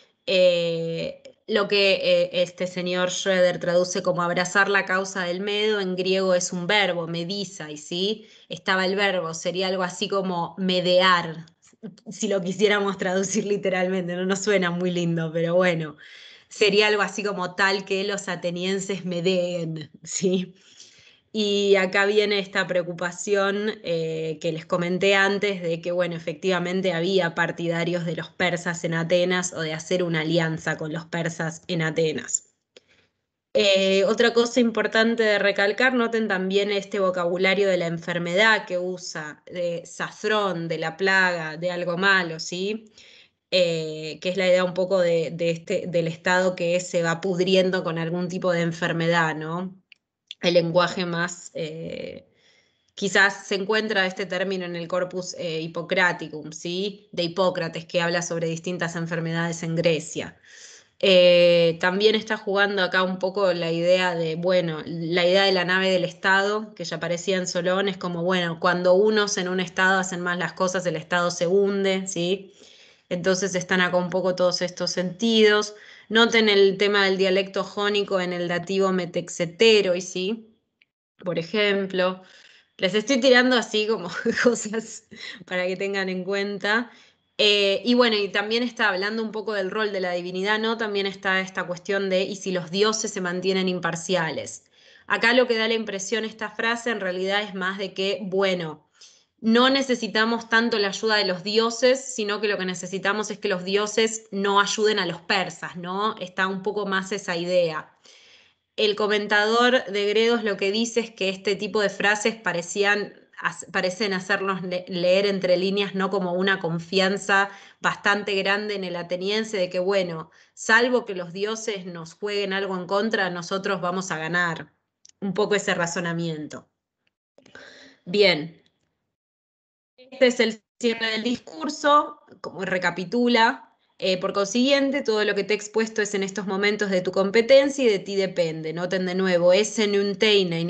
lo que eh, este señor Schroeder traduce como abrazar la causa del medo, en griego es un verbo, medisa, y sí, estaba el verbo, sería algo así como medear, si lo quisiéramos traducir literalmente, no nos suena muy lindo, pero bueno, sería algo así como tal que los atenienses medeen, ¿sí? Y acá viene esta preocupación eh, que les comenté antes de que, bueno, efectivamente había partidarios de los persas en Atenas o de hacer una alianza con los persas en Atenas. Eh, otra cosa importante de recalcar, noten también este vocabulario de la enfermedad que usa, de safrón, de la plaga, de algo malo, ¿sí? Eh, que es la idea un poco este, del estado que se va pudriendo con algún tipo de enfermedad, ¿no? el lenguaje más... Eh, quizás se encuentra este término en el corpus eh, Hippocraticum, ¿sí? de Hipócrates, que habla sobre distintas enfermedades en Grecia. Eh, también está jugando acá un poco la idea de, bueno, la idea de la nave del Estado, que ya aparecía en Solón, es como, bueno, cuando unos en un Estado hacen mal las cosas, el Estado se hunde, ¿sí? Entonces están acá un poco todos estos sentidos. Noten el tema del dialecto jónico en el dativo metexetero, y sí, por ejemplo. Les estoy tirando así como cosas para que tengan en cuenta. Eh, y bueno, y también está hablando un poco del rol de la divinidad, ¿no? También está esta cuestión de, ¿y si los dioses se mantienen imparciales? Acá lo que da la impresión esta frase en realidad es más de que, bueno, no necesitamos tanto la ayuda de los dioses, sino que lo que necesitamos es que los dioses no ayuden a los persas, ¿no? Está un poco más esa idea. El comentador de Gredos lo que dice es que este tipo de frases parecían, parecen hacernos leer entre líneas, no como una confianza bastante grande en el ateniense de que, bueno, salvo que los dioses nos jueguen algo en contra, nosotros vamos a ganar. Un poco ese razonamiento. Bien, este es el cierre del discurso, como recapitula. Eh, por consiguiente, todo lo que te he expuesto es en estos momentos de tu competencia y de ti depende. Noten de nuevo, es en un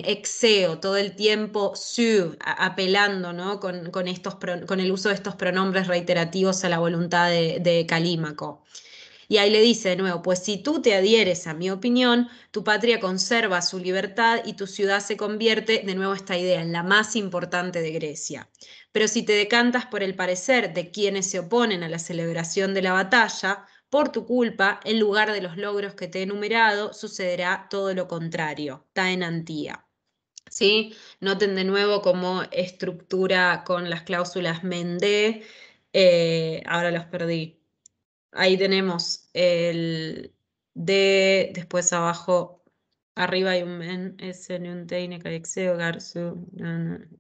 exeo, todo el tiempo su, apelando con, estos, con el uso de estos pronombres reiterativos a la voluntad de, de Calímaco. Y ahí le dice de nuevo, pues si tú te adhieres a mi opinión, tu patria conserva su libertad y tu ciudad se convierte, de nuevo esta idea, en la más importante de Grecia. Pero si te decantas por el parecer de quienes se oponen a la celebración de la batalla, por tu culpa, en lugar de los logros que te he enumerado, sucederá todo lo contrario, taenantía. ¿Sí? Noten de nuevo cómo estructura con las cláusulas Mende. Eh, ahora los perdí. Ahí tenemos el de, después abajo arriba hay un men, es en un teine, gar garzu,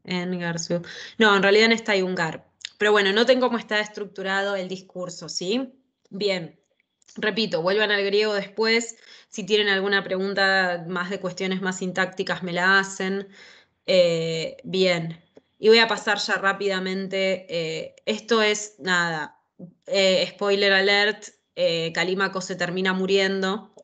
en garzu. No, en realidad en esta hay un gar. Pero bueno, noten cómo está estructurado el discurso, ¿sí? Bien. Repito, vuelvan al griego después. Si tienen alguna pregunta más de cuestiones más sintácticas, me la hacen. Eh, bien. Y voy a pasar ya rápidamente. Eh, esto es, nada, eh, spoiler alert, Calímaco se termina muriendo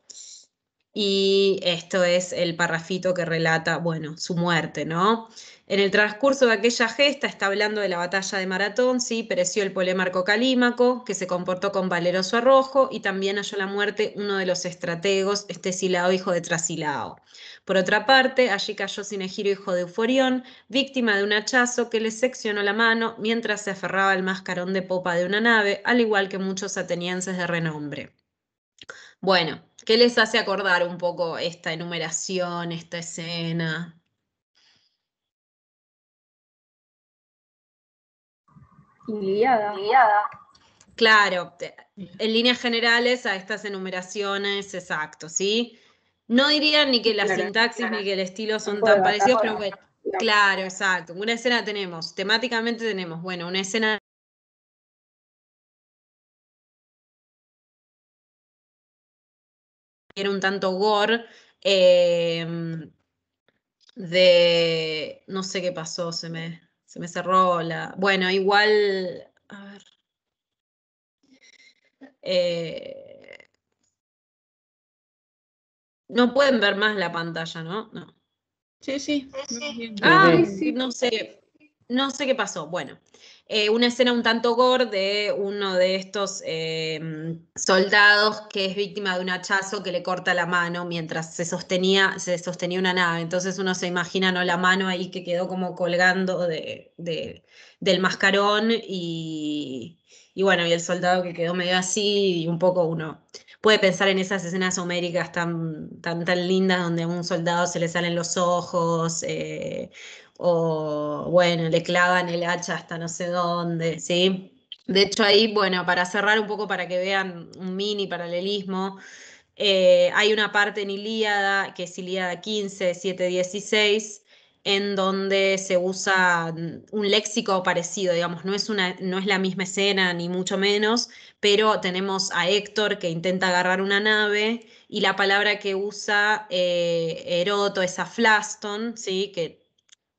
y esto es el parrafito que relata, bueno, su muerte, ¿no? En el transcurso de aquella gesta, está hablando de la batalla de Maratón, sí, pereció el polemarco Calímaco, que se comportó con valeroso arrojo, y también halló la muerte uno de los estrategos, este hijo de Trasilao. Por otra parte, allí cayó Sinegiro, hijo de Euforión, víctima de un hachazo que le seccionó la mano mientras se aferraba al mascarón de popa de una nave, al igual que muchos atenienses de renombre. Bueno, ¿Qué les hace acordar un poco esta enumeración, esta escena? Iliada. Claro, en líneas generales a estas enumeraciones, exacto, ¿sí? No diría ni que la sintaxis ni que el estilo son tan parecidos, pero bueno, claro, exacto. Una escena tenemos, temáticamente tenemos, bueno, una escena era un tanto gore. Em, de. No sé qué pasó, se me, se me cerró la. Bueno, igual. A ver. Eh, no pueden ver más la pantalla, ¿no? Sí, sí. sí, sí. Ay, ah, ah, sí, no sé. No sé qué pasó. Bueno, eh, una escena un tanto gore de uno de estos eh, soldados que es víctima de un hachazo que le corta la mano mientras se sostenía, se sostenía una nave. Entonces uno se imagina la mano ahí que quedó como colgando de, del mascarón y, bueno, y el soldado que quedó medio así y un poco uno puede pensar en esas escenas homéricas tan, tan, tan lindas donde a un soldado se le salen los ojos, eh, o bueno, le clavan el hacha hasta no sé dónde, ¿sí? De hecho ahí, bueno, para cerrar un poco para que vean un mini paralelismo, eh, hay una parte en Ilíada, que es Ilíada 15, 7, 16, en donde se usa un léxico parecido, digamos, no es, una, no es la misma escena, ni mucho menos, pero tenemos a Héctor que intenta agarrar una nave y la palabra que usa eh, es es aflaston, ¿sí? que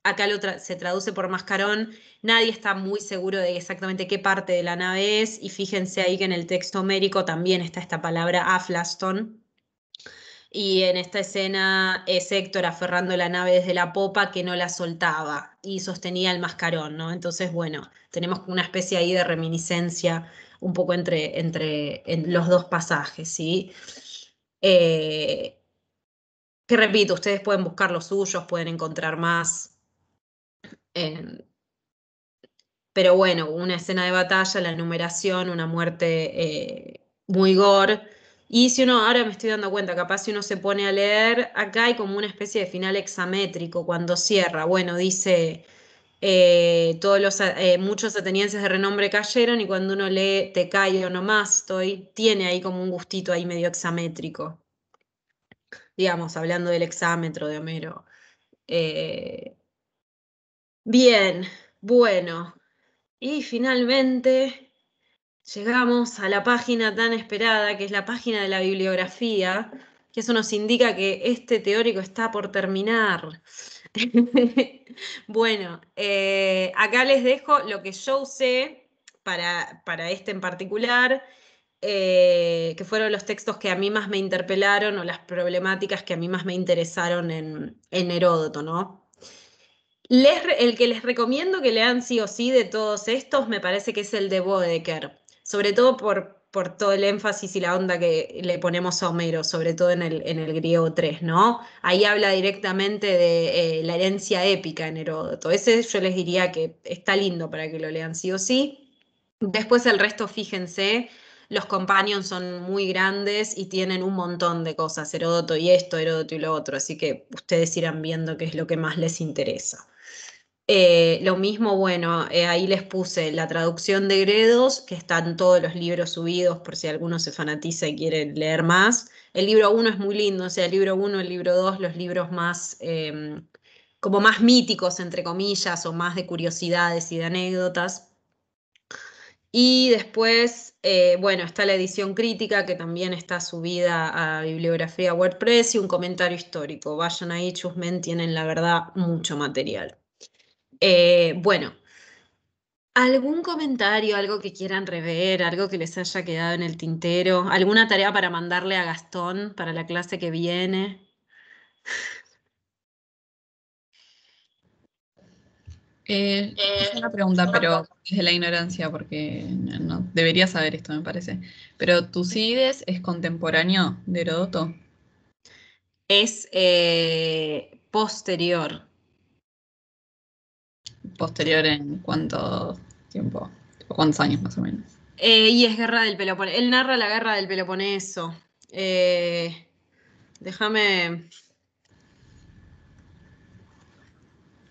acá se traduce por mascarón, nadie está muy seguro de exactamente qué parte de la nave es, y fíjense ahí que en el texto homérico también está esta palabra aflaston, y en esta escena es Héctor aferrando la nave desde la popa que no la soltaba y sostenía el mascarón, ¿no? Entonces, bueno, tenemos una especie ahí de reminiscencia un poco entre, entre los dos pasajes, ¿sí? Eh, que repito, ustedes pueden buscar los suyos, pueden encontrar más, Em, pero bueno, una escena de batalla, la enumeración, una muerte eh, muy gore. Y si uno, ahora me estoy dando cuenta, capaz si uno se pone a leer, acá hay como una especie de final hexamétrico cuando cierra. Bueno, dice, eh, todos los, eh, muchos atenienses de renombre cayeron y cuando uno lee Te caigo nomás, estoy, tiene ahí como un gustito ahí medio hexamétrico. Digamos, hablando del hexámetro de Homero. Bien, bueno, y finalmente llegamos a la página tan esperada, que es la página de la bibliografía, que eso nos indica que este teórico está por terminar. bueno, eh, acá les dejo lo que yo usé para, este en particular, eh, que fueron los textos que a mí más me interpelaron o las problemáticas que a mí más me interesaron en, en Heródoto, ¿no? el que les recomiendo que lean sí o sí de todos estos me parece que es el de Bodecker, sobre todo por, todo el énfasis y la onda que le ponemos a Homero, sobre todo en el, griego 3, ¿no? Ahí habla directamente de eh, la herencia épica en Heródoto. Ese yo les diría que está lindo para que lo lean sí o sí. Después el resto, fíjense, los companions son muy grandes y tienen un montón de cosas, Heródoto y esto, Heródoto y lo otro, así que ustedes irán viendo qué es lo que más les interesa. Eh, lo mismo, bueno, eh, ahí les puse la traducción de Gredos, que están todos los libros subidos por si alguno se fanatiza y quiere leer más. El libro 1 es muy lindo, o sea, el libro 1, el libro 2, los libros más, em, como más míticos, entre comillas, o más de curiosidades y de anécdotas. Y después, eh, bueno, está la edición crítica, que también está subida a bibliografía WordPress y un comentario histórico. Vayan ahí, Chusmen, tienen la verdad mucho material. Eh, bueno, ¿algún comentario, algo que quieran rever, algo que les haya quedado en el tintero? ¿Alguna tarea para mandarle a Gastón para la clase que viene? Eh, es una pregunta, eh, pero es de la ignorancia, porque no, debería saber esto, me parece. Pero Tucides es contemporáneo de Herodoto Es posterior posterior en cuánto tiempo, cuántos años más o menos. Eh, y es Guerra del Peloponeso. Él narra la Guerra del Peloponeso. Eh, déjame.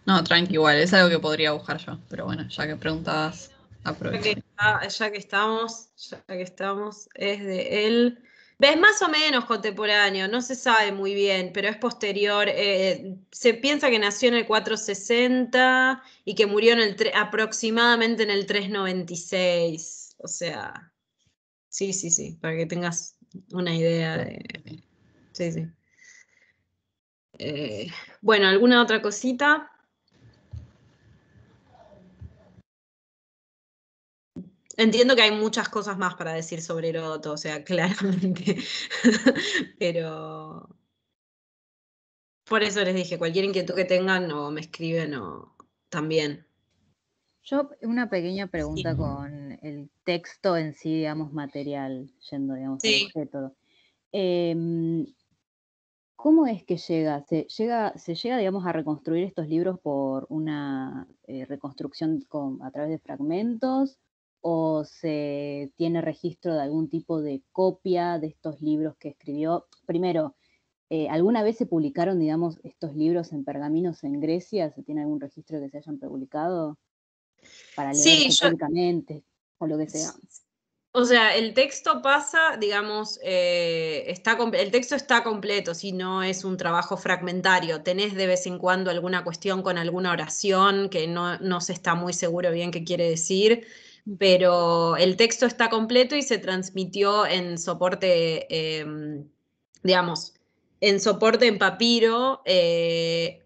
No, tranqui, igual, es algo que podría buscar yo, pero bueno, ya que preguntabas, ya que estamos, ya que estamos, es de él. Es más o menos contemporáneo, no se sabe muy bien, pero es posterior. Eh, se piensa que nació en el 460 y que murió en el aproximadamente en el 396. O sea, sí, sí, sí, para que tengas una idea Sí, sí. Eh, bueno, ¿alguna otra cosita? Entiendo que hay muchas cosas más para decir sobre otro o sea, claramente. Pero. Por eso les dije, cualquier inquietud que tengan o me escriben o también. Yo una pequeña pregunta con el texto en sí, digamos, material, yendo, digamos, al objeto. Em, ¿Cómo es que llega? ¿Se llega, se llega digamos, a reconstruir estos libros por una eh, reconstrucción a través de fragmentos? o se tiene registro de algún tipo de copia de estos libros que escribió. Primero, eh, ¿alguna vez se publicaron, digamos, estos libros en pergaminos en Grecia? ¿Se tiene algún registro que se hayan publicado? Para leer sí, o lo que sea. O sea, el texto pasa, digamos, eh, está, el texto está completo, si no es un trabajo fragmentario. Tenés de vez en cuando alguna cuestión con alguna oración que no se está muy seguro bien qué quiere decir pero el texto está completo y se transmitió en soporte, em, digamos, en soporte en papiro eh,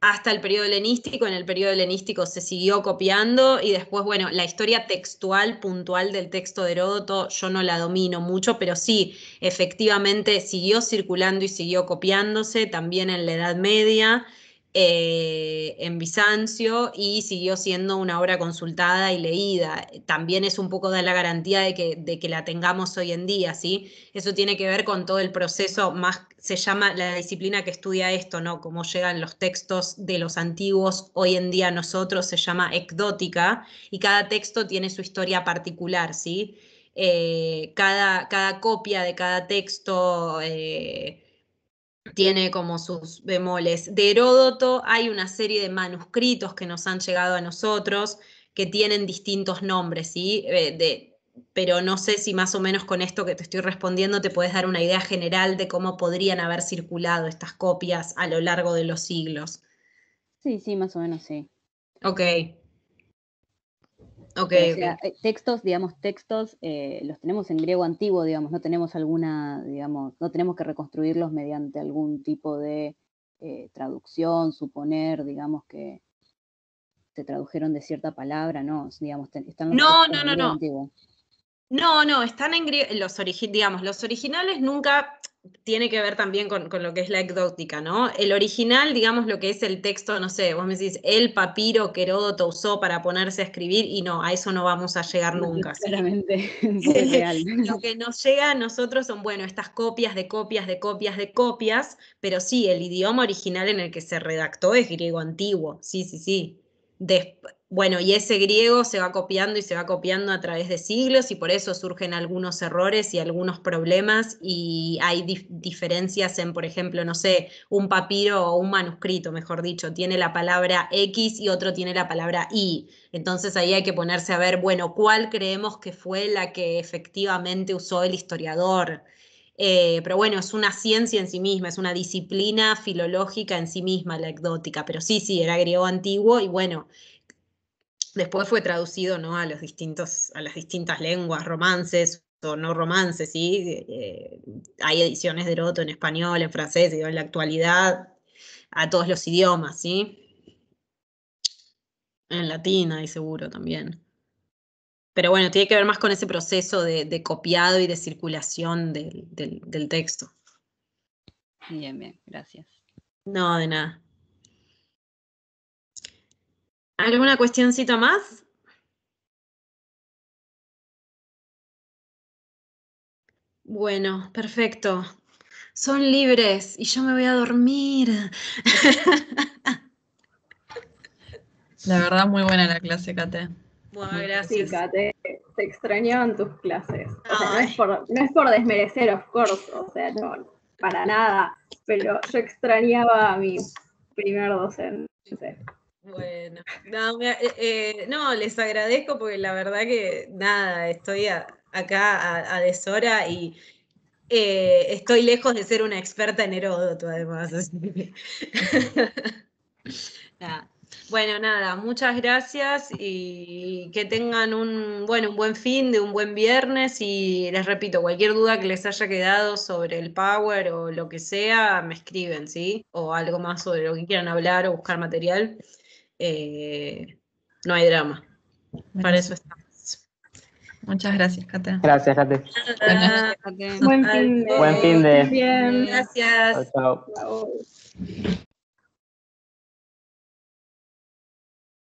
hasta el periodo helenístico. En el periodo helenístico se siguió copiando y después, bueno, la historia textual puntual del texto de Heródoto yo no la domino mucho, pero sí, efectivamente siguió circulando y siguió copiándose también en la Edad Media. Eh, en Bizancio y siguió siendo una obra consultada y leída. También es un poco de la garantía de que, de que la tengamos hoy en día, ¿sí? Eso tiene que ver con todo el proceso, más se llama la disciplina que estudia esto, ¿no? Cómo llegan los textos de los antiguos hoy en día a nosotros, se llama ecdótica, y cada texto tiene su historia particular, ¿sí? Eh, cada, cada, copia de cada texto... Eh, tiene como sus bemoles. De Heródoto hay una serie de manuscritos que nos han llegado a nosotros que tienen distintos nombres, ¿sí? Eh, de, pero no sé si más o menos con esto que te estoy respondiendo te puedes dar una idea general de cómo podrían haber circulado estas copias a lo largo de los siglos. Sí, sí, más o menos sí. Ok o sea, eh, textos, digamos, textos eh, los tenemos en griego antiguo, digamos, no tenemos alguna, digamos, no tenemos que reconstruirlos mediante algún tipo de eh, traducción, suponer, digamos, que se tradujeron de cierta palabra, no, digamos, están en no, no, no, no. Antiguo. No, no, están en griego, los digamos, los originales nunca tiene que ver también con, lo que es la ecdótica, ¿no? El original, digamos, lo que es el texto, no sé, vos me decís, el papiro que Heródoto usó para ponerse a escribir, y no, a eso no vamos a llegar nunca. Claramente, lo que nos llega a nosotros son, bueno, estas copias de copias de copias de copias, pero sí, el idioma original en el que se redactó es griego antiguo, sí, sí, sí bueno, y ese griego se va copiando y se va copiando a través de siglos y por eso surgen algunos errores y algunos problemas y hay diferencias en, por ejemplo, no sé, un papiro o un manuscrito, mejor dicho, tiene la palabra X y otro tiene la palabra Y. Entonces ahí hay que ponerse a ver, bueno, ¿cuál creemos que fue la que efectivamente usó el historiador? Eh, pero bueno, es una ciencia en sí misma, es una disciplina filológica en sí misma, la Pero sí, sí, era griego antiguo y bueno, después fue traducido ¿no? a, los distintos, a las distintas lenguas, romances o no romances, ¿sí? Eh, hay ediciones de roto en español, en francés, y en la actualidad a todos los idiomas, ¿sí? En latina y seguro también. Pero bueno, tiene que ver más con ese proceso de, copiado y de circulación del, del, texto. Bien, bien, gracias. No, de nada. ¿Alguna cuestioncita más? Bueno, perfecto. Son libres y yo me voy a dormir. La verdad, muy buena la clase, Kate. Bueno, gracias. te, extrañaban tus clases. no, es por, no, es desmerecer, of course, o sea, no, para nada, pero yo extrañaba a mi primer docente. Bueno, no, eh, eh, les agradezco porque la verdad que nada, estoy acá a, deshora y eh, estoy lejos de ser una experta en Heródoto, además. nada. Bueno, nada, muchas gracias y que tengan un, bueno, un buen fin de un buen viernes y les repito, cualquier duda que les haya quedado sobre el Power o lo que sea, me escriben, ¿sí? O algo más sobre lo que quieran hablar o buscar material. Eh, no hay drama. Para eso estamos. Muchas gracias, Cate. Gracias, Cate. Buen, fin de. buen fin de. Bien. Gracias. chao.